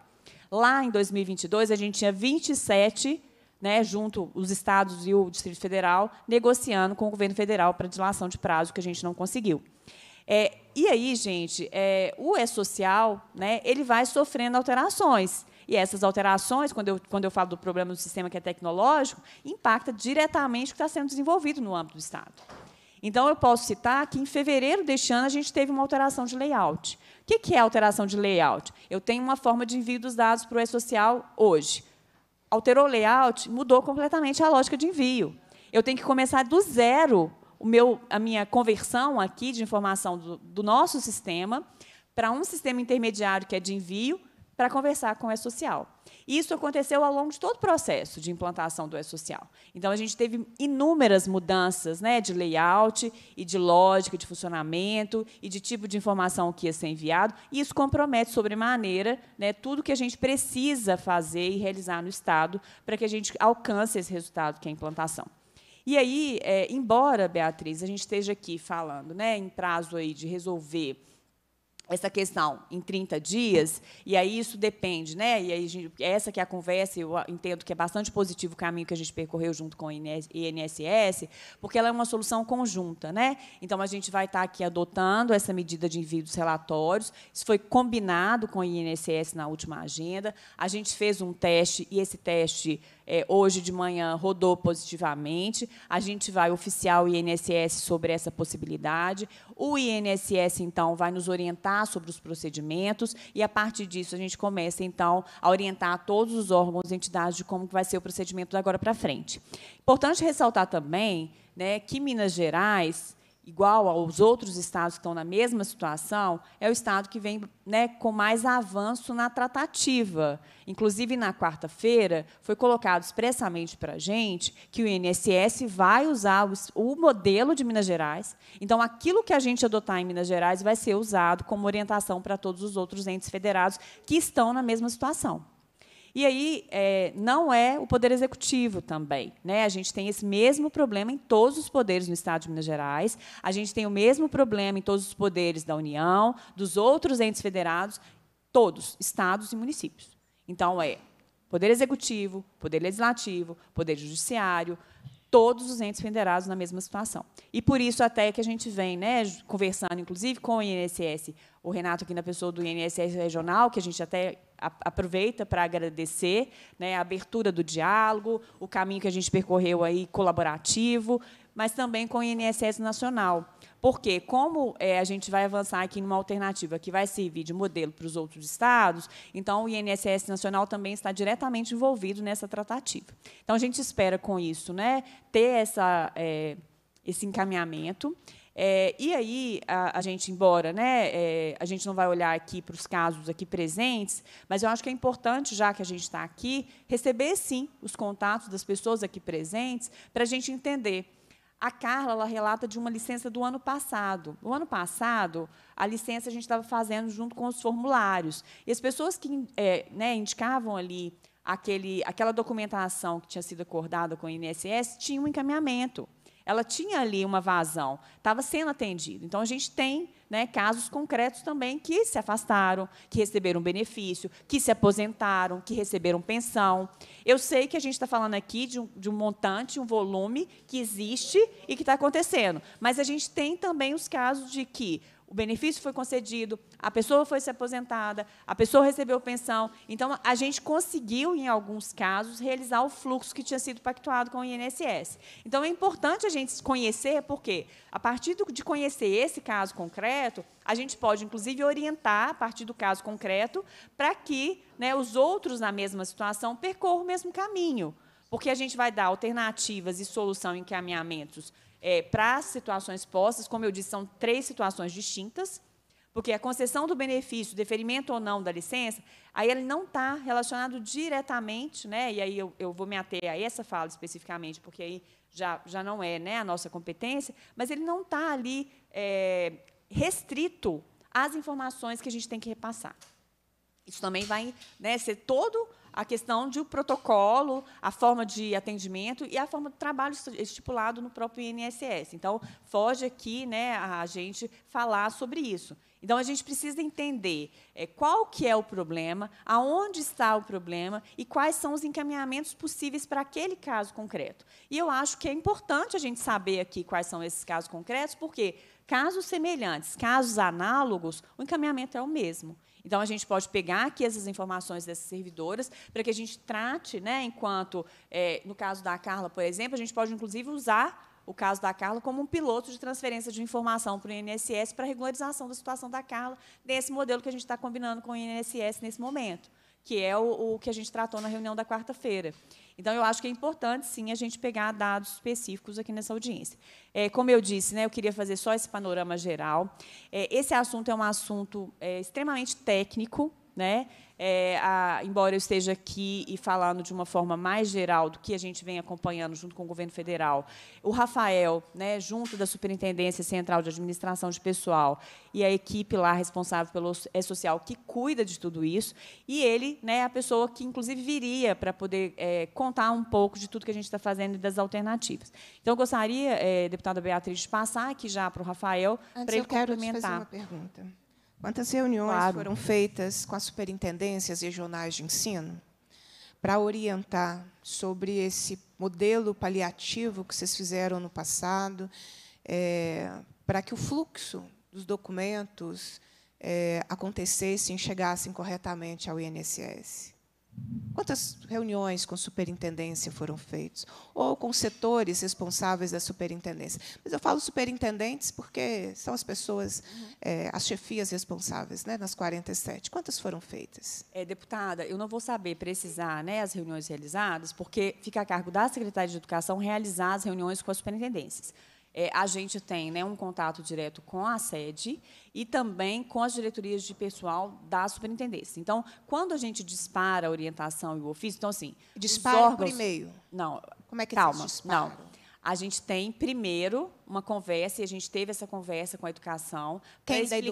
Speaker 7: Lá em 2022, a gente tinha 27, né, junto os estados e o Distrito Federal, negociando com o governo federal para dilação de prazo, que a gente não conseguiu. É, e aí, gente, é, o E-Social né, ele vai sofrendo alterações. E essas alterações, quando eu, quando eu falo do problema do sistema que é tecnológico, impacta diretamente o que está sendo desenvolvido no âmbito do Estado. Então, eu posso citar que, em fevereiro deste ano, a gente teve uma alteração de layout. O que é alteração de layout? Eu tenho uma forma de envio dos dados para o E-Social hoje. Alterou o layout, mudou completamente a lógica de envio. Eu tenho que começar do zero o meu, a minha conversão aqui de informação do, do nosso sistema para um sistema intermediário que é de envio, para conversar com o E-Social. Isso aconteceu ao longo de todo o processo de implantação do E-Social. Então, a gente teve inúmeras mudanças né, de layout e de lógica de funcionamento e de tipo de informação que ia ser enviado, e isso compromete sobremaneira né, tudo que a gente precisa fazer e realizar no Estado para que a gente alcance esse resultado que é a implantação. E aí, é, embora, Beatriz, a gente esteja aqui falando né, em prazo aí de resolver essa questão em 30 dias, e aí isso depende, né? E aí gente, essa que é a conversa, eu entendo que é bastante positivo o caminho que a gente percorreu junto com o INSS, porque ela é uma solução conjunta, né? Então a gente vai estar tá aqui adotando essa medida de envio dos relatórios. Isso foi combinado com o INSS na última agenda. A gente fez um teste e esse teste é, hoje de manhã rodou positivamente. A gente vai oficiar o INSS sobre essa possibilidade. O INSS, então, vai nos orientar sobre os procedimentos e, a partir disso, a gente começa, então, a orientar todos os órgãos e entidades de como vai ser o procedimento da agora para frente. Importante ressaltar também né, que Minas Gerais igual aos outros estados que estão na mesma situação, é o estado que vem né, com mais avanço na tratativa. Inclusive, na quarta-feira, foi colocado expressamente para a gente que o INSS vai usar o modelo de Minas Gerais. Então, aquilo que a gente adotar em Minas Gerais vai ser usado como orientação para todos os outros entes federados que estão na mesma situação. E aí é, não é o poder executivo também. Né? A gente tem esse mesmo problema em todos os poderes no Estado de Minas Gerais, a gente tem o mesmo problema em todos os poderes da União, dos outros entes federados, todos, estados e municípios. Então, é poder executivo, poder legislativo, poder judiciário, todos os entes federados na mesma situação. E por isso até que a gente vem né, conversando, inclusive, com o INSS, o Renato aqui na pessoa do INSS regional, que a gente até aproveita para agradecer né, a abertura do diálogo, o caminho que a gente percorreu aí colaborativo, mas também com o INSS nacional. Porque, como é, a gente vai avançar aqui numa alternativa que vai servir de modelo para os outros estados, então o INSS Nacional também está diretamente envolvido nessa tratativa. Então, a gente espera, com isso, né, ter essa, é, esse encaminhamento. É, e aí, a, a, gente, embora né, é, a gente não vai olhar aqui para os casos aqui presentes, mas eu acho que é importante, já que a gente está aqui, receber, sim, os contatos das pessoas aqui presentes para a gente entender. A Carla ela relata de uma licença do ano passado. No ano passado, a licença a gente estava fazendo junto com os formulários. E as pessoas que é, né, indicavam ali aquele, aquela documentação que tinha sido acordada com o INSS tinham um encaminhamento. Ela tinha ali uma vazão, estava sendo atendida. Então, a gente tem né, casos concretos também que se afastaram, que receberam benefício, que se aposentaram, que receberam pensão. Eu sei que a gente está falando aqui de um, de um montante, um volume que existe e que está acontecendo, mas a gente tem também os casos de que o benefício foi concedido, a pessoa foi se aposentada, a pessoa recebeu pensão. Então, a gente conseguiu, em alguns casos, realizar o fluxo que tinha sido pactuado com o INSS. Então, é importante a gente conhecer, porque, a partir de conhecer esse caso concreto, a gente pode, inclusive, orientar, a partir do caso concreto, para que né, os outros na mesma situação percorram o mesmo caminho porque a gente vai dar alternativas e solução e encaminhamentos é, para as situações postas, como eu disse, são três situações distintas, porque a concessão do benefício, deferimento ou não da licença, aí ele não está relacionado diretamente, né? e aí eu, eu vou me ater a essa fala especificamente, porque aí já, já não é né, a nossa competência, mas ele não está ali é, restrito às informações que a gente tem que repassar. Isso também vai né, ser todo a questão de o protocolo, a forma de atendimento e a forma de trabalho estipulado no próprio INSS. Então, foge aqui né, a gente falar sobre isso. Então, a gente precisa entender é, qual que é o problema, aonde está o problema e quais são os encaminhamentos possíveis para aquele caso concreto. E eu acho que é importante a gente saber aqui quais são esses casos concretos, porque casos semelhantes, casos análogos, o encaminhamento é o mesmo. Então, a gente pode pegar aqui essas informações dessas servidoras para que a gente trate, né, enquanto, é, no caso da Carla, por exemplo, a gente pode, inclusive, usar o caso da Carla como um piloto de transferência de informação para o INSS para regularização da situação da Carla, nesse modelo que a gente está combinando com o INSS nesse momento, que é o, o que a gente tratou na reunião da quarta-feira. Então, eu acho que é importante, sim, a gente pegar dados específicos aqui nessa audiência. É, como eu disse, né, eu queria fazer só esse panorama geral. É, esse assunto é um assunto é, extremamente técnico, né? É, a, embora eu esteja aqui e falando de uma forma mais geral do que a gente vem acompanhando junto com o governo federal, o Rafael, né, junto da Superintendência Central de Administração de Pessoal e a equipe lá responsável pelo E-Social, é que cuida de tudo isso, e ele, né, a pessoa que, inclusive, viria para poder é, contar um pouco de tudo que a gente está fazendo e das alternativas. Então, eu gostaria, é, deputada Beatriz, de passar aqui já para o Rafael, para ele complementar. Antes, eu quero te fazer uma
Speaker 1: pergunta. Quantas reuniões claro. foram feitas com as superintendências regionais de ensino para orientar sobre esse modelo paliativo que vocês fizeram no passado, é, eh, para que o fluxo dos documentos é, acontecessem, chegassem corretamente ao INSS? Quantas reuniões com superintendência foram feitas? Ou com setores responsáveis da superintendência? Mas eu falo superintendentes porque são as pessoas, é, as chefias responsáveis, né, nas 47. Quantas foram feitas?
Speaker 7: É, deputada, eu não vou saber precisar né, as reuniões realizadas, porque fica a cargo da Secretaria de Educação realizar as reuniões com as superintendências é, a gente tem né, um contato direto com a sede e também com as diretorias de pessoal da superintendência. Então, quando a gente dispara a orientação e o ofício, então, assim... Dispara órgãos... por e-mail? Não. Como é que calma, vocês Não. A gente tem, primeiro, uma conversa, e a gente teve essa conversa com a educação. Quem explicar... da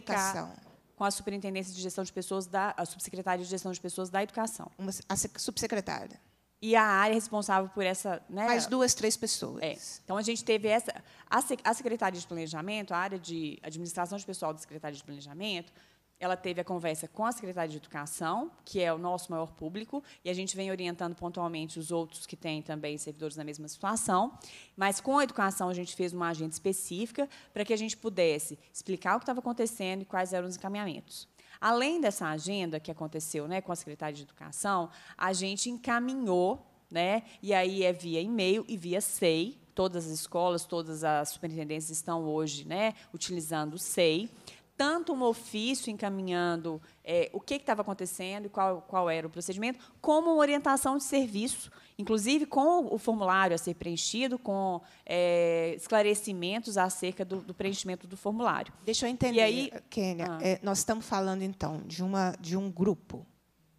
Speaker 7: educação? com a Superintendência de Gestão de Pessoas da a Subsecretaria de Gestão de Pessoas da Educação. Uma, a subsecretária e a área responsável por essa. Né? Mais duas, três pessoas. É. Então, a gente teve essa. A Secretaria de Planejamento, a área de administração de pessoal da Secretaria de Planejamento, ela teve a conversa com a Secretaria de Educação, que é o nosso maior público, e a gente vem orientando pontualmente os outros que têm também servidores na mesma situação. Mas com a educação, a gente fez uma agenda específica para que a gente pudesse explicar o que estava acontecendo e quais eram os encaminhamentos. Além dessa agenda que aconteceu né, com a Secretaria de Educação, a gente encaminhou, né, e aí é via e-mail e via SEI, todas as escolas, todas as superintendências estão hoje né, utilizando o SEI, tanto um ofício encaminhando é, o que estava acontecendo, qual, qual era o procedimento, como uma orientação de serviço, inclusive com o formulário a ser preenchido, com é, esclarecimentos acerca do, do, preenchimento do formulário. Deixa eu entender, e aí, Kênia. Ah. É,
Speaker 1: nós estamos falando, então, de, uma, de um grupo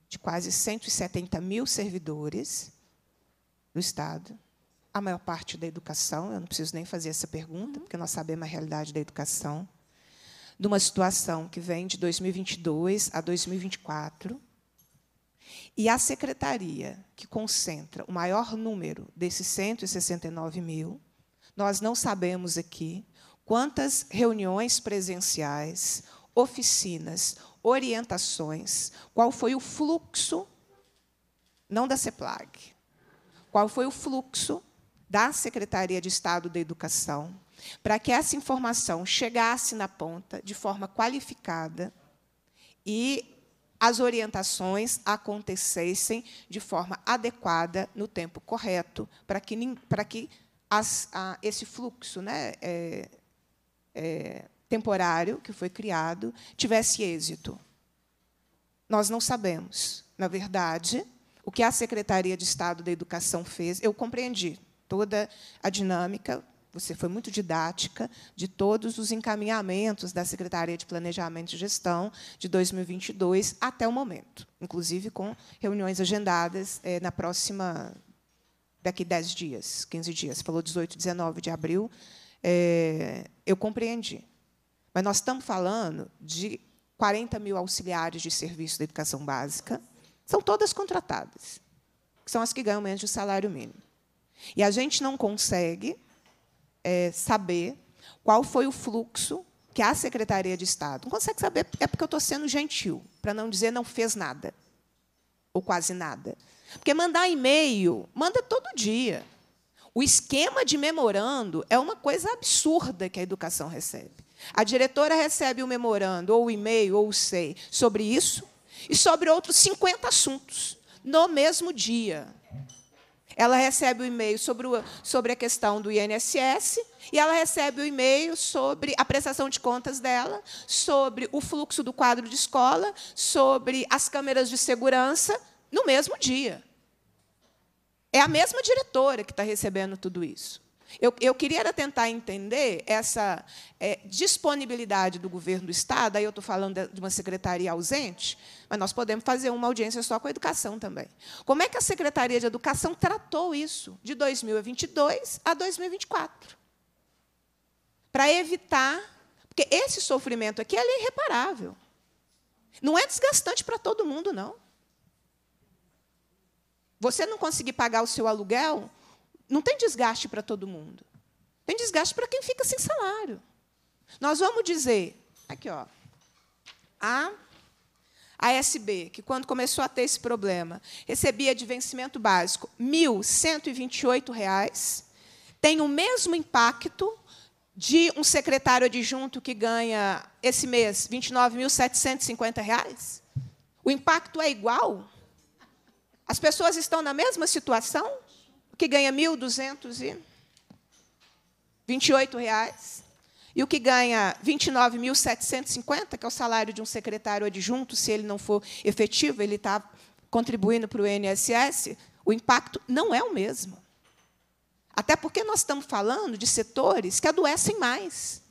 Speaker 1: de quase 170 mil servidores do Estado, a maior parte da educação, eu não preciso nem fazer essa pergunta, uhum. porque nós sabemos a realidade da educação, de uma situação que vem de 2022 a 2024. E a secretaria, que concentra o maior número desses 169 mil, nós não sabemos aqui quantas reuniões presenciais, oficinas, orientações, qual foi o fluxo, não da CEPLAG, qual foi o fluxo da Secretaria de Estado da Educação para que essa informação chegasse na ponta de forma qualificada e as orientações acontecessem de forma adequada, no tempo correto, para que, para que as, a, esse fluxo né, é, é, temporário que foi criado tivesse êxito. Nós não sabemos. Na verdade, o que a Secretaria de Estado da Educação fez, eu compreendi toda a dinâmica, você foi muito didática de todos os encaminhamentos da Secretaria de Planejamento e Gestão de 2022 até o momento, inclusive com reuniões agendadas é, na próxima daqui 10 dias, 15 dias. Falou 18, 19 de abril. É, eu compreendi. Mas nós estamos falando de 40 mil auxiliares de serviço da educação básica, são todas contratadas, que são as que ganham menos de salário mínimo. E a gente não consegue é, saber qual foi o fluxo que a Secretaria de Estado. Não consegue saber, é porque eu estou sendo gentil, para não dizer não fez nada, ou quase nada. Porque mandar e-mail, manda todo dia. O esquema de memorando é uma coisa absurda que a educação recebe. A diretora recebe o memorando, ou o e-mail, ou o SEI, sobre isso e sobre outros 50 assuntos, no mesmo dia. Ela recebe o e-mail sobre, o, sobre a questão do INSS e ela recebe o e-mail sobre a prestação de contas dela, sobre o fluxo do quadro de escola, sobre as câmeras de segurança, no mesmo dia. É a mesma diretora que está recebendo tudo isso. Eu, eu queria tentar entender essa é, disponibilidade do governo do Estado, aí eu estou falando de uma secretaria ausente, mas nós podemos fazer uma audiência só com a educação também. Como é que a Secretaria de Educação tratou isso de 2022 a 2024? Para evitar. Porque esse sofrimento aqui é irreparável. Não é desgastante para todo mundo, não. Você não conseguir pagar o seu aluguel não tem desgaste para todo mundo. Tem desgaste para quem fica sem salário. Nós vamos dizer, aqui, ó, a ASB, que quando começou a ter esse problema, recebia de vencimento básico R$ 1.128, tem o mesmo impacto de um secretário adjunto que ganha esse mês R$ 29.750? O impacto é igual? As pessoas estão na mesma situação? o que ganha R$ 1.228 e o que ganha 29.750, que é o salário de um secretário adjunto, se ele não for efetivo, ele está contribuindo para o INSS, o impacto não é o mesmo. Até porque nós estamos falando de setores que adoecem mais.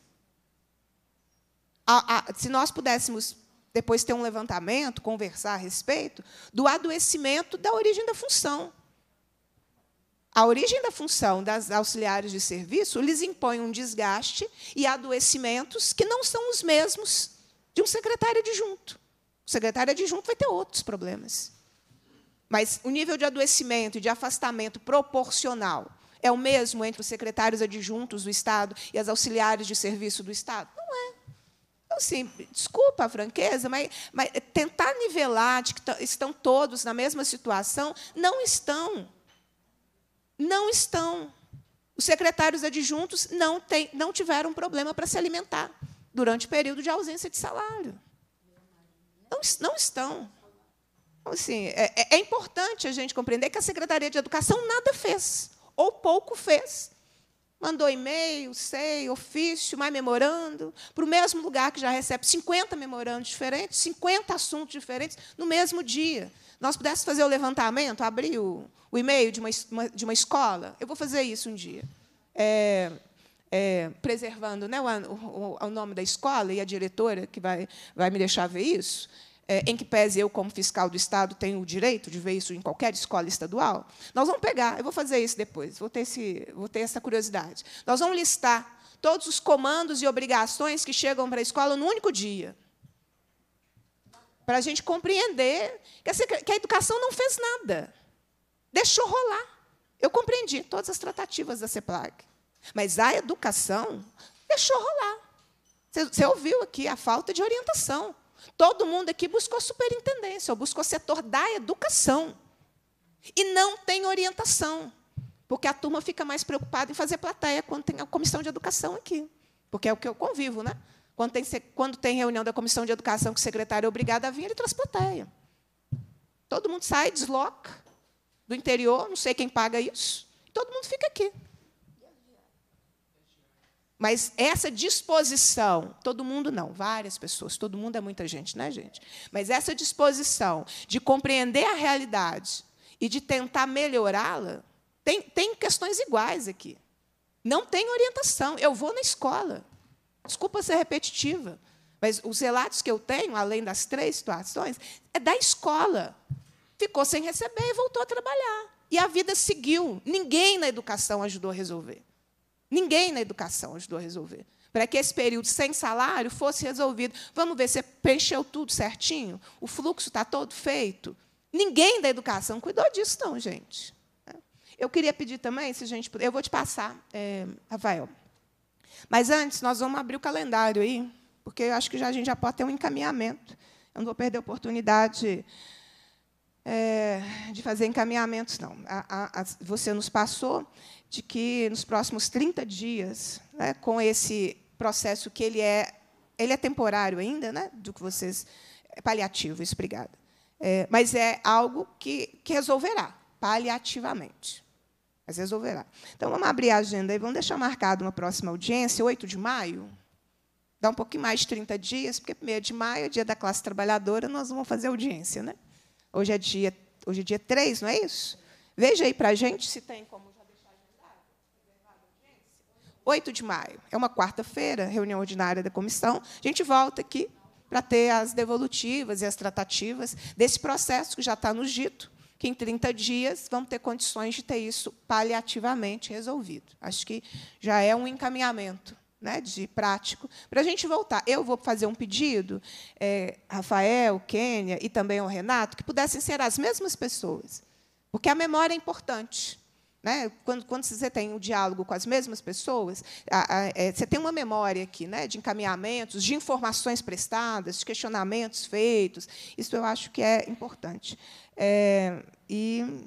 Speaker 1: A, a, se nós pudéssemos depois ter um levantamento, conversar a respeito do adoecimento da origem da função. A origem da função das auxiliares de serviço lhes impõe um desgaste e adoecimentos que não são os mesmos de um secretário adjunto. O secretário adjunto vai ter outros problemas. Mas o nível de adoecimento e de afastamento proporcional é o mesmo entre os secretários adjuntos do Estado e as auxiliares de serviço do Estado? Não é. Então, assim, desculpa a franqueza, mas, mas tentar nivelar de que estão todos na mesma situação, não estão. Não estão. Os secretários adjuntos não, tem, não tiveram problema para se alimentar durante o período de ausência de salário. Não, não estão. Então, assim, é, é, é importante a gente compreender que a Secretaria de Educação nada fez, ou pouco fez, mandou e-mail, sei, ofício, mais memorando, para o mesmo lugar que já recebe 50 memorandos diferentes, 50 assuntos diferentes, no mesmo dia. Nós pudéssemos fazer o levantamento, abrir o, o e-mail de uma, de uma escola. Eu vou fazer isso um dia. É, é, preservando né, o, o, o, nome da escola e a diretora que vai, vai me deixar ver isso, é, em que pese eu, como fiscal do Estado, tenho o direito de ver isso em qualquer escola estadual, nós vamos pegar, eu vou fazer isso depois, vou ter, esse, vou ter essa curiosidade. Nós vamos listar todos os comandos e obrigações que chegam para a escola num único dia. Para a gente compreender que a, que a educação não fez nada. Deixou rolar. Eu compreendi todas as tratativas da CEPLAG. Mas a educação deixou rolar. Você ouviu aqui a falta de orientação. Todo mundo aqui buscou superintendência, ou buscou setor da educação. E não tem orientação, porque a turma fica mais preocupada em fazer plateia quando tem a comissão de educação aqui, porque é o que eu convivo, né? Quando tem, quando tem reunião da comissão de educação que o secretário é obrigado a vir, ele traz plateia. Todo mundo sai, desloca do interior, não sei quem paga isso. Todo mundo fica aqui. Mas essa disposição, todo mundo não, várias pessoas, todo mundo é muita gente, né, gente? Mas essa disposição de compreender a realidade e de tentar melhorá-la, tem, tem questões iguais aqui. Não tem orientação. Eu vou na escola. Desculpa ser repetitiva, mas os relatos que eu tenho, além das três situações, é da escola ficou sem receber e voltou a trabalhar. E a vida seguiu. Ninguém na educação ajudou a resolver. Ninguém na educação ajudou a resolver. Para que esse período sem salário fosse resolvido. Vamos ver, se preencheu tudo certinho? O fluxo está todo feito? Ninguém da educação cuidou disso, não, gente. Eu queria pedir também, se a gente puder. Eu vou te passar, é, Rafael. Mas antes, nós vamos abrir o calendário aí, porque eu acho que já, a gente já pode ter um encaminhamento. Eu não vou perder a oportunidade é, de fazer encaminhamentos, não. A, a, a, você nos passou de que nos próximos 30 dias, né, com esse processo que ele é, ele é temporário ainda, né, do que vocês é paliativo, isso, obrigada. É, mas é algo que, que resolverá paliativamente. Mas resolverá. Então, vamos abrir a agenda e vamos deixar marcado uma próxima audiência, 8 de maio. Dá um pouquinho mais de 30 dias, porque 1 de maio, é dia da classe trabalhadora, nós vamos fazer audiência, né? Hoje é dia, hoje é dia 3, não é isso? Veja aí para a gente se tem como já deixar agendado. 8 de maio, é uma quarta-feira, reunião ordinária da comissão. A gente volta aqui para ter as devolutivas e as tratativas desse processo que já está no dito, que em 30 dias vamos ter condições de ter isso paliativamente resolvido. Acho que já é um encaminhamento né, de prático, para a gente voltar. Eu vou fazer um pedido, é, Rafael, Kênia e também o Renato, que pudessem ser as mesmas pessoas, porque a memória é importante. Né? Quando, quando você tem o um diálogo com as mesmas pessoas, a, a, é, você tem uma memória aqui né, de encaminhamentos, de informações prestadas, de questionamentos feitos. Isso eu acho que é importante. É, e,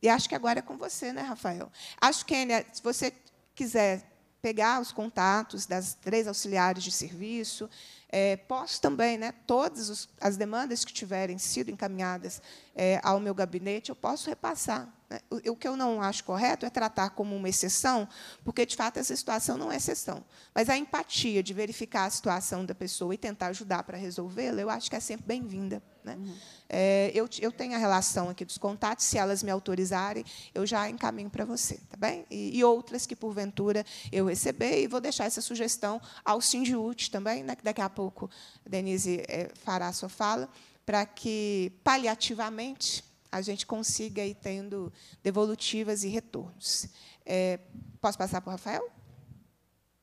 Speaker 1: e acho que agora é com você, né, Rafael? Acho que, se você quiser pegar os contatos das três auxiliares de serviço. É, posso também, né, todas as demandas que tiverem sido encaminhadas é, ao meu gabinete, eu posso repassar. Né? O, que eu não acho correto é tratar como uma exceção, porque, de fato, essa situação não é exceção. Mas a empatia de verificar a situação da pessoa e tentar ajudar para resolvê-la, eu acho que é sempre bem-vinda. Né? Uhum. É, eu, eu, tenho a relação aqui dos contatos, se elas me autorizarem, eu já encaminho para você, tá bem? E, e, outras que, porventura, eu receber, e vou deixar essa sugestão ao Sindiut também, né? que daqui a pouco a Denise é, fará a sua fala para que paliativamente a gente consiga ir tendo devolutivas e retornos. É, posso passar para o Rafael?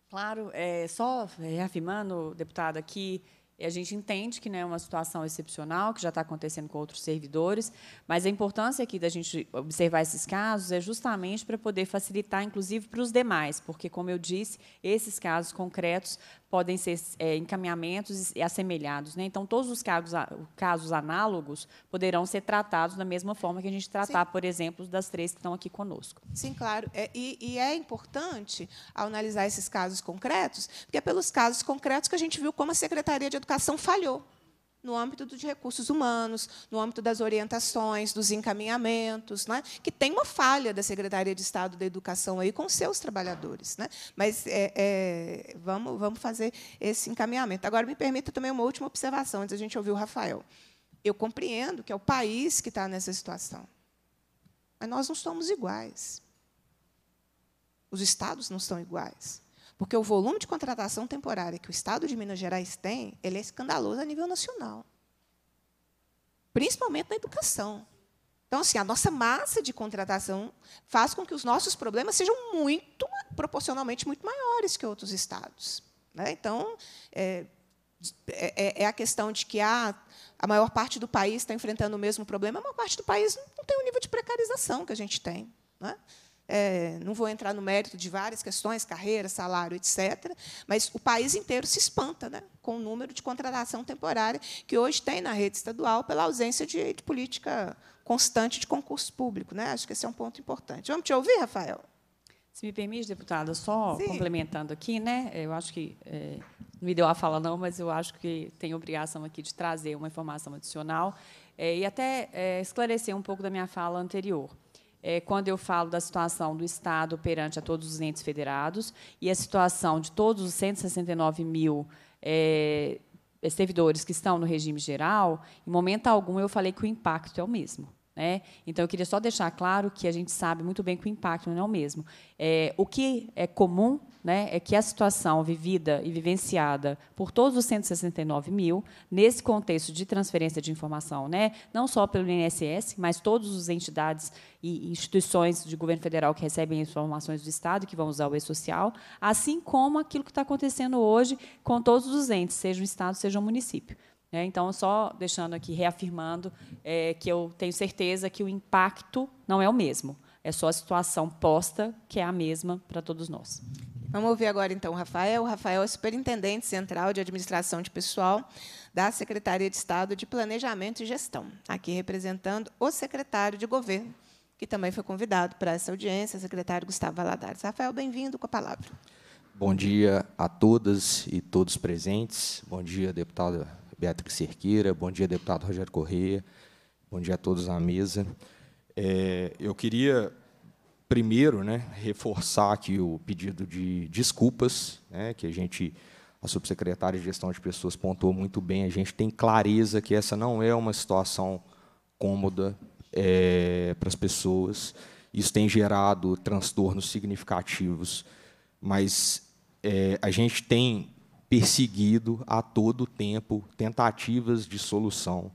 Speaker 7: Claro, é, só reafirmando, deputada, que a gente entende que não né, é uma situação excepcional, que já está acontecendo com outros servidores, mas a importância aqui da gente observar esses casos é justamente para poder facilitar, inclusive, para os demais, porque, como eu disse, esses casos concretos podem ser é, encaminhamentos assemelhados. Né? Então, todos os casos, casos análogos poderão ser tratados da mesma forma que a gente tratar, Sim. por exemplo, das três que estão aqui conosco.
Speaker 1: Sim, claro. É, e, e, é importante, analisar esses casos concretos, porque é pelos casos concretos que a gente viu como a Secretaria de Educação falhou no âmbito dos recursos humanos, no âmbito das orientações, dos encaminhamentos, né? que tem uma falha da Secretaria de Estado da Educação aí com seus trabalhadores. Né? Mas é, é, vamos, vamos fazer esse encaminhamento. Agora, me permita também uma última observação, antes a gente ouvir o Rafael. Eu compreendo que é o país que está nessa situação, mas nós não somos iguais. Os estados não são iguais. Porque o volume de contratação temporária que o Estado de Minas Gerais tem, ele é escandaloso a nível nacional. Principalmente na educação. Então, assim, a nossa massa de contratação faz com que os nossos problemas sejam muito, proporcionalmente, muito maiores que outros estados. Né? Então, é, é, é, a questão de que ah, a maior parte do país está enfrentando o mesmo problema, a maior parte do país não tem o nível de precarização que a gente tem. Né? É, não vou entrar no mérito de várias questões, carreira, salário, etc., mas o país inteiro se espanta né, com o número de contratação temporária que hoje tem na rede estadual pela ausência de, de política constante de concurso público. Né? Acho que esse é um ponto importante. Vamos te ouvir, Rafael?
Speaker 7: Se me permite, deputada, só Sim. complementando aqui, né? eu acho que. É, não me deu a fala, não, mas eu acho que tem obrigação aqui de trazer uma informação adicional é, e até é, esclarecer um pouco da minha fala anterior é, quando eu falo da situação do Estado perante a todos os entes federados e a situação de todos os 169 mil é, servidores que estão no regime geral, em momento algum eu falei que o impacto é o mesmo. Né? Então, eu queria só deixar claro que a gente sabe muito bem que o impacto não é o mesmo. É, o que é comum né, é que a situação vivida e vivenciada por todos os 169 mil, nesse contexto de transferência de informação, né, não só pelo INSS, mas todas as entidades e instituições de governo federal que recebem informações do Estado, que vão usar o e-social, assim como aquilo que está acontecendo hoje com todos os entes, seja o Estado, seja o município. Né. então, só deixando aqui, reafirmando, é, que eu tenho certeza que o impacto não é o mesmo. É só a situação posta que é a mesma para todos nós.
Speaker 1: Vamos ouvir agora, então, o Rafael. O Rafael é superintendente central de administração de pessoal da Secretaria de Estado de Planejamento e Gestão, aqui representando o secretário de governo, que também foi convidado para essa audiência, o secretário Gustavo Valadares. Rafael, bem-vindo com a palavra.
Speaker 8: Bom dia a todas e todos presentes. Bom dia, deputada Beatriz Cerqueira. Bom dia, deputado Rogério Corrêa. Bom dia a todos na mesa. É, eu queria primeiro, né, reforçar aqui o pedido de desculpas, né, que a gente, a subsecretária de Gestão de Pessoas pontuou muito bem, a gente tem clareza que essa não é uma situação cômoda é, para as pessoas, isso tem gerado transtornos significativos, mas é, a gente tem perseguido a todo tempo tentativas de solução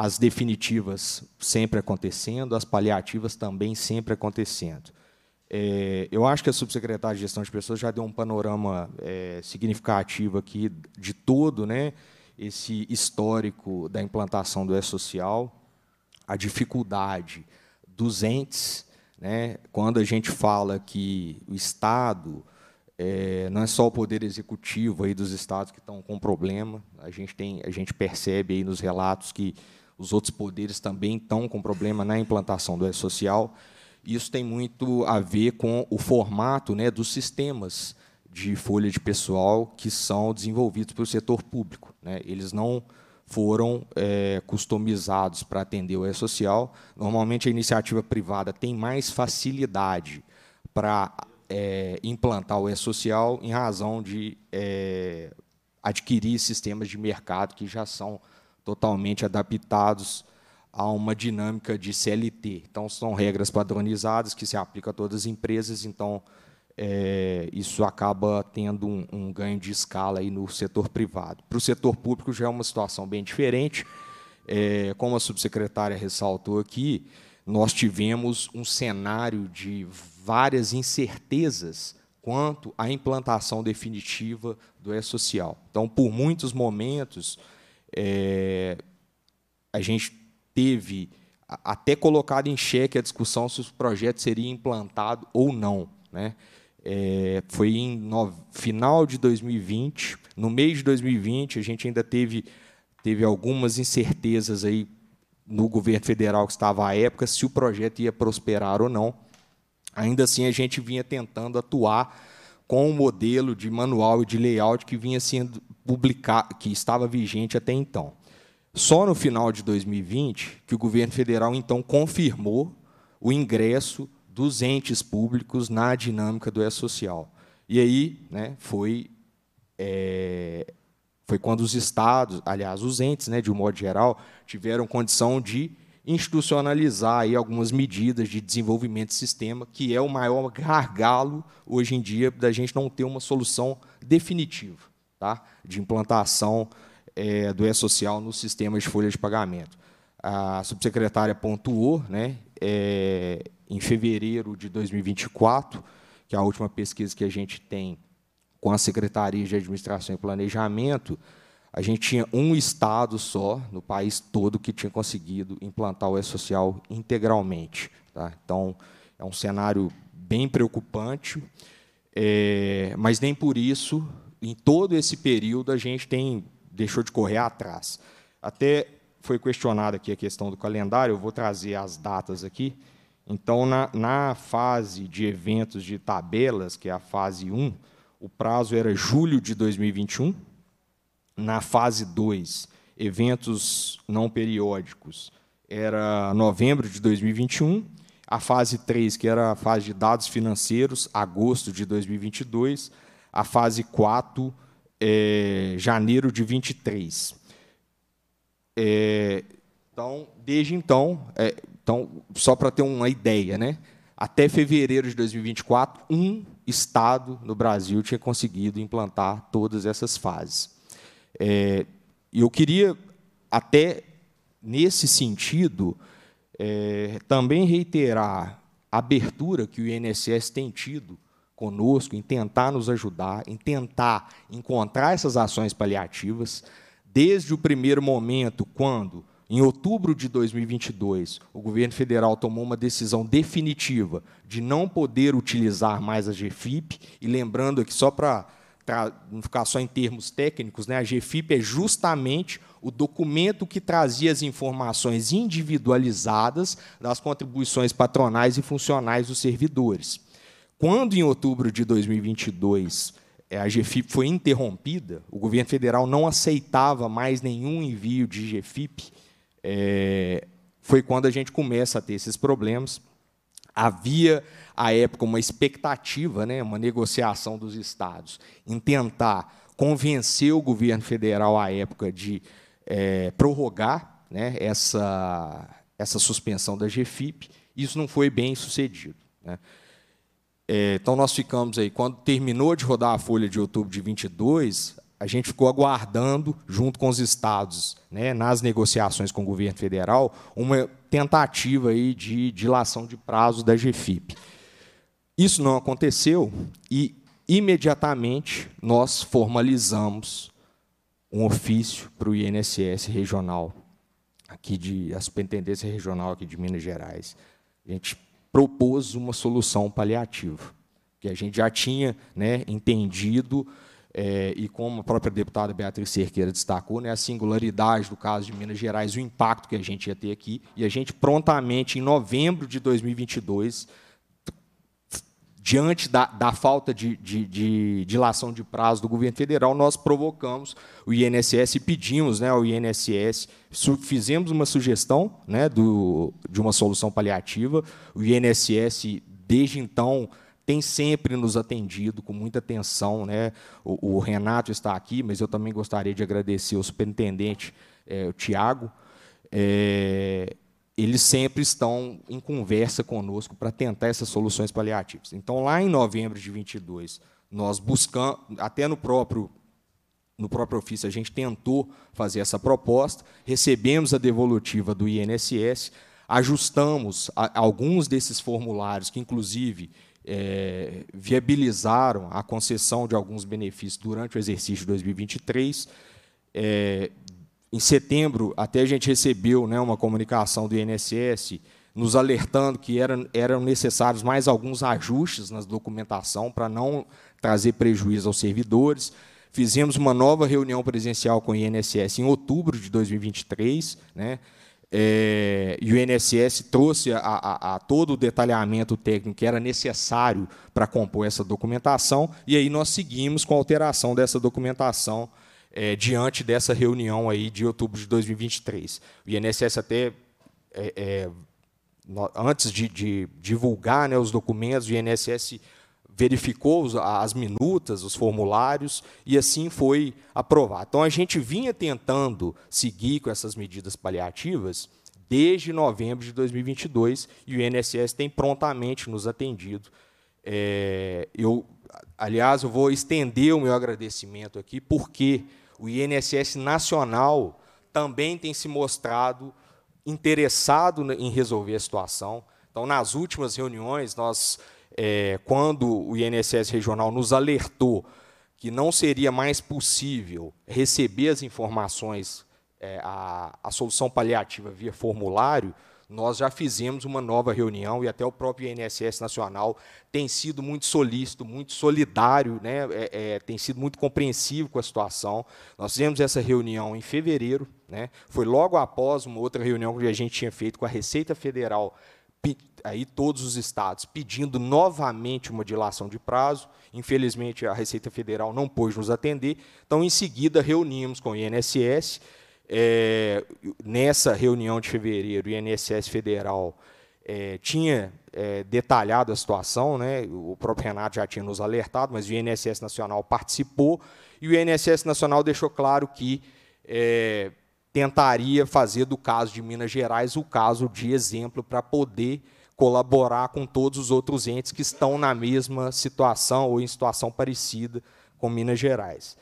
Speaker 8: as definitivas sempre acontecendo, as paliativas também sempre acontecendo. É, eu acho que a subsecretária de Gestão de Pessoas já deu um panorama é, significativo aqui de todo né, esse histórico da implantação do E-Social, a dificuldade dos entes. Né, quando a gente fala que o Estado, é, não é só o poder executivo aí dos estados que estão com problema, a gente, tem, a gente percebe aí nos relatos que os outros poderes também estão com problema na implantação do E-Social. Isso tem muito a ver com o formato né, dos sistemas de folha de pessoal que são desenvolvidos pelo setor público. Né? Eles não foram é, customizados para atender o E-Social. Normalmente, a iniciativa privada tem mais facilidade para é, implantar o E-Social em razão de é, adquirir sistemas de mercado que já são totalmente adaptados a uma dinâmica de CLT. Então, são regras padronizadas que se aplicam a todas as empresas, então, é, isso acaba tendo um, um, ganho de escala aí no setor privado. Para o setor público já é uma situação bem diferente. É, como a subsecretária ressaltou aqui, nós tivemos um cenário de várias incertezas quanto à implantação definitiva do E-Social. Então, por muitos momentos, é, a gente teve até colocado em xeque a discussão se o projeto seria implantado ou não. Né? É, foi em no, final de 2020, no mês de 2020, a gente ainda teve, teve algumas incertezas aí no governo federal que estava à época se o projeto ia prosperar ou não. Ainda assim, a gente vinha tentando atuar com o um modelo de manual e de layout que vinha sendo publicado, que estava vigente até então. Só no final de 2020 que o governo federal então confirmou o ingresso dos entes públicos na dinâmica do E-Social. E aí né, foi, é, foi quando os estados, aliás, os entes, né, de um modo geral, tiveram condição de institucionalizar aí algumas medidas de desenvolvimento de sistema, que é o maior gargalo hoje em dia da gente não ter uma solução definitiva tá? de implantação é, do E-Social no sistema de folha de pagamento. A subsecretária pontuou, né, é, em fevereiro de 2024, que é a última pesquisa que a gente tem com a Secretaria de Administração e Planejamento, a gente tinha um estado só no país todo que tinha conseguido implantar o E-Social integralmente. Tá? Então, é um cenário bem preocupante, é, mas nem por isso em todo esse período a gente tem deixou de correr atrás. Até foi questionada aqui a questão do calendário, eu vou trazer as datas aqui. Então, na, na fase de eventos de tabelas, que é a fase 1, o prazo era julho de 2021. Na fase 2, eventos não periódicos, era novembro de 2021. A fase 3, que era a fase de dados financeiros, agosto de 2022 a fase 4, é, janeiro de 23. É, então, desde então, é, então só para ter uma ideia, né? até fevereiro de 2024, um Estado no Brasil tinha conseguido implantar todas essas fases. É, e eu queria, até nesse sentido, é, também reiterar a abertura que o INSS tem tido conosco, em tentar nos ajudar, em tentar encontrar essas ações paliativas, desde o primeiro momento, quando, em outubro de 2022, o governo federal tomou uma decisão definitiva de não poder utilizar mais a GFIP, e lembrando aqui, só para não ficar só em termos técnicos, né, a GFIP é justamente o documento que trazia as informações individualizadas das contribuições patronais e funcionais dos servidores. Quando, em outubro de 2022, a GFIP foi interrompida, o governo federal não aceitava mais nenhum envio de GFIP, é, foi quando a gente começa a ter esses problemas. Havia, à época, uma expectativa, né, uma negociação dos estados em tentar convencer o governo federal, à época, de é, prorrogar né, essa, essa suspensão da GFIP. Isso não foi bem sucedido. Né. É, então, nós ficamos aí, quando terminou de rodar a folha de outubro de 22, a gente ficou aguardando, junto com os estados, né, nas negociações com o governo federal, uma tentativa aí de dilação de prazo da GFIP. Isso não aconteceu e, imediatamente, nós formalizamos um ofício para o INSS regional, aqui de, a superintendência regional aqui de Minas Gerais. A gente propôs uma solução paliativa, que a gente já tinha né, entendido, é, e como a própria deputada Beatriz Cerqueira destacou, né, a singularidade do caso de Minas Gerais, o impacto que a gente ia ter aqui, e a gente prontamente, em novembro de 2022, diante da, da falta de, de, de, dilação de prazo do governo federal, nós provocamos o INSS e pedimos né, ao INSS, fizemos uma sugestão né, do, de uma solução paliativa. O INSS, desde então, tem sempre nos atendido com muita atenção. Né? O, o Renato está aqui, mas eu também gostaria de agradecer ao superintendente, é, o Tiago. É, eh, eles sempre estão em conversa conosco para tentar essas soluções paliativas. Então, lá em novembro de 22, nós buscamos, até no próprio no próprio ofício a gente tentou fazer essa proposta, recebemos a devolutiva do INSS, ajustamos a, alguns desses formulários que inclusive é, viabilizaram a concessão de alguns benefícios durante o exercício de 2023. É, em setembro, até a gente recebeu né, uma comunicação do INSS nos alertando que eram, eram necessários mais alguns ajustes na documentação para não trazer prejuízo aos servidores. Fizemos uma nova reunião presencial com o INSS em outubro de 2023, né? É, e o INSS trouxe a, a, a, todo o detalhamento técnico que era necessário para compor essa documentação, e aí nós seguimos com a alteração dessa documentação é, diante dessa reunião aí de outubro de 2023. O INSS até é, é antes de, de divulgar né, os documentos, o INSS verificou os, as minutas, os formulários, e assim foi aprovado. Então, a gente vinha tentando seguir com essas medidas paliativas desde novembro de 2022, e o INSS tem prontamente nos atendido. É, eu, aliás, eu vou estender o meu agradecimento aqui, porque o INSS nacional também tem se mostrado interessado em resolver a situação. Então, nas últimas reuniões, nós, é, quando o INSS regional nos alertou que não seria mais possível receber as informações, é, a, a solução paliativa via formulário, nós já fizemos uma nova reunião e até o próprio INSS Nacional tem sido muito solícito, muito solidário, né? É, é, tem sido muito compreensivo com a situação. Nós fizemos essa reunião em fevereiro, né? foi logo após uma outra reunião que a gente tinha feito com a Receita Federal aí todos os estados pedindo novamente uma dilação de prazo. Infelizmente, a Receita Federal não pôde nos atender. Então, em seguida, reunimos com o INSS é, nessa reunião de fevereiro, o INSS Federal é, tinha é, detalhado a situação, né? o próprio Renato já tinha nos alertado, mas o INSS Nacional participou, e o INSS Nacional deixou claro que é, tentaria fazer do caso de Minas Gerais o caso de exemplo para poder colaborar com todos os outros entes que estão na mesma situação ou em situação parecida com Minas Gerais.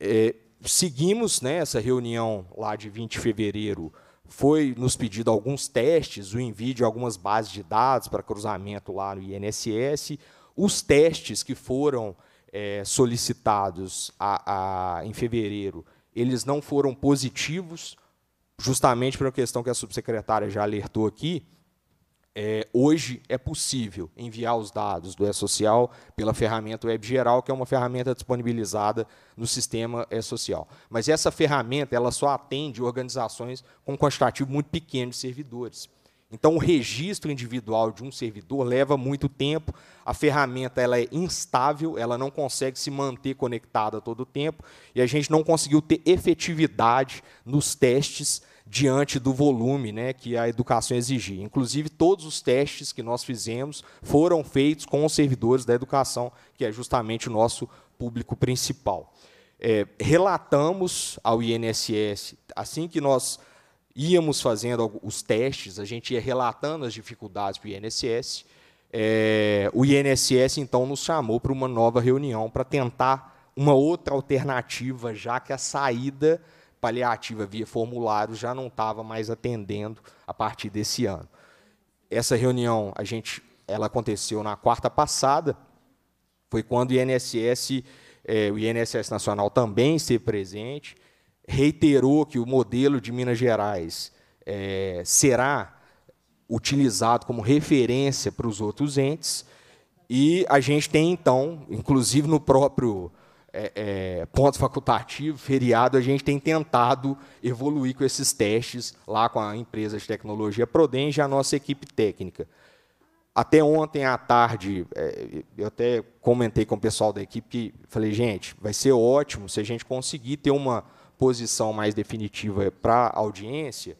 Speaker 8: É, seguimos né, essa reunião lá de 20 de fevereiro. Foi nos pedido alguns testes, o envio de algumas bases de dados para cruzamento lá no INSS. Os testes que foram é, solicitados a, a, em fevereiro, eles não foram positivos, justamente por uma questão que a subsecretária já alertou aqui, é, hoje é possível enviar os dados do E-Social pela ferramenta Web Geral, que é uma ferramenta disponibilizada no sistema E-Social. Mas essa ferramenta ela só atende organizações com um quantitativo muito pequeno de servidores. Então, o registro individual de um servidor leva muito tempo, a ferramenta ela é instável, ela não consegue se manter conectada todo o tempo, e a gente não conseguiu ter efetividade nos testes diante do volume né, que a educação exigia. Inclusive, todos os testes que nós fizemos foram feitos com os servidores da educação, que é justamente o nosso público principal. É, relatamos ao INSS, assim que nós íamos fazendo os testes, a gente ia relatando as dificuldades para o INSS. É, o INSS, então, nos chamou para uma nova reunião para tentar uma outra alternativa, já que a saída paliativa via formulário já não estava mais atendendo a partir desse ano. Essa reunião a gente, ela aconteceu na quarta passada, foi quando o INSS, eh, o INSS Nacional também esteve presente, reiterou que o modelo de Minas Gerais eh, será utilizado como referência para os outros entes, e a gente tem, então, inclusive no próprio é, é, ponto facultativo, feriado, a gente tem tentado evoluir com esses testes lá com a empresa de tecnologia Prodenge e a nossa equipe técnica. Até ontem à tarde, é, eu até comentei com o pessoal da equipe que falei, gente, vai ser ótimo se a gente conseguir ter uma posição mais definitiva para a audiência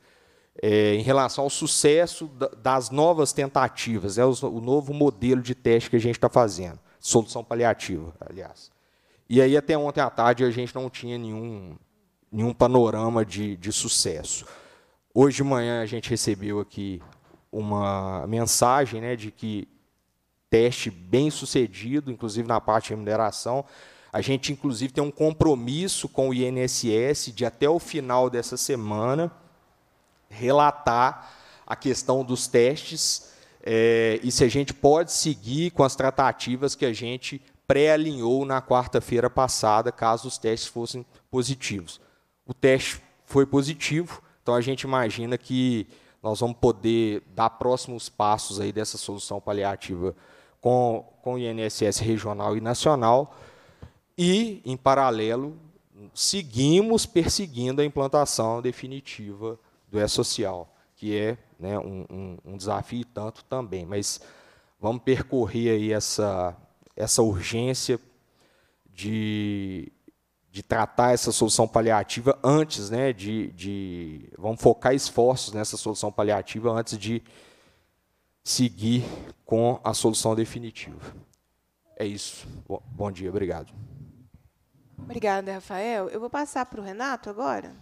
Speaker 8: é, em relação ao sucesso das novas tentativas, é o novo modelo de teste que a gente está fazendo, solução paliativa, aliás. E aí, até ontem à tarde, a gente não tinha nenhum, nenhum panorama de, de sucesso. Hoje de manhã, a gente recebeu aqui uma mensagem né, de que teste bem sucedido, inclusive na parte de remuneração. A gente, inclusive, tem um compromisso com o INSS de, até o final dessa semana, relatar a questão dos testes é, e se a gente pode seguir com as tratativas que a gente pré-alinhou na quarta-feira passada, caso os testes fossem positivos. O teste foi positivo, então a gente imagina que nós vamos poder dar próximos passos aí dessa solução paliativa com, com o INSS regional e nacional. E, em paralelo, seguimos perseguindo a implantação definitiva do E-Social, que é né, um, um, um desafio tanto também. Mas vamos percorrer aí essa, essa urgência de, de tratar essa solução paliativa antes, né, de, de vamos focar esforços nessa solução paliativa antes de seguir com a solução definitiva. É isso. Bom, bom dia, obrigado.
Speaker 1: Obrigada, Rafael. Eu vou passar para o Renato agora.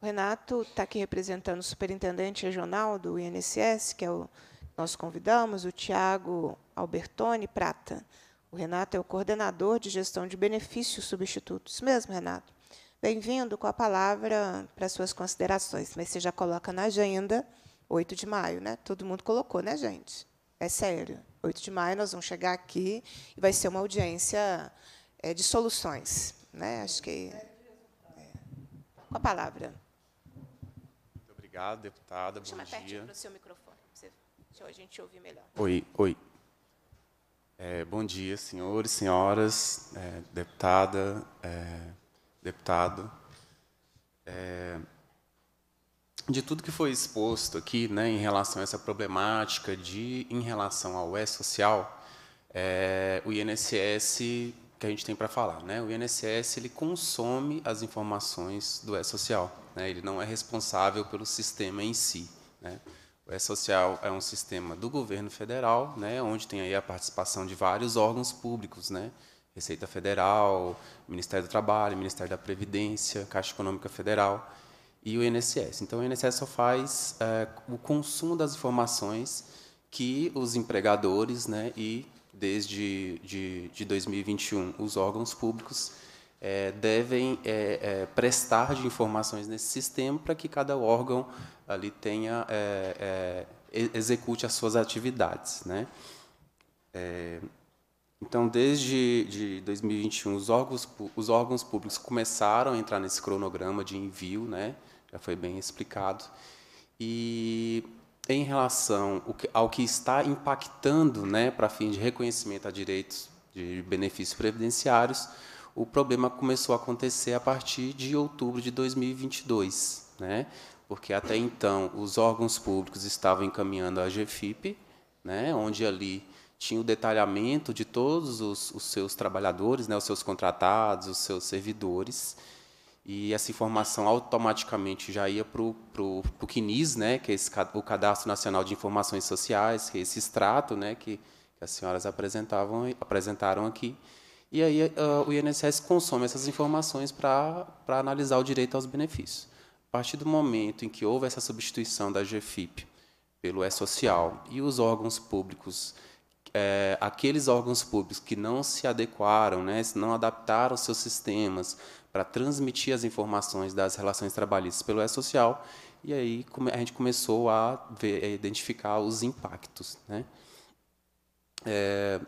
Speaker 1: O Renato está aqui representando o superintendente regional do INSS, que é o nós convidamos, o Tiago Albertoni Prata. O Renato é o coordenador de gestão de benefícios substitutos. Isso mesmo, Renato. Bem-vindo com a palavra para suas considerações. Mas você já coloca na agenda 8 de maio, né? Todo mundo colocou, né, gente? É sério. 8 de maio nós vamos chegar aqui e vai ser uma audiência é, de soluções. Né? Acho que. É.
Speaker 9: Com a palavra. Muito obrigado, deputada. Chama Bom dia. pertinho para
Speaker 1: o seu microfone, para a gente ouvir melhor.
Speaker 9: Oi, oi. É, bom dia, senhores, senhoras, é, deputada, é, deputado. É, de tudo que foi exposto aqui, né, em relação a essa problemática de, em relação ao E-Social, é, o INSS que a gente tem para falar, né? O INSS ele consome as informações do E-Social, né? Ele não é responsável pelo sistema em si, né? O é E-Social é um sistema do governo federal, né, onde tem aí a participação de vários órgãos públicos, né, Receita Federal, Ministério do Trabalho, Ministério da Previdência, Caixa Econômica Federal e o INSS. Então, o INSS só faz é, o consumo das informações que os empregadores né, e, desde de, de 2021, os órgãos públicos é, devem é, é, prestar de informações nesse sistema para que cada órgão ali tenha é, é, execute as suas atividades, né? É, então, desde de 2021, os órgãos, os órgãos públicos começaram a entrar nesse cronograma de envio, né? Já foi bem explicado. E em relação ao que está impactando, né, para fim de reconhecimento a direitos de benefícios previdenciários, o problema começou a acontecer a partir de outubro de 2022, né? porque até então os órgãos públicos estavam encaminhando a GFIP, né, onde ali tinha o detalhamento de todos os, os seus trabalhadores, né, os seus contratados, os seus servidores, e essa informação automaticamente já ia para o CNIS, né, que é esse, o Cadastro Nacional de Informações Sociais, que é esse extrato né, que, que as senhoras apresentavam, apresentaram aqui, e aí uh, o INSS consome essas informações para analisar o direito aos benefícios partir do momento em que houve essa substituição da GFIP pelo E-Social e os órgãos públicos, é, aqueles órgãos públicos que não se adequaram, né, não adaptaram seus sistemas para transmitir as informações das relações trabalhistas pelo E-Social, e aí a gente começou a, ver, a identificar os impactos. Né? É,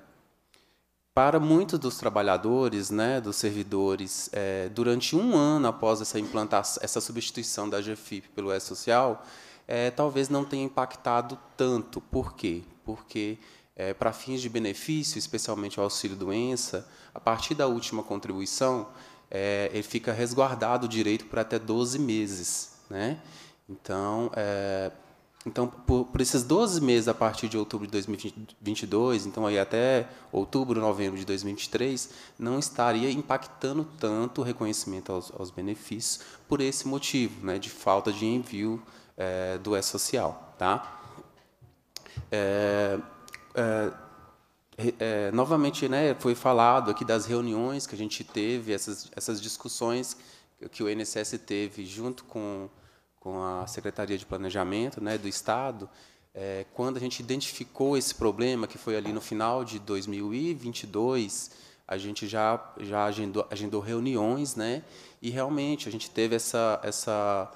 Speaker 9: para muitos dos trabalhadores, né, dos servidores, é, durante um ano após essa implantação, essa substituição da GFIP pelo E-Social, é, talvez não tenha impactado tanto. Por quê? Porque é, para fins de benefício, especialmente o auxílio-doença, a partir da última contribuição, é, ele fica resguardado o direito por até 12 meses. Né? Então, é, então, por, por, esses 12 meses a partir de outubro de 2022, então aí até outubro, novembro de 2023, não estaria impactando tanto o reconhecimento aos, aos benefícios por esse motivo, né, de falta de envio é, do E-Social. Tá? É, é, novamente, né, foi falado aqui das reuniões que a gente teve, essas, essas discussões que o INSS teve junto com com a Secretaria de Planejamento né, do Estado, é, quando a gente identificou esse problema, que foi ali no final de 2022, a gente já, já agendou, agendou reuniões, né, e realmente a gente teve essa, essa,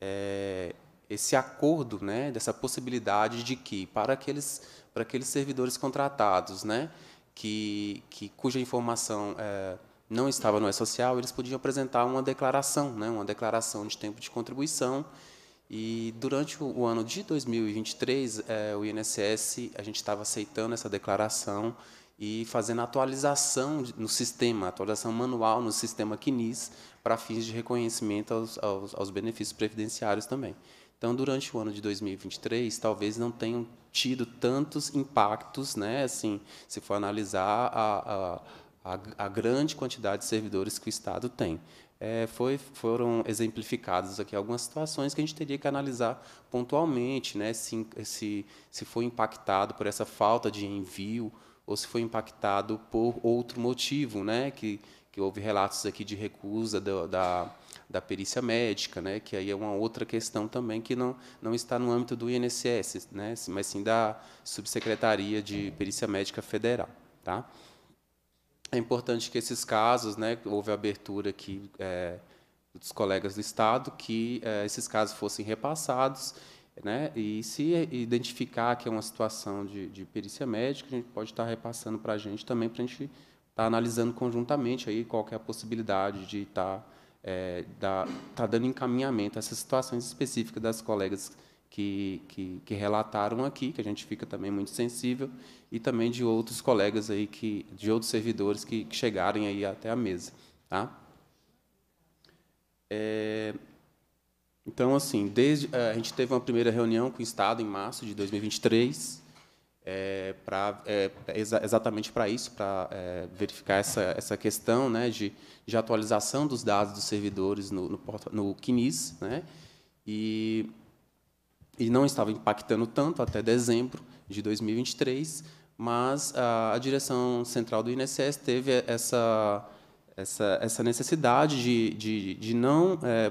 Speaker 9: é, esse acordo, né, dessa possibilidade de que, para aqueles, para aqueles servidores contratados, né, que, que cuja informação. É, não estava no E-Social, eles podiam apresentar uma declaração, né, uma declaração de tempo de contribuição. E durante o ano de 2023, é, o INSS, a gente estava aceitando essa declaração e fazendo atualização no sistema, atualização manual no sistema QNIS, para fins de reconhecimento aos, aos, aos benefícios previdenciários também. Então, durante o ano de 2023, talvez não tenham tido tantos impactos, né? Assim, se for analisar a, a a, a grande quantidade de servidores que o Estado tem. É, foi, foram exemplificadas aqui algumas situações que a gente teria que analisar pontualmente, né, se, se, se foi impactado por essa falta de envio ou se foi impactado por outro motivo, né, que, que houve relatos aqui de recusa da, da, da perícia médica, né, que aí é uma outra questão também que não, não está no âmbito do INSS, né, mas sim da Subsecretaria de Perícia Médica Federal. Tá? é importante que esses casos, né, houve abertura aqui é, dos colegas do Estado, que é, esses casos fossem repassados, né, e se identificar que é uma situação de, de perícia médica, a gente pode estar repassando para a gente também, para a gente estar tá analisando conjuntamente aí qual é a possibilidade de estar tá, é, da, tá dando encaminhamento a essas situações específicas das colegas que, que, que relataram aqui, que a gente fica também muito sensível, e também de outros colegas aí que de outros servidores que, que chegarem aí até a mesa, tá? É, então assim, desde eh, a gente teve uma primeira reunião com o Estado em março de 2023 é, para é, exa exatamente para isso, para é, verificar essa essa questão, né, de, de atualização dos dados dos servidores no no, no né? E e não estava impactando tanto até dezembro de 2023, mas a, a direção central do INSS teve essa, essa, essa necessidade de, de, de não é,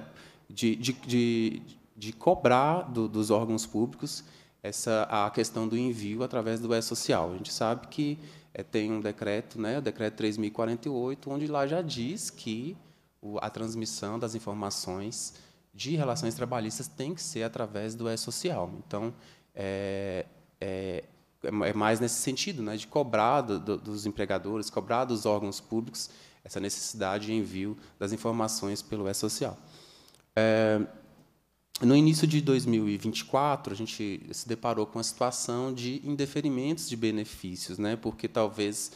Speaker 9: de, de, de, de, cobrar do, dos órgãos públicos essa a questão do envio através do e-social. A gente sabe que é, tem um decreto, né, o decreto 3048, onde lá já diz que o, a transmissão das informações de relações trabalhistas tem que ser através do e-social. Então, é, é, é, é mais nesse sentido, né, de cobrar do, dos empregadores, cobrar dos órgãos públicos essa necessidade de envio das informações pelo e-social. É, no início de 2024, a gente se deparou com a situação de indeferimentos de benefícios, né, porque talvez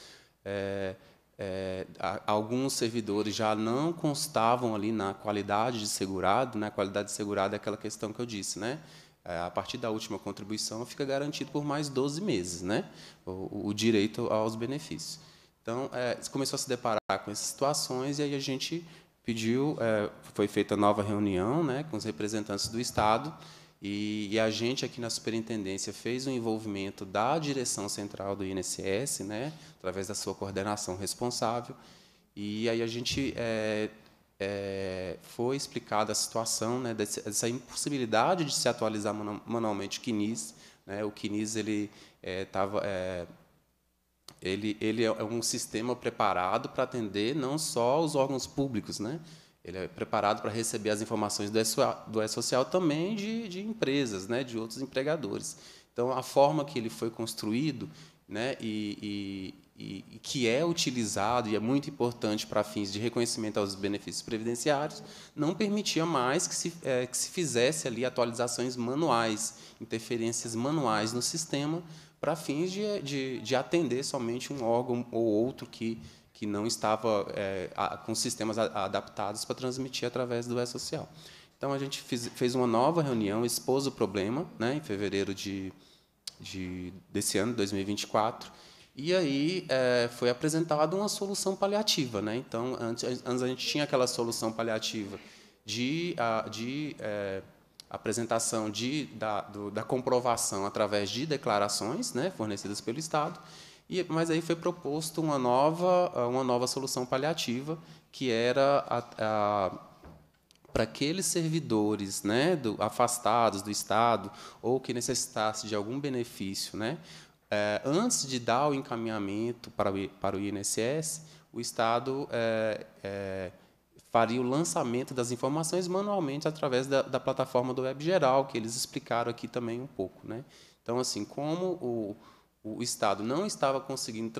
Speaker 9: é, é, alguns servidores já não constavam ali na qualidade de segurado, né, a qualidade de segurado é aquela questão que eu disse, né, é, a partir da última contribuição, fica garantido por mais 12 meses né, o, o direito aos benefícios. Então, é, começou a se deparar com essas situações e aí a gente pediu, é, foi feita nova reunião né, com os representantes do Estado e, e, a gente aqui na superintendência fez o um envolvimento da direção central do INSS, né, através da sua coordenação responsável, e aí a gente é, é, foi explicada a situação, né, dessa, dessa, impossibilidade de se atualizar manualmente o QNIS. Né, o QNIS ele é, tava, é, ele, ele é um sistema preparado para atender não só os órgãos públicos, né? Ele é preparado para receber as informações do E-Social também de, de empresas, né? de outros empregadores. Então, a forma que ele foi construído né? e, e e, e que é utilizado e é muito importante para fins de reconhecimento aos benefícios previdenciários, não permitia mais que se, é, que se fizesse ali atualizações manuais, interferências manuais no sistema, para fins de, de, de atender somente um órgão ou outro que que não estava é, a, com sistemas a, a adaptados para transmitir através do e-social. Então, a gente fiz, fez uma nova reunião, expôs o problema, né, em fevereiro de, de, desse ano, 2024, e aí é, foi apresentada uma solução paliativa. Né? Então, antes, antes a gente tinha aquela solução paliativa de, de é, apresentação de, da, do, da, comprovação através de declarações né, fornecidas pelo Estado, e, mas aí foi proposto uma nova, uma nova solução paliativa, que era para aqueles servidores né, do, afastados do Estado ou que necessitasse de algum benefício né, é, antes de dar o encaminhamento para o, para o INSS, o Estado é, é, faria o lançamento das informações manualmente através da, da, plataforma do Web Geral, que eles explicaram aqui também um pouco. Né? Então, assim, como o, o Estado não estava conseguindo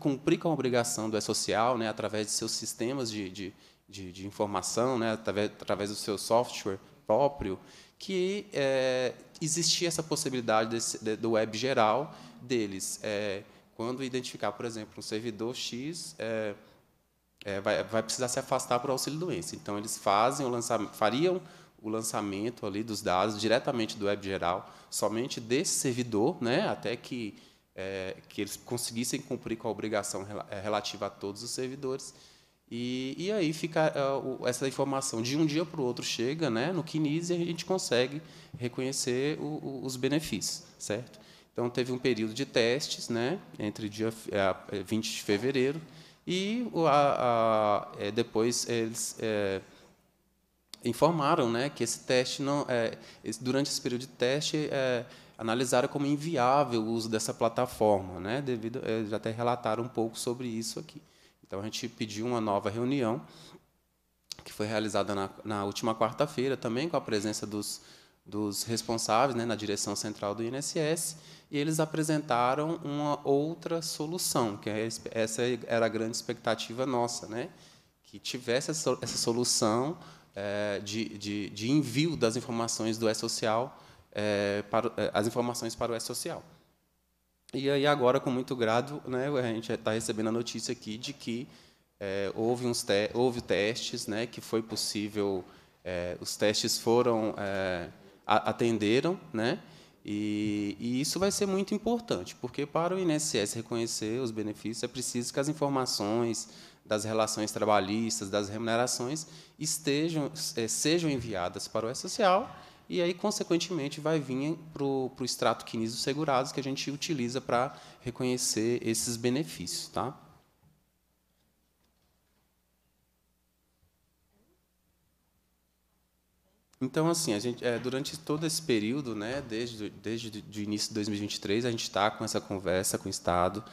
Speaker 9: cumprir com a obrigação do E-Social, né, através de seus sistemas de, de, de, de informação, né, através, através do seu software próprio, que é, existia essa possibilidade desse, do web geral deles. É, quando identificar, por exemplo, um servidor X é, é, vai, vai, precisar se afastar para o auxílio doença. Então, eles fazem o lançamento, fariam o lançamento ali dos dados diretamente do web geral, somente desse servidor, né, até que, é, que eles conseguissem cumprir com a obrigação rel é, relativa a todos os servidores. E, e aí fica é, essa informação de um dia para o outro chega né, no Kinesis e a gente consegue reconhecer o, o, os benefícios, certo? Então, teve um período de testes, né, entre dia é, 20 é, de fevereiro e a, a, é, depois eles é, informaram, né, que esse teste não, é, durante esse período de teste é, analisaram como inviável o uso dessa plataforma, né, devido já até relataram um pouco sobre isso aqui. Então, a gente pediu uma nova reunião que foi realizada na, na última quarta-feira também com a presença dos dos responsáveis né, na direção central do INSS e eles apresentaram uma outra solução, que é essa era a grande expectativa nossa, né? que tivesse essa, solução é, de, de, de, envio das informações do E-Social, é, para, eh, as informações para o E-Social. E aí agora, com muito grado, né, a gente está recebendo a notícia aqui de que houve, uns te houve testes, né, que foi possível, os testes foram atenderam, né? E, e, isso vai ser muito importante, porque para o INSS reconhecer os benefícios é preciso que as informações das relações trabalhistas, das remunerações, estejam, é, sejam enviadas para o E-Social e aí, consequentemente, vai vir para o, extrato o extrato segurados que a gente utiliza para reconhecer esses benefícios. Tá? Então, assim, a gente, é, durante todo esse período, né, desde, desde o início de 2023, a gente está com essa conversa com o Estado,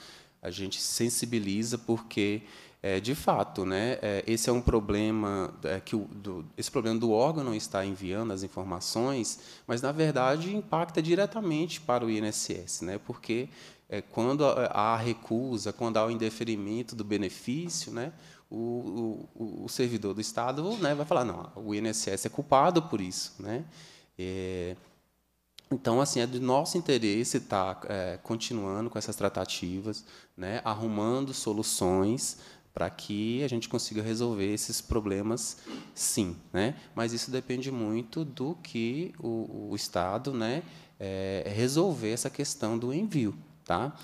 Speaker 9: a gente sensibiliza porque, é, de fato, né, é, esse é um problema é, que o, do, esse problema do órgão não está enviando as informações, mas na verdade impacta diretamente para o INSS, né, porque é, quando há recusa, quando há o indeferimento do benefício, né, o, o, o servidor do Estado né, vai falar, não, o INSS é culpado por isso. Né? É, então, assim, é do nosso interesse estar tá, é, continuando com essas tratativas, né, arrumando soluções para que a gente consiga resolver esses problemas, sim. Né? Mas isso depende muito do que o, o Estado né, é, resolver essa questão do envio. Tá?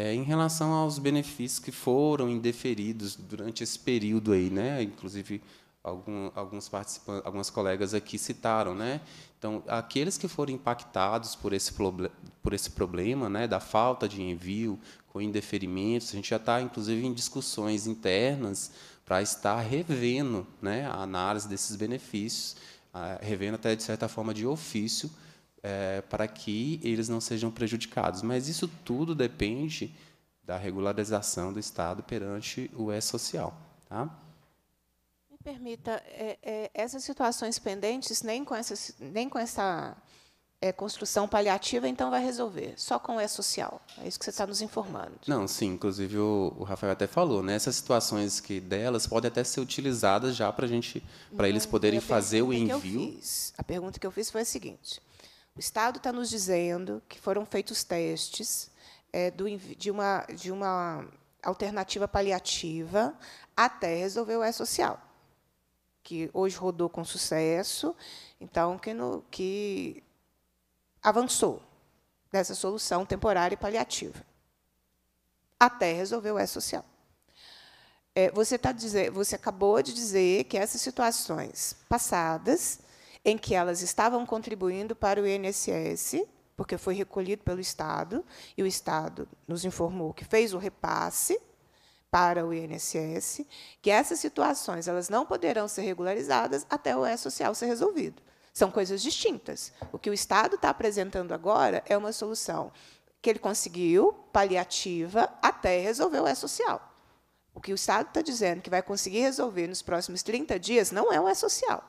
Speaker 9: É, em relação aos benefícios que foram indeferidos durante esse período aí, né? Inclusive algum, alguns participantes, algumas colegas aqui citaram, né? Então, aqueles que foram impactados por esse, por esse problema, né, da falta de envio, com indeferimentos, a gente já está inclusive em discussões internas para estar revendo, né, a análise desses benefícios, revendo até de certa forma de ofício é, para que eles não sejam prejudicados. Mas isso tudo depende da regularização do Estado perante o E-Social. Tá?
Speaker 1: Me permita, é, é, essas situações pendentes, nem com essa, nem com essa é, construção paliativa, então vai resolver, só com o E-Social. É isso que você está nos informando.
Speaker 9: Não, sim, inclusive o, o, Rafael até falou, né, essas situações que delas podem até ser utilizadas já para gente, para eles poderem fazer o envio.
Speaker 1: a pergunta que eu fiz foi a seguinte: o Estado está nos dizendo que foram feitos testes é, do, de, uma, de uma alternativa paliativa até resolver o E-Social, que hoje rodou com sucesso, então, que, no, que avançou dessa solução temporária e paliativa até resolver o E-Social. É, você, tá você acabou de dizer que essas situações passadas em que elas estavam contribuindo para o INSS, porque foi recolhido pelo Estado, e o Estado nos informou que fez o repasse para o INSS, que essas situações elas não poderão ser regularizadas até o E-Social ser resolvido. São coisas distintas. O que o Estado está apresentando agora é uma solução que ele conseguiu, paliativa, até resolver o E-Social. O que o Estado está dizendo que vai conseguir resolver nos próximos 30 dias não é o E-Social.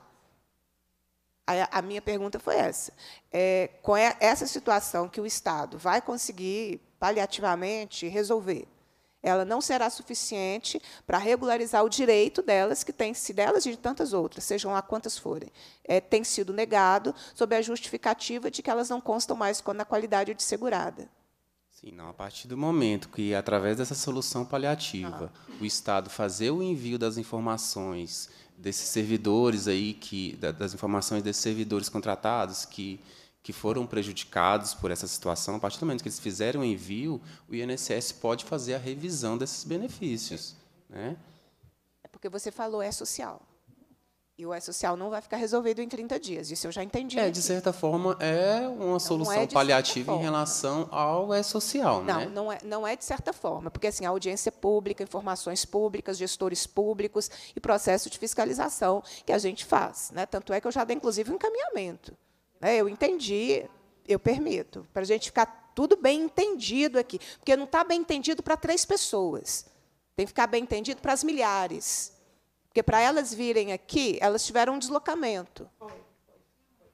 Speaker 1: A, a minha pergunta foi essa. É, com é essa situação que o Estado vai conseguir paliativamente resolver, ela não será suficiente para regularizar o direito delas, que tem se delas e de tantas outras, sejam lá quantas forem, é, tem sido negado sob a justificativa de que elas não constam mais na qualidade é de segurada.
Speaker 9: Sim, não, a partir do momento que, através dessa solução paliativa, ah. o Estado fazer o envio das informações desses servidores aí que das informações desses servidores contratados que que foram prejudicados por essa situação, a partir do momento que eles fizeram o envio, o INSS pode fazer a revisão desses benefícios, né?
Speaker 1: É porque você falou é social. E o E-Social não vai ficar resolvido em 30 dias. Isso eu já entendi. É, aqui. de
Speaker 9: certa forma, é uma é solução é paliativa em relação ao E-Social, né? não, né?
Speaker 1: Não, é, não é de certa forma, porque assim, audiência pública, informações públicas, gestores públicos e processo de fiscalização que a gente faz. Né? Tanto é que eu já dei, inclusive, um encaminhamento. Né? Eu entendi, eu permito, para a gente ficar tudo bem entendido aqui. Porque não está bem entendido para três pessoas. Tem que ficar bem entendido para as milhares. Porque para elas virem aqui, elas tiveram um deslocamento.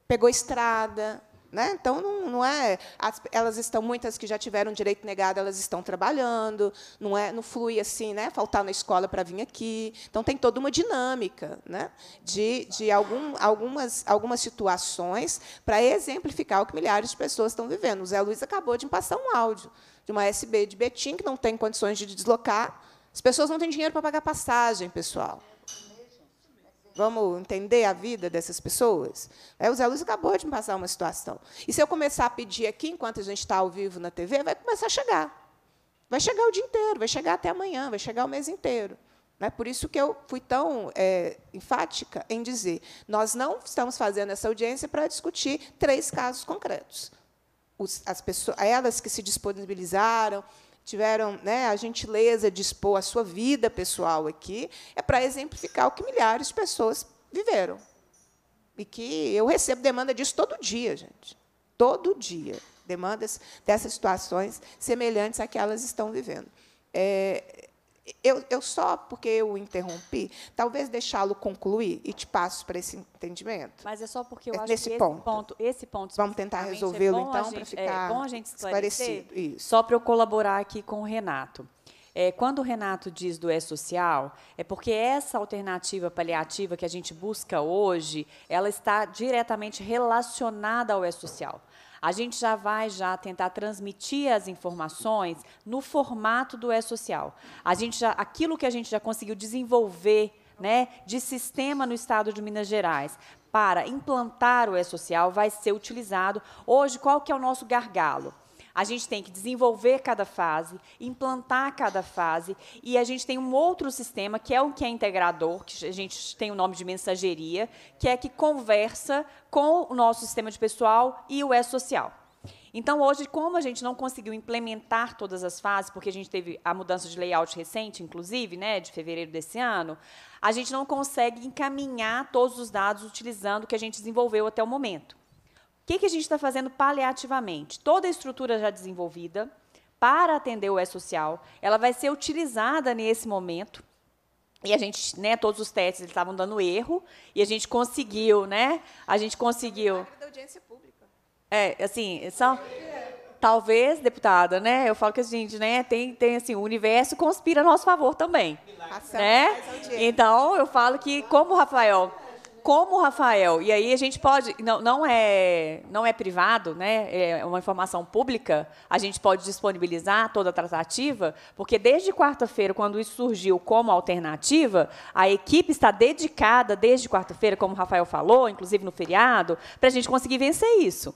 Speaker 1: Pegou estrada. Né? Então, não, não é. As, elas estão, muitas que já tiveram direito negado, elas estão trabalhando, não é não flui assim, né? faltar na escola para vir aqui. Então, tem toda uma dinâmica né? de, de algum, algumas, algumas situações para exemplificar o que milhares de pessoas estão vivendo. O Zé Luiz acabou de me passar um áudio de uma SB de Betim que não tem condições de deslocar. As pessoas não têm dinheiro para pagar passagem, pessoal. Vamos entender a vida dessas pessoas? É, o Zé Luiz acabou de me passar uma situação. E se eu começar a pedir aqui, enquanto a gente está ao vivo na TV, vai começar a chegar. Vai chegar o dia inteiro, vai chegar até amanhã, vai chegar o mês inteiro. É Por isso que eu fui tão é, enfática em dizer: nós não estamos fazendo essa audiência para discutir três casos concretos. Os, as pessoas, elas que se disponibilizaram, tiveram né, a gentileza de expor a sua vida pessoal aqui, é para exemplificar o que milhares de pessoas viveram. E que eu recebo demanda disso todo dia, gente. Todo dia. Demandas dessas situações semelhantes àquelas que elas estão vivendo. É, eu, eu só porque eu interrompi, talvez deixá-lo concluir e te passo para esse
Speaker 7: entendimento. Mas é só porque eu é acho nesse que ponto. esse ponto, esse ponto vamos tentar é resolvê-lo então é então para ficar é bom a gente esclarecido. Isso. Só para eu colaborar aqui com o Renato. É, quando o Renato diz do E-Social, é, é porque essa alternativa paliativa que a gente busca hoje, ela está diretamente relacionada ao E-Social. É a gente já vai já tentar transmitir as informações no formato do e-social. A gente já, aquilo que a gente já conseguiu desenvolver né, de sistema no estado de Minas Gerais para implantar o e-social vai ser utilizado. Hoje, qual que é o nosso gargalo? A gente tem que desenvolver cada fase, implantar cada fase, e a gente tem um outro sistema que é o que é integrador, que a gente tem o nome de mensageria, que é que conversa com o nosso sistema de pessoal e o e-social. Então, hoje, como a gente não conseguiu implementar todas as fases, porque a gente teve a mudança de layout recente, inclusive, né, de fevereiro desse ano, a gente não consegue encaminhar todos os dados utilizando o que a gente desenvolveu até o momento que, que a gente está fazendo paliativamente? Toda a estrutura já desenvolvida para atender o E-Social, ela vai ser utilizada nesse momento. E a gente, né, todos os testes estavam dando erro, e a gente conseguiu, né? A gente conseguiu.
Speaker 1: Da audiência pública.
Speaker 7: É, assim, são talvez, deputada, né? Eu falo que a gente, né, tem, tem assim, o universo conspira a nosso favor também. Né? Então, eu falo que, como o Rafael como Rafael, e aí a gente pode, não, não, é, não é privado, né? É uma informação pública. A gente pode disponibilizar toda a tratativa, porque desde quarta-feira, quando isso surgiu como alternativa, a equipe está dedicada desde quarta-feira, como o Rafael falou, inclusive no feriado, para a gente conseguir vencer isso.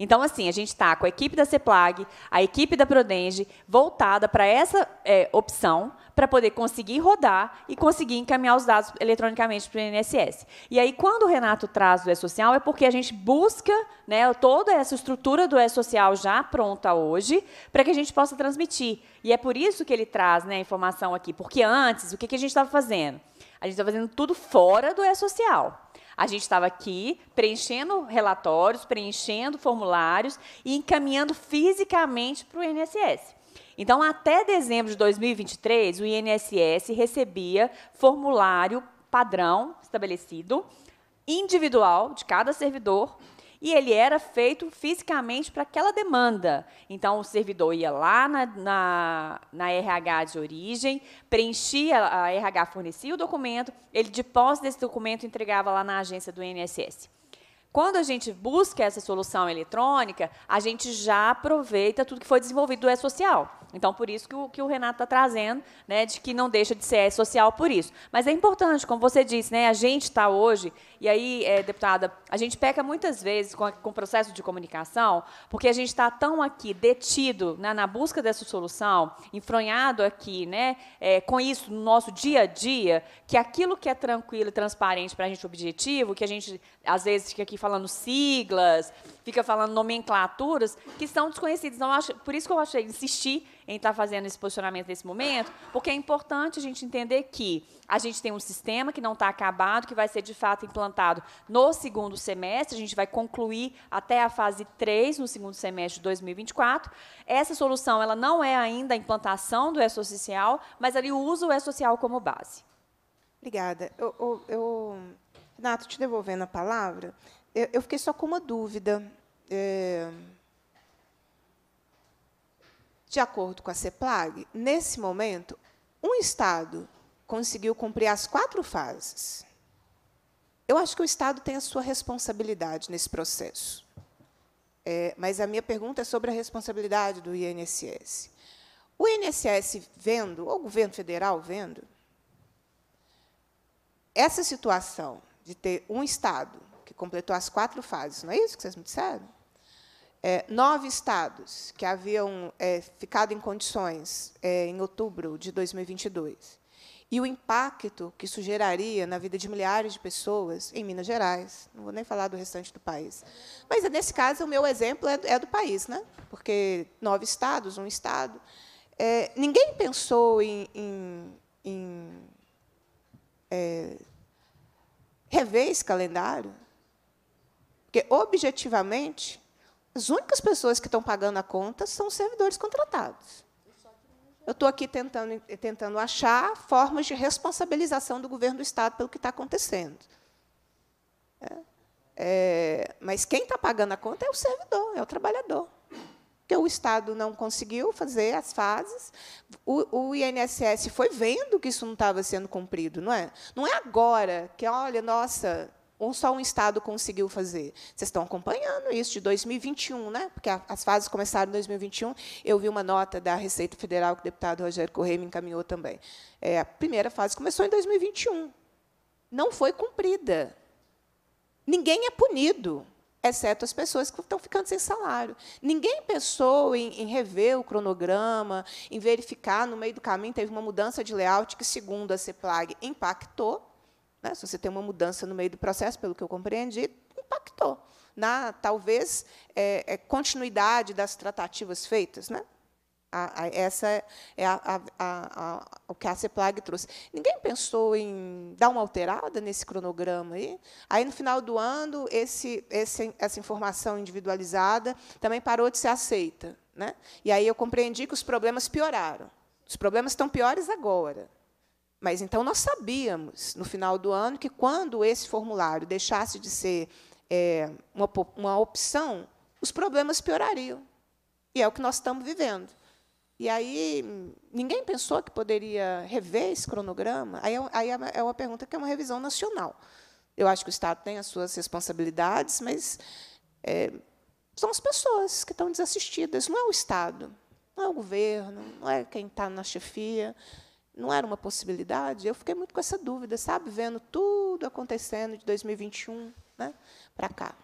Speaker 7: Então, assim, a gente está com a equipe da CEPLAG, a equipe da Prodenge, voltada para essa é, opção, para poder conseguir rodar e conseguir encaminhar os dados eletronicamente para o INSS. E aí, quando o Renato traz o E-Social, é porque a gente busca né, toda essa estrutura do E-Social já pronta hoje, para que a gente possa transmitir. E é por isso que ele traz né, a informação aqui, porque antes, o que, que a gente estava fazendo? A gente estava fazendo tudo fora do E-Social. A gente estava aqui preenchendo relatórios, preenchendo formulários e encaminhando fisicamente para o INSS. Então, até dezembro de 2023, o INSS recebia formulário padrão estabelecido, individual de cada servidor, e ele era feito fisicamente para aquela demanda. Então, o servidor ia lá na, na, na, RH de origem, preenchia, a RH fornecia o documento, ele, de posse desse documento, entregava lá na agência do INSS. Quando a gente busca essa solução eletrônica, a gente já aproveita tudo que foi desenvolvido do E-Social. Então, por isso que o, que o Renato está trazendo, né, de que não deixa de ser E-Social por isso. Mas é importante, como você disse, né, a gente está hoje e aí, é, deputada, a gente peca muitas vezes com, a, com o processo de comunicação, porque a gente está tão aqui detido né, na busca dessa solução, enfronhado aqui, né, é, com isso no nosso dia a dia, que aquilo que é tranquilo e transparente para a gente objetivo, que a gente às vezes fica aqui falando siglas, fica falando nomenclaturas que são desconhecidas. Então, acho, por isso que eu achei insistir em estar tá fazendo esse posicionamento nesse momento, porque é importante a gente entender que a gente tem um sistema que não está acabado, que vai ser de fato implantado no segundo semestre, a gente vai concluir até a fase 3 no segundo semestre de 2024. Essa solução ela não é ainda a implantação do E-Social, mas o usa o E-Social como base.
Speaker 1: Obrigada. Eu, eu, eu, Renato, te devolvendo a palavra, eu, eu fiquei só com uma dúvida. É de acordo com a CEPLAG, nesse momento, um Estado conseguiu cumprir as quatro fases. Eu acho que o Estado tem a sua responsabilidade nesse processo. É, mas a minha pergunta é sobre a responsabilidade do INSS. O INSS vendo, ou o governo federal vendo, essa situação de ter um Estado que completou as quatro fases, não é isso que vocês me disseram? é, nove estados que haviam é, ficado em condições é, em outubro de 2022 e o impacto que isso geraria na vida de milhares de pessoas em Minas Gerais. Não vou nem falar do restante do país. Mas, nesse caso, o meu exemplo é, é do país, né? porque nove estados, um estado. É, ninguém pensou em, em, em é, rever esse calendário, porque, objetivamente, as únicas pessoas que estão pagando a conta são os servidores contratados. Eu estou aqui tentando, tentando achar formas de responsabilização do governo do Estado pelo que está acontecendo. É. É, mas quem está pagando a conta é o servidor, é o trabalhador. Porque o Estado não conseguiu fazer as fases. O, o INSS foi vendo que isso não estava sendo cumprido, não é? Não é agora que, olha, nossa, ou só um Estado conseguiu fazer? Vocês estão acompanhando isso de 2021, né? porque as fases começaram em 2021. Eu vi uma nota da Receita Federal que o deputado Rogério Correia me encaminhou também. É, a primeira fase começou em 2021. Não foi cumprida. Ninguém é punido, exceto as pessoas que estão ficando sem salário. Ninguém pensou em, em rever o cronograma, em verificar no meio do caminho, teve uma mudança de layout que, segundo a CEPLAG, impactou né? Se você tem uma mudança no meio do processo, pelo que eu compreendi, impactou na talvez é, é continuidade das tratativas feitas, né? A, a, essa é a, o que a CEPLAG trouxe. Ninguém pensou em dar uma alterada nesse cronograma aí? Aí, no final do ano, esse, esse, essa informação individualizada também parou de ser aceita. Né? E aí eu compreendi que os problemas pioraram. Os problemas estão piores agora. Mas então nós sabíamos, no final do ano, que quando esse formulário deixasse de ser é, uma, uma opção, os problemas piorariam. E é o que nós estamos vivendo. E aí, ninguém pensou que poderia rever esse cronograma? Aí, é, aí é, é uma pergunta que é uma revisão nacional. Eu acho que o Estado tem as suas responsabilidades, mas é, são as pessoas que estão desassistidas, não é o Estado, não é o governo, não é quem está na chefia não era uma possibilidade? Eu fiquei muito com essa dúvida, sabe? Vendo tudo acontecendo de 2021 né, para cá.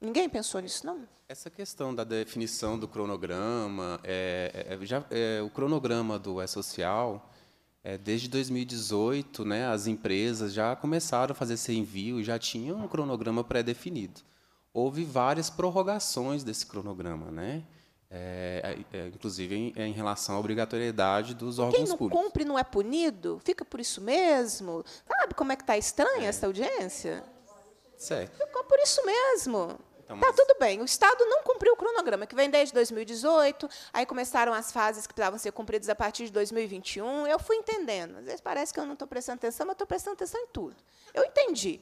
Speaker 1: Ninguém pensou nisso, não?
Speaker 9: Essa questão da definição do cronograma, é, é, é já, é, o cronograma do E-Social, é, desde 2018, né, as empresas já começaram a fazer esse envio, já tinham um cronograma pré-definido. Houve várias prorrogações desse cronograma, né? É, é, é, inclusive em, é em, relação à obrigatoriedade dos órgãos públicos. Quem não públicos.
Speaker 1: cumpre não é punido? Fica por isso mesmo? Sabe como é que está estranha é. essa audiência? Certo. Ficou por isso mesmo. Então, tá mas... Tá tudo bem. O Estado não cumpriu o cronograma, que vem desde 2018, aí começaram as fases que precisavam ser cumpridas a partir de 2021. Eu fui entendendo. Às vezes parece que eu não estou prestando atenção, mas estou prestando atenção em tudo. Eu entendi.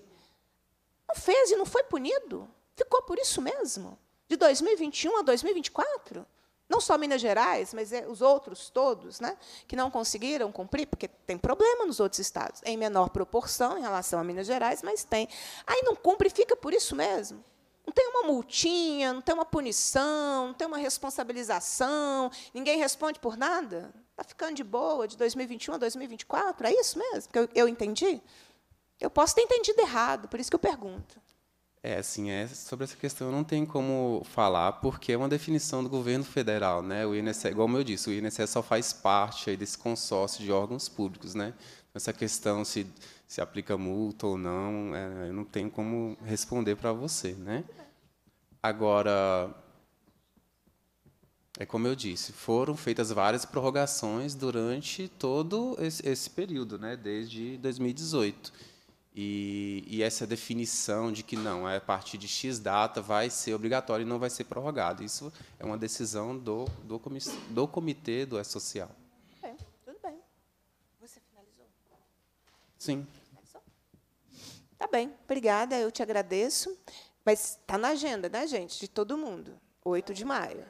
Speaker 1: Não fez e não foi punido? Ficou por isso mesmo? de 2021 a 2024. Não só Minas Gerais, mas é, os outros todos, né, que não conseguiram cumprir, porque tem problema nos outros estados, em menor proporção em relação a Minas Gerais, mas tem. Aí não cumpre, fica por isso mesmo. Não tem uma multinha, não tem uma punição, não tem uma responsabilização, ninguém responde por nada. Está ficando de boa de 2021 a 2024? É isso mesmo que eu, eu entendi? Eu posso ter entendido errado, por isso que eu pergunto.
Speaker 9: É, assim, é, sobre essa questão não tem como falar, porque é uma definição do governo federal, né? O INSS, igual eu disse, o INSS só faz parte aí desse consórcio de órgãos públicos, né? Essa questão se se aplica multa ou não, é, eu não tenho como responder para você, né? Agora, é como eu disse, foram feitas várias prorrogações durante todo esse, esse período, né? Desde 2018. E, e, essa definição de que não, é a partir de X data vai ser obrigatório e não vai ser prorrogado. Isso é uma decisão do, do, comitê, do comitê do E-Social.
Speaker 1: É é, tudo bem. Você finalizou? Sim. Tá bem, obrigada, eu te agradeço. Mas está na agenda, né, gente, de todo mundo. 8 de maio.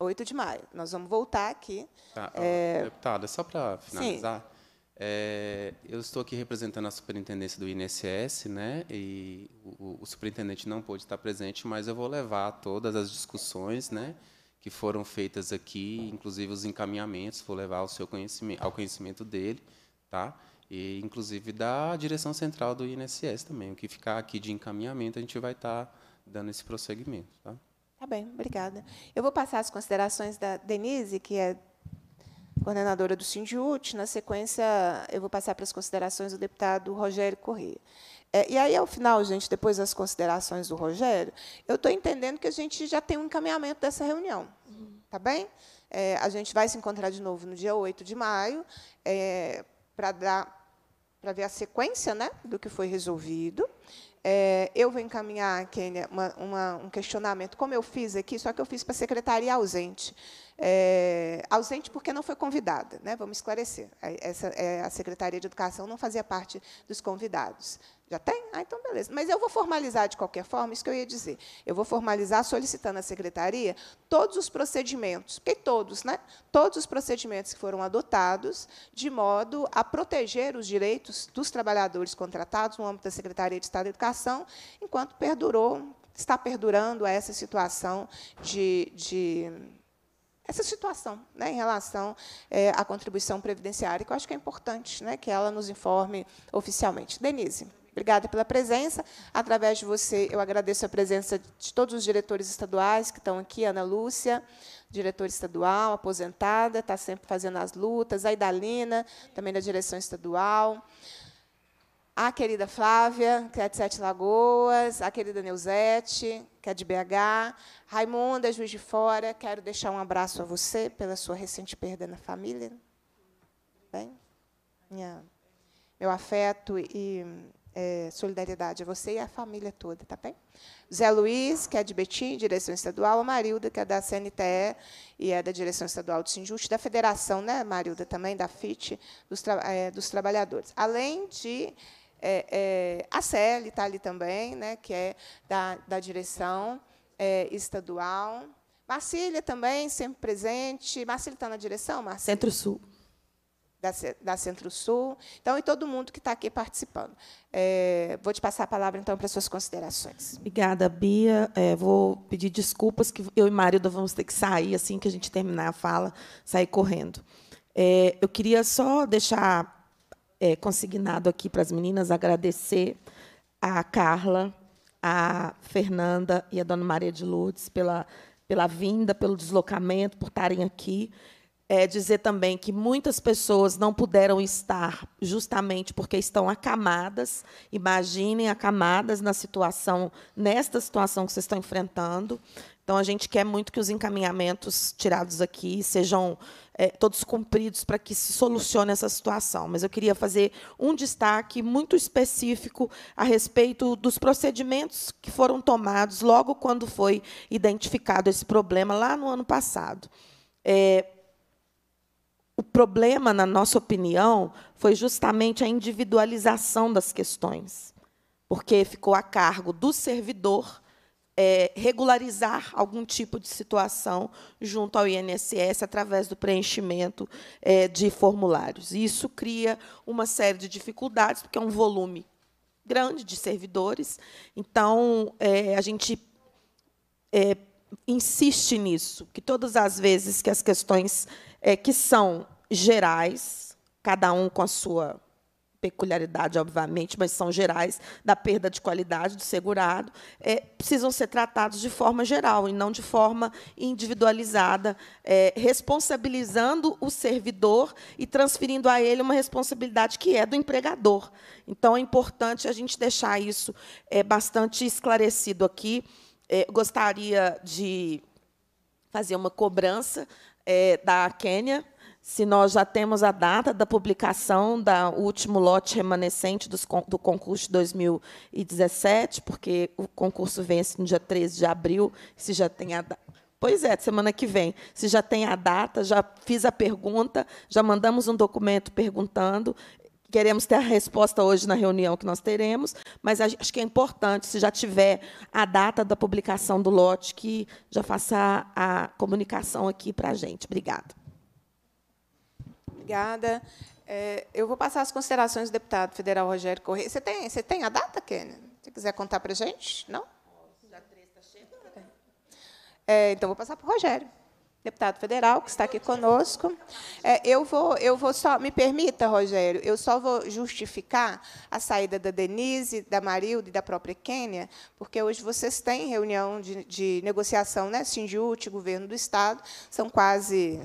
Speaker 1: 8 de maio. Nós vamos voltar aqui.
Speaker 9: Tá, é... Deputada, só para finalizar. Sim é, eu estou aqui representando a superintendência do INSS, né? E o, o, superintendente não pôde estar presente, mas eu vou levar todas as discussões, né? Que foram feitas aqui, inclusive os encaminhamentos, vou levar ao seu conhecimento, ao conhecimento dele, tá? E inclusive da direção central do INSS também, o que ficar aqui de encaminhamento a gente vai estar dando esse prosseguimento, tá?
Speaker 1: Tá bem, obrigada. Eu vou passar as considerações da Denise, que é coordenadora do Sindiut. Na sequência, eu vou passar para as considerações do deputado Rogério Corrêa. É, e aí, ao final, gente, depois das considerações do Rogério, eu estou entendendo que a gente já tem um encaminhamento dessa reunião. Tá bem? É, a gente vai se encontrar de novo no dia 8 de maio é, para dar para ver a sequência né, do que foi resolvido. É, eu vou encaminhar, Kênia, uma, uma, um questionamento, como eu fiz aqui, só que eu fiz para a secretaria ausente. É, ausente porque não foi convidada, né? vamos esclarecer. Essa, é, a Secretaria de Educação não fazia parte dos convidados. Já tem? Ah, então beleza. Mas eu vou formalizar de qualquer forma, isso que eu ia dizer. Eu vou formalizar solicitando à secretaria todos os procedimentos, porque todos, né? Todos os procedimentos que foram adotados de modo a proteger os direitos dos trabalhadores contratados no âmbito da Secretaria de Estado da Educação, enquanto perdurou, está perdurando essa situação de, de essa situação né, em relação é, à contribuição previdenciária, que eu acho que é importante né, que ela nos informe oficialmente. Denise. Obrigada pela presença. Através de você, eu agradeço a presença de todos os diretores estaduais que estão aqui, Ana Lúcia, diretora estadual, aposentada, está sempre fazendo as lutas, a Idalina, também da direção estadual, a querida Flávia, que é de Sete Lagoas, a querida Neuzete, que é de BH, Raimunda, Juiz de Fora, quero deixar um abraço a você pela sua recente perda na família. Bem, minha, meu afeto e é, solidariedade a você e à família toda, tá bem? Zé Luiz, que é de Betim, direção estadual, a Marilda, que é da CNTE e é da direção estadual de Sinjuste, da Federação, né, Marilda, também, da FIT, dos, tra é, dos trabalhadores. Além de é, é, a CEL está ali também, né, que é da, da direção é, estadual. Marcília também, sempre presente. Marcília está na direção, Marcília? Centro-Sul. Da, da Centro-Sul. Então, e todo mundo que está aqui participando. É, vou te passar a palavra, então, para suas considerações.
Speaker 10: Obrigada, Bia. É, vou pedir desculpas, que eu e Marilda vamos ter que sair assim que a gente terminar a fala, sair correndo. É, eu queria só deixar é, consignado aqui para as meninas, agradecer a Carla, a Fernanda e a Dona Maria de Lourdes pela, pela vinda, pelo deslocamento, por estarem aqui é, dizer também que muitas pessoas não puderam estar justamente porque estão acamadas. Imaginem acamadas na situação, nesta situação que vocês estão enfrentando. Então, a gente quer muito que os encaminhamentos tirados aqui sejam é, todos cumpridos para que se solucione essa situação. Mas eu queria fazer um destaque muito específico a respeito dos procedimentos que foram tomados logo quando foi identificado esse problema, lá no ano passado. É, o problema, na nossa opinião, foi justamente a individualização das questões, porque ficou a cargo do servidor é, regularizar algum tipo de situação junto ao INSS através do preenchimento é, de formulários. E isso cria uma série de dificuldades, porque é um volume grande de servidores. Então, é, a gente é, insiste nisso, que todas as vezes que as questões é, que são gerais, cada um com a sua peculiaridade, obviamente, mas são gerais, da perda de qualidade do segurado, é, precisam ser tratados de forma geral e não de forma individualizada, é, responsabilizando o servidor e transferindo a ele uma responsabilidade que é do empregador. Então, é importante a gente deixar isso é, bastante esclarecido aqui. É, gostaria de fazer uma cobrança é, da Quênia, se nós já temos a data da publicação do último lote remanescente dos, do concurso de 2017, porque o concurso vence no dia 13 de abril, se já tem a Pois é, semana que vem. Se já tem a data, já fiz a pergunta, já mandamos um documento perguntando queremos ter a resposta hoje na reunião que nós teremos, mas acho que é importante, se já tiver a data da publicação do lote, que já faça a comunicação aqui para a gente. Obrigada.
Speaker 1: Obrigada. É, eu vou passar as considerações do deputado federal Rogério Corrêa. Você tem, você tem a data, Kênia? Se quiser contar para a gente, não? Já
Speaker 9: três está né?
Speaker 1: é, então, vou passar para o Rogério deputado federal, que está aqui conosco. É, eu, vou, eu vou só. Me permita, Rogério, eu só vou justificar a saída da Denise, da Marilda e da própria Quênia, porque hoje vocês têm reunião de, de negociação, né? Sindiúte, governo do Estado, são quase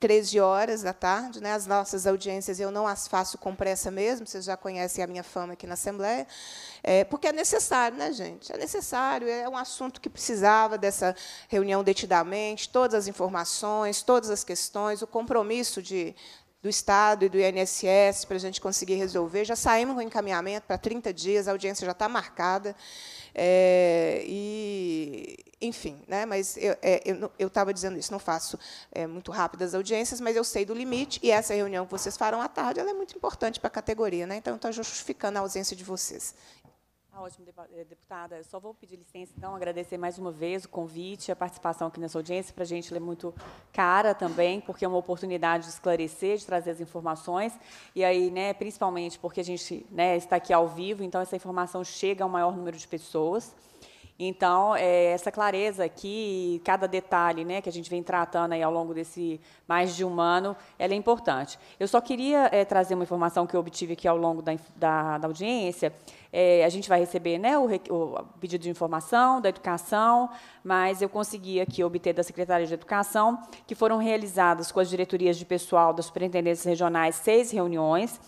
Speaker 1: 13 horas da tarde. Né? As nossas audiências eu não as faço com pressa mesmo, vocês já conhecem a minha fama aqui na Assembleia, é, porque é necessário, né, gente? É necessário, é um assunto que precisava dessa reunião detidamente, todas as informações, todas as questões, o compromisso de do Estado e do INSS para a gente conseguir resolver. Já saímos com encaminhamento para 30 dias, a audiência já está marcada. É, e, enfim, né? mas eu é, estava dizendo isso, não faço é, muito rápidas audiências, mas eu sei do limite, e essa reunião que vocês farão
Speaker 7: à tarde é muito importante para a categoria, né? então está justificando a ausência de vocês. Tá ótimo, eh, deputada. Eu só vou pedir licença, então, agradecer mais uma vez o convite, a participação aqui nessa audiência. Para a gente, ela é muito cara também, porque é uma oportunidade de esclarecer, de trazer as informações. E aí, né, principalmente porque a gente né, está aqui ao vivo, então essa informação chega ao maior número de pessoas. Então, é, essa clareza aqui, cada detalhe né, que a gente vem tratando aí ao longo desse mais de um ano, ela é importante. Eu só queria é, trazer uma informação que eu obtive aqui ao longo da, da, da audiência. É, a gente vai receber né, o, o, pedido de informação da educação, mas eu consegui aqui obter da Secretaria de Educação que foram realizadas com as diretorias de pessoal das superintendências regionais seis reuniões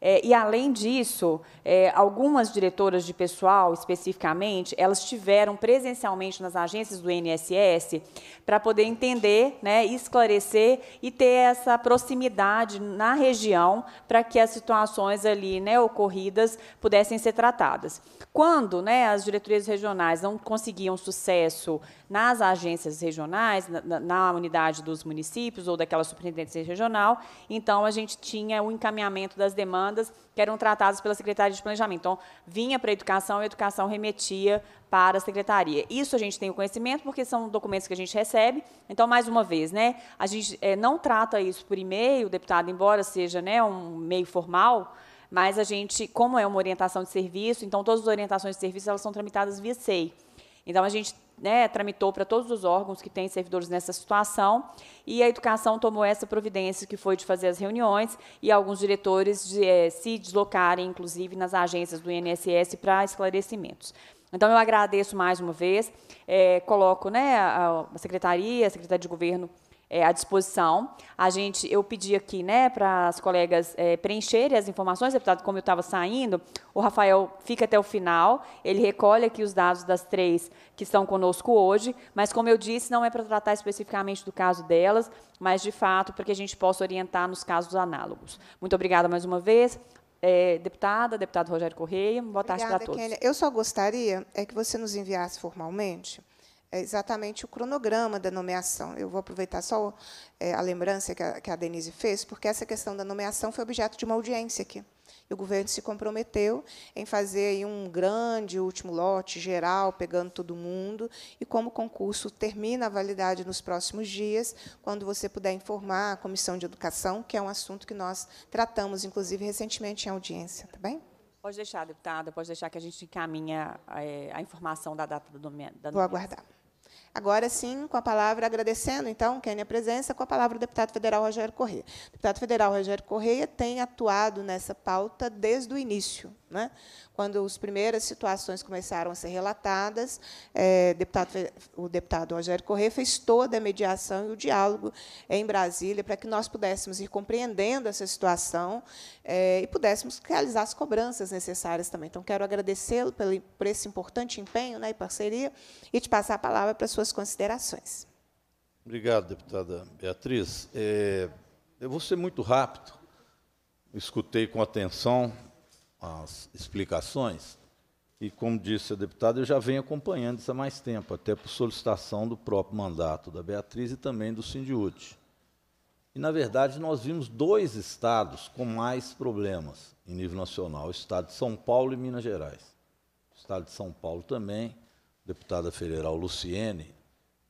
Speaker 7: é, e, além disso, é, algumas diretoras de pessoal, especificamente, elas tiveram presencialmente nas agências do INSS para poder entender, né, esclarecer e ter essa proximidade na região para que as situações ali né, ocorridas pudessem ser tratadas. Quando né, as diretorias regionais não conseguiam sucesso nas agências regionais, na, na unidade dos municípios ou daquela superintendência regional, então a gente tinha o encaminhamento das demandas demandas que eram tratadas pela Secretaria de Planejamento. Então, vinha para a educação e a educação remetia para a Secretaria. Isso a gente tem o conhecimento porque são documentos que a gente recebe. Então, mais uma vez, né, a gente é, não trata isso por e-mail, deputado, embora seja né, um meio formal, mas a gente, como é uma orientação de serviço, então todas as orientações de serviço elas são tramitadas via SEI. Então, a gente né, tramitou para todos os órgãos que têm servidores nessa situação, e a educação tomou essa providência, que foi de fazer as reuniões e alguns diretores de, eh, se deslocarem, inclusive, nas agências do INSS para esclarecimentos. Então, eu agradeço mais uma vez, eh, coloco né, a, a Secretaria, a Secretaria de Governo, é, à disposição. A gente, eu pedi aqui, né, para as colegas é, preencherem as informações, deputado, como eu estava saindo, o Rafael fica até o final, ele recolhe aqui os dados das três que estão conosco hoje, mas como eu disse, não é para tratar especificamente do caso delas, mas de fato para que a gente possa orientar nos casos análogos. Muito obrigada mais uma vez. É, deputada, deputado Rogério Correia, boa tarde para todos. Eu só
Speaker 1: gostaria é que você nos enviasse formalmente é exatamente o cronograma da nomeação. Eu vou aproveitar só é, a lembrança que a, Denise fez, porque essa questão da nomeação foi objeto de uma audiência aqui. E o governo se comprometeu em fazer um grande último lote geral, pegando todo mundo. E como o concurso termina a validade nos próximos dias, quando você puder informar a Comissão de Educação, que é um assunto que nós tratamos, inclusive, recentemente em audiência. Tá bem?
Speaker 7: Pode deixar, deputada, pode deixar que a gente encaminha a, é, a informação da data do da nomeação. Vou aguardar.
Speaker 1: Agora sim, com a palavra, agradecendo, então, Kênia, é a presença, com a palavra do deputado federal Rogério Correia. O deputado federal Rogério Correia tem atuado nessa pauta desde o início, né? Quando as primeiras situações começaram a ser relatadas, é, deputado, o deputado Rogério Corrêa fez toda a mediação e o diálogo em Brasília para que nós pudéssemos ir compreendendo essa situação é, e pudéssemos realizar as cobranças necessárias também. Então, quero agradecê-lo por esse importante empenho né, e parceria e te passar a palavra para suas considerações.
Speaker 11: Obrigado, deputada Beatriz. É, eu vou ser muito rápido. Escutei com atenção as explicações. E, como disse a deputada, eu já venho acompanhando isso há mais tempo, até por solicitação do próprio mandato da Beatriz e também do Sindiúte. E, na verdade, nós vimos dois estados com mais problemas em nível nacional, o estado de São Paulo e Minas Gerais. O estado de São Paulo também, a deputada federal Luciene,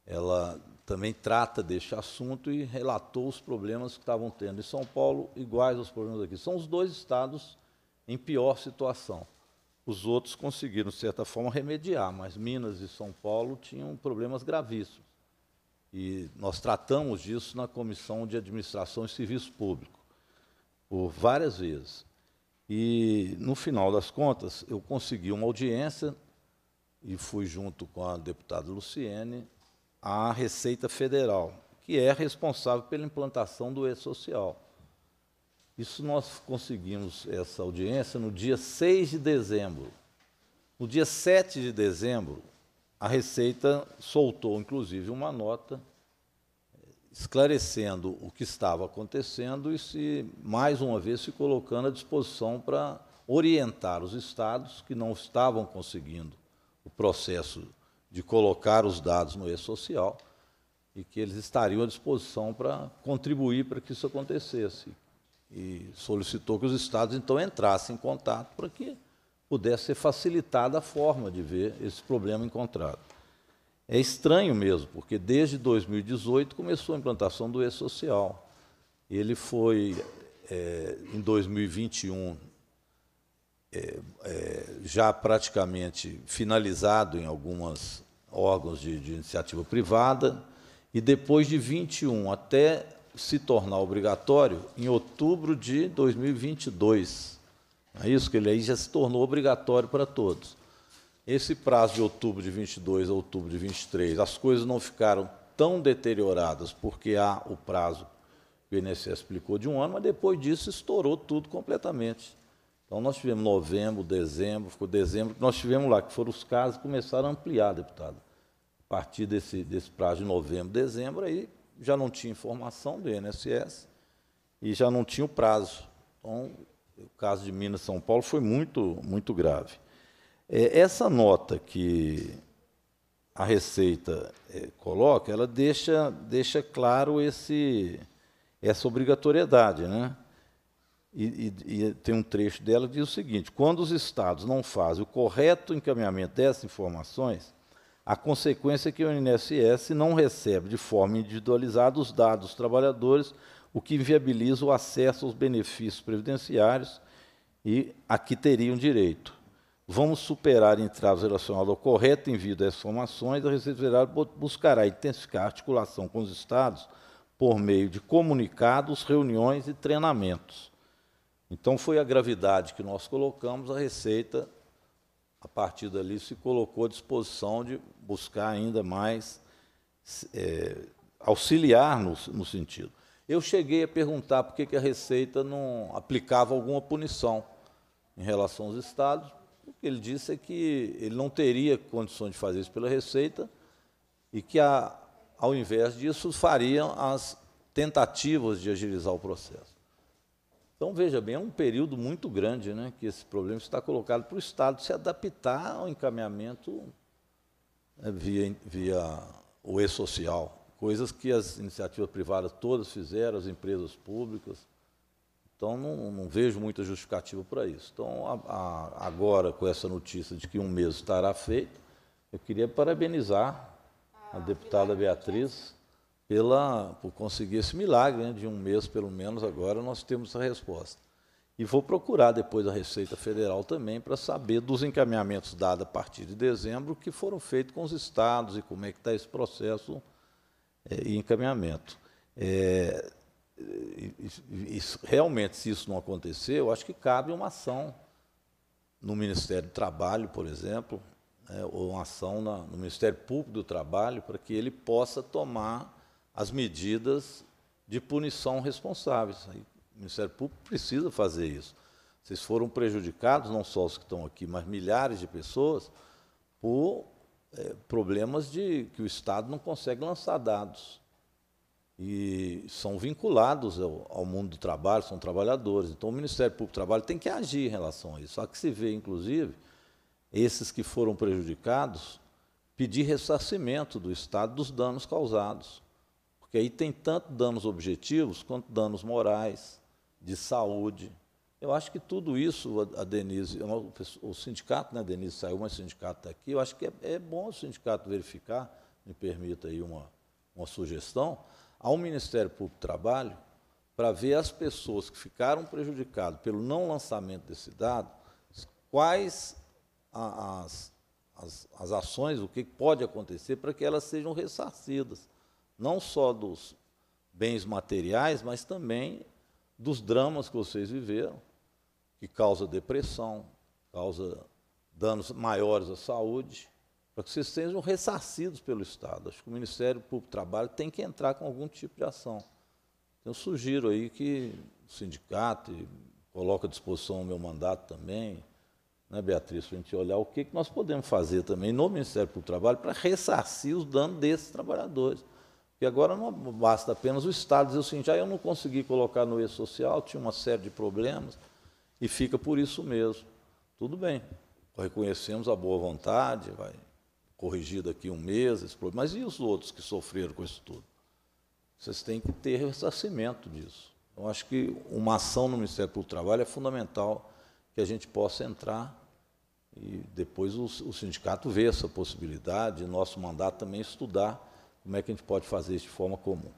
Speaker 11: ela também trata deste assunto e relatou os problemas que estavam tendo em São Paulo, iguais aos problemas aqui. São os dois estados em pior situação. Os outros conseguiram, de certa forma, remediar, mas Minas e São Paulo tinham problemas gravíssimos. E nós tratamos disso na Comissão de Administração e Serviço Público, por várias vezes. E, no final das contas, eu consegui uma audiência e fui junto com a deputada Luciene à Receita Federal, que é responsável pela implantação do E-Social. Isso nós conseguimos essa audiência no dia 6 de dezembro. No dia 7 de dezembro, a Receita soltou, inclusive, uma nota eh, esclarecendo o que estava acontecendo e, se, mais uma vez, se colocando à disposição para orientar os estados que não estavam conseguindo o processo de colocar os dados no e-social e que eles estariam à disposição para contribuir para que isso acontecesse e solicitou que os estados então entrassem em contato para que pudesse ser facilitada a forma de ver esse problema encontrado. É estranho mesmo, porque desde 2018 começou a implantação do e-social. Ele foi, é, em 2021, é, é, já praticamente finalizado em alguns órgãos de, de iniciativa privada, e depois de 21 até se tornar obrigatório em outubro de 2022. É isso que ele aí já se tornou obrigatório para todos. Esse prazo de outubro de 22 a outubro de 23, as coisas não ficaram tão deterioradas porque há o prazo que o INSS explicou de um ano, mas depois disso estourou tudo completamente. Então nós tivemos novembro, dezembro, ficou dezembro, nós tivemos lá, que foram os casos que começaram a ampliar, deputado. A partir desse, desse prazo de novembro, dezembro, aí já não tinha informação do INSS e já não tinha o prazo. Então, o caso de Minas São Paulo foi muito, muito grave. É, essa nota que a Receita é, coloca, ela deixa, deixa claro esse, essa obrigatoriedade. Né? E, e, e, tem um trecho dela que diz o seguinte: quando os estados não fazem o correto encaminhamento dessas informações, a consequência é que o INSS não recebe de forma individualizada os dados dos trabalhadores, o que inviabiliza o acesso aos benefícios previdenciários e a que teriam direito. Vamos superar entraves relacionadas ao correto envio das informações, a Receita Federal buscará intensificar a articulação com os estados por meio de comunicados, reuniões e treinamentos. Então, foi a gravidade que nós colocamos, a Receita, a partir dali, se colocou à disposição de buscar ainda mais é, auxiliar no, no sentido. Eu cheguei a perguntar por que, a Receita não aplicava alguma punição em relação aos estados. O que ele disse é que ele não teria condições de fazer isso pela Receita e que, a, ao invés disso, fariam as tentativas de agilizar o processo. Então, veja bem, é um período muito grande né, que esse problema está colocado para o Estado se adaptar ao encaminhamento via, via o e-social, coisas que as iniciativas privadas todas fizeram, as empresas públicas. Então, não, não vejo muita justificativa para isso. Então, a, a, agora, com essa notícia de que um mês estará feito, eu queria parabenizar a ah, deputada Beatriz pela, por conseguir esse milagre né, de um mês, pelo menos agora, nós temos a resposta. E vou procurar depois a Receita Federal também para saber dos encaminhamentos dados a partir de dezembro que foram feitos com os estados e como é que está esse processo é, e encaminhamento. É, isso, realmente, se isso não acontecer, eu acho que cabe uma ação no Ministério do Trabalho, por exemplo, né, ou uma ação na, no Ministério Público do Trabalho, para que ele possa tomar as medidas de punição responsáveis. O Ministério Público precisa fazer isso. Vocês foram prejudicados, não só os que estão aqui, mas milhares de pessoas, por é, problemas de que o Estado não consegue lançar dados. E são vinculados ao, ao, mundo do trabalho, são trabalhadores. Então, o Ministério Público do Trabalho tem que agir em relação a isso. Só que se vê, inclusive, esses que foram prejudicados pedir ressarcimento do Estado dos danos causados. Porque aí tem tanto danos objetivos quanto danos morais de saúde. Eu acho que tudo isso, a Denise, o sindicato, né, Denise saiu, mas o sindicato está aqui, eu acho que é, é, bom o sindicato verificar, me permita aí uma, uma sugestão, ao Ministério Público do Trabalho, para ver as pessoas que ficaram prejudicadas pelo não lançamento desse dado, quais a, as, as, as ações, o que pode acontecer para que elas sejam ressarcidas, não só dos bens materiais, mas também dos dramas que vocês viveram, que causa depressão, causa danos maiores à saúde, para que vocês sejam ressarcidos pelo Estado. Acho que o Ministério Público do Trabalho tem que entrar com algum tipo de ação. Eu sugiro aí que o sindicato coloque à disposição o meu mandato também, né, Beatriz, para a gente olhar o que nós podemos fazer também no Ministério Público do Trabalho para ressarcir os danos desses trabalhadores. E agora não basta apenas o Estado dizer assim, ah, já eu não consegui colocar no e-social, tinha uma série de problemas, e fica por isso mesmo. Tudo bem, reconhecemos a boa vontade, vai corrigir daqui um mês esse problema, mas e os outros que sofreram com isso tudo? Vocês têm que ter ressarcimento disso. Eu acho que uma ação no Ministério do Trabalho é fundamental que a gente possa entrar e depois o, o sindicato vê essa possibilidade, nosso mandato também é estudar como é que a gente pode fazer isso de forma comum.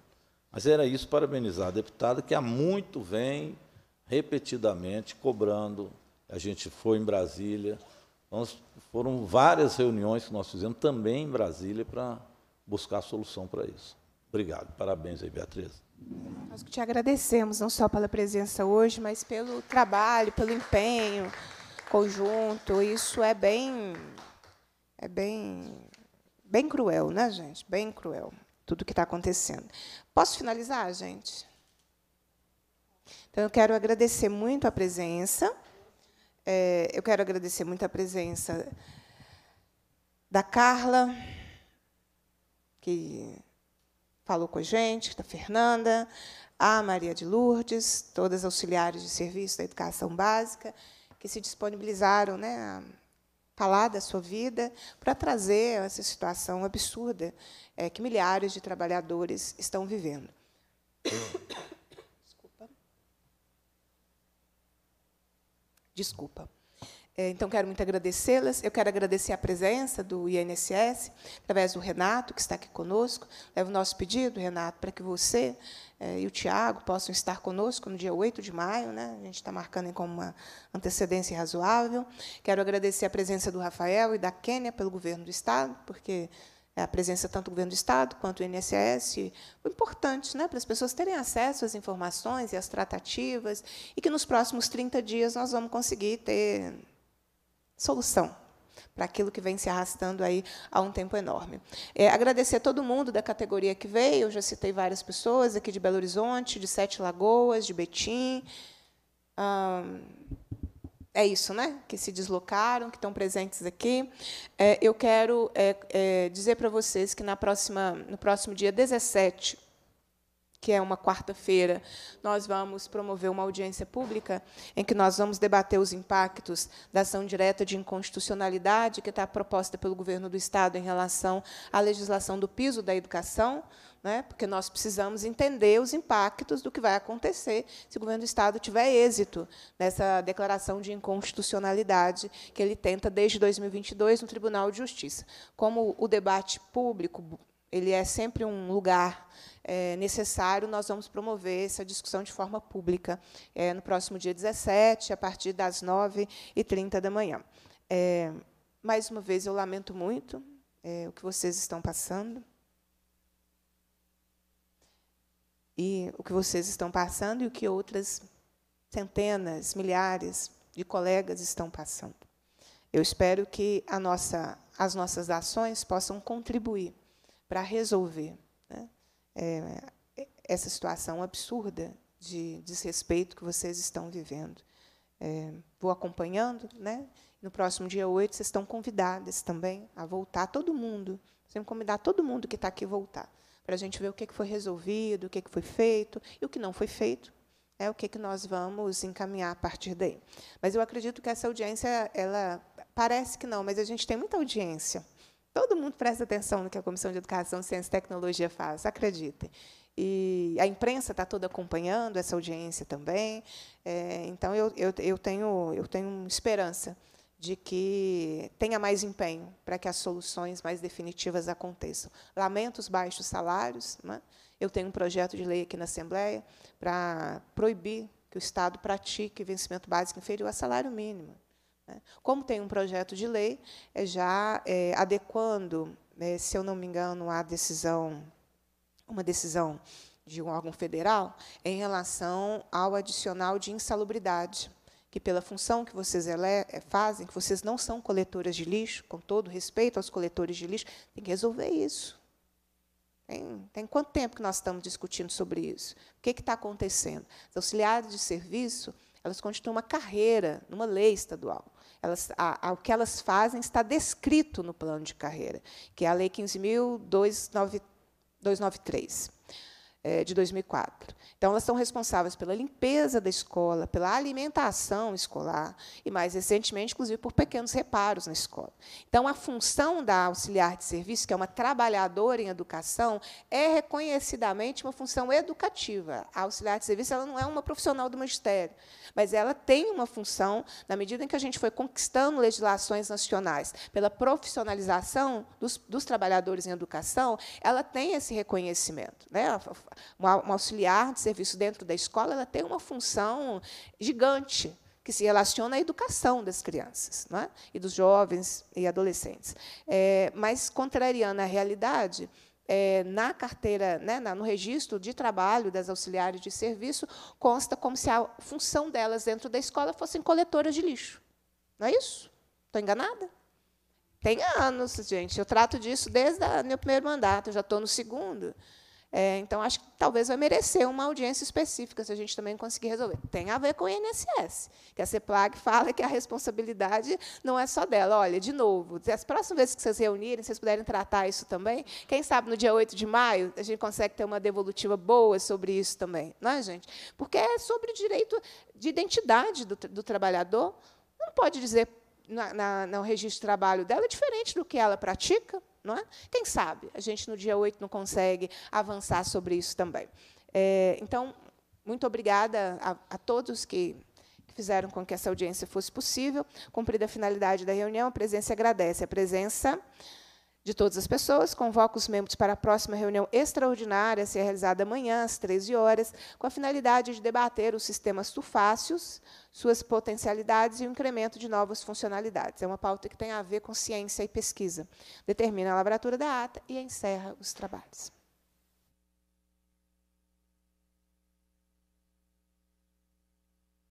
Speaker 11: Mas era isso, parabenizar a deputada, que há muito vem repetidamente cobrando. A gente foi em Brasília, nós, foram várias reuniões que nós fizemos também em Brasília para buscar solução para isso. Obrigado, parabéns aí, Beatriz.
Speaker 1: Nós que te agradecemos, não só pela presença hoje, mas pelo trabalho, pelo empenho conjunto. Isso é bem, é bem Bem cruel, né, gente? Bem cruel tudo que está acontecendo. Posso finalizar, gente? Então, eu quero agradecer muito a presença. É, eu quero agradecer muito a presença da Carla, que falou com a gente, da tá Fernanda, a Maria de Lourdes, todas auxiliares de serviço da educação básica, que se disponibilizaram né, a falar da sua vida, para trazer essa situação absurda é, que milhares de trabalhadores estão vivendo. Desculpa. Desculpa. É, então, quero muito agradecê-las. Eu quero agradecer a presença do INSS, através do Renato, que está aqui conosco. Levo o nosso pedido, Renato, para que você é, e o Tiago possam estar conosco no dia 8 de maio. Né? A gente está marcando com uma antecedência razoável. Quero agradecer a presença do Rafael e da Quênia pelo governo do Estado, porque é a presença tanto do governo do Estado quanto do INSS, foi importante né, para as pessoas terem acesso às informações e às tratativas, e que nos próximos 30 dias nós vamos conseguir ter solução para aquilo que vem se arrastando aí há um tempo enorme. É, agradecer a todo mundo da categoria que veio, eu já citei várias pessoas aqui de Belo Horizonte, de Sete Lagoas, de Betim. Hum, é isso, né? Que se deslocaram, que estão presentes aqui. É, eu quero é, é dizer para vocês que na próxima, no próximo dia 17 que é uma quarta-feira, nós vamos promover uma audiência pública em que nós vamos debater os impactos da ação direta de inconstitucionalidade que está proposta pelo governo do Estado em relação à legislação do piso da educação, né? porque nós precisamos entender os impactos do que vai acontecer se o governo do Estado tiver êxito nessa declaração de inconstitucionalidade que ele tenta desde 2022 no Tribunal de Justiça. Como o debate público ele é sempre um lugar é, necessário, nós vamos promover essa discussão de forma pública é, no próximo dia 17, a partir das 9h30 da manhã. É, mais uma vez, eu lamento muito é, o que vocês estão passando. E o que vocês estão passando e o que outras centenas, milhares de colegas estão passando. Eu espero que nossa, as nossas ações possam contribuir para resolver né? É, é, essa situação absurda de desrespeito que vocês estão vivendo. É, vou acompanhando, né? No próximo dia 8, vocês estão convidadas também a voltar, todo mundo. Vocês vão convidar todo mundo que está aqui voltar, para a gente ver o que, foi resolvido, o que, que foi feito e o que não foi feito, é o que, que nós vamos encaminhar a partir daí. Mas eu acredito que essa audiência, ela parece que não, mas a gente tem muita audiência. Todo mundo presta atenção no que a Comissão de Educação, Ciência e Tecnologia faz, acreditem. E a imprensa está toda acompanhando essa audiência também. É, então, eu, eu, eu, tenho, eu tenho esperança de que tenha mais empenho para que as soluções mais definitivas aconteçam. Lamento os baixos salários. Né? Eu tenho um projeto de lei aqui na Assembleia para proibir que o Estado pratique vencimento básico inferior a salário mínimo. Né? Como tem um projeto de lei, é já é, adequando, né, se eu não me engano, a decisão, uma decisão de um órgão federal, em relação ao adicional de insalubridade, que pela função que vocês é, fazem, que vocês não são coletoras de lixo, com todo respeito aos coletores de lixo, tem que resolver isso. Tem, tem quanto tempo que nós estamos discutindo sobre isso? O que está acontecendo? Os auxiliares de serviço elas constituem uma carreira numa lei estadual. Elas, a, a, o que elas fazem está descrito no plano de carreira, que é a Lei 15.293 é, de 2004. Então, elas são responsáveis pela limpeza da escola, pela alimentação escolar e, mais recentemente, inclusive, por pequenos reparos na escola. Então, a função da auxiliar de serviço, que é uma trabalhadora em educação, é reconhecidamente uma função educativa. A auxiliar de serviço ela não é uma profissional do magistério, mas ela tem uma função, na medida em que a gente foi conquistando legislações nacionais pela profissionalização dos, dos trabalhadores em educação, ela tem esse reconhecimento. Né? uma, uma auxiliar de serviço dentro da escola, ela tem uma função gigante que se relaciona à educação das crianças é? e dos jovens e adolescentes. É, mas, contrariando a realidade, é, na carteira, né, no registro de trabalho das auxiliares de serviço, consta como se a função delas dentro da escola fossem coletoras de lixo. Não é isso? Estou enganada? Tem anos, gente. Eu trato disso desde o meu primeiro mandato, eu já estou no segundo. É, então, acho que talvez vai merecer uma audiência específica, se a gente também conseguir resolver. Tem a ver com o INSS, que a CEPLAG [laughs] fala que a responsabilidade não é só dela. Olha, de novo, as próximas vezes que vocês reunirem, vocês puderem tratar isso também, quem sabe no dia 8 de maio a gente consegue ter uma devolutiva boa sobre isso também, não é, gente? Porque é sobre o direito de identidade do, do trabalhador. Não pode dizer na, na, no registro de trabalho dela é diferente do que ela pratica. Não é? Quem sabe? A gente, no dia 8, não consegue avançar sobre isso também. É, então, muito obrigada a, a todos que fizeram com que essa audiência fosse possível. Cumprida a finalidade da reunião, a presença agradece. A presença de todas as pessoas, convoca os membros para a próxima reunião extraordinária a ser realizada amanhã, às 13 horas, com a finalidade de debater os sistemas sufácios, suas potencialidades e o incremento de novas funcionalidades. É uma pauta que tem a ver com ciência e pesquisa. Determina a lavratura da ata e encerra os trabalhos.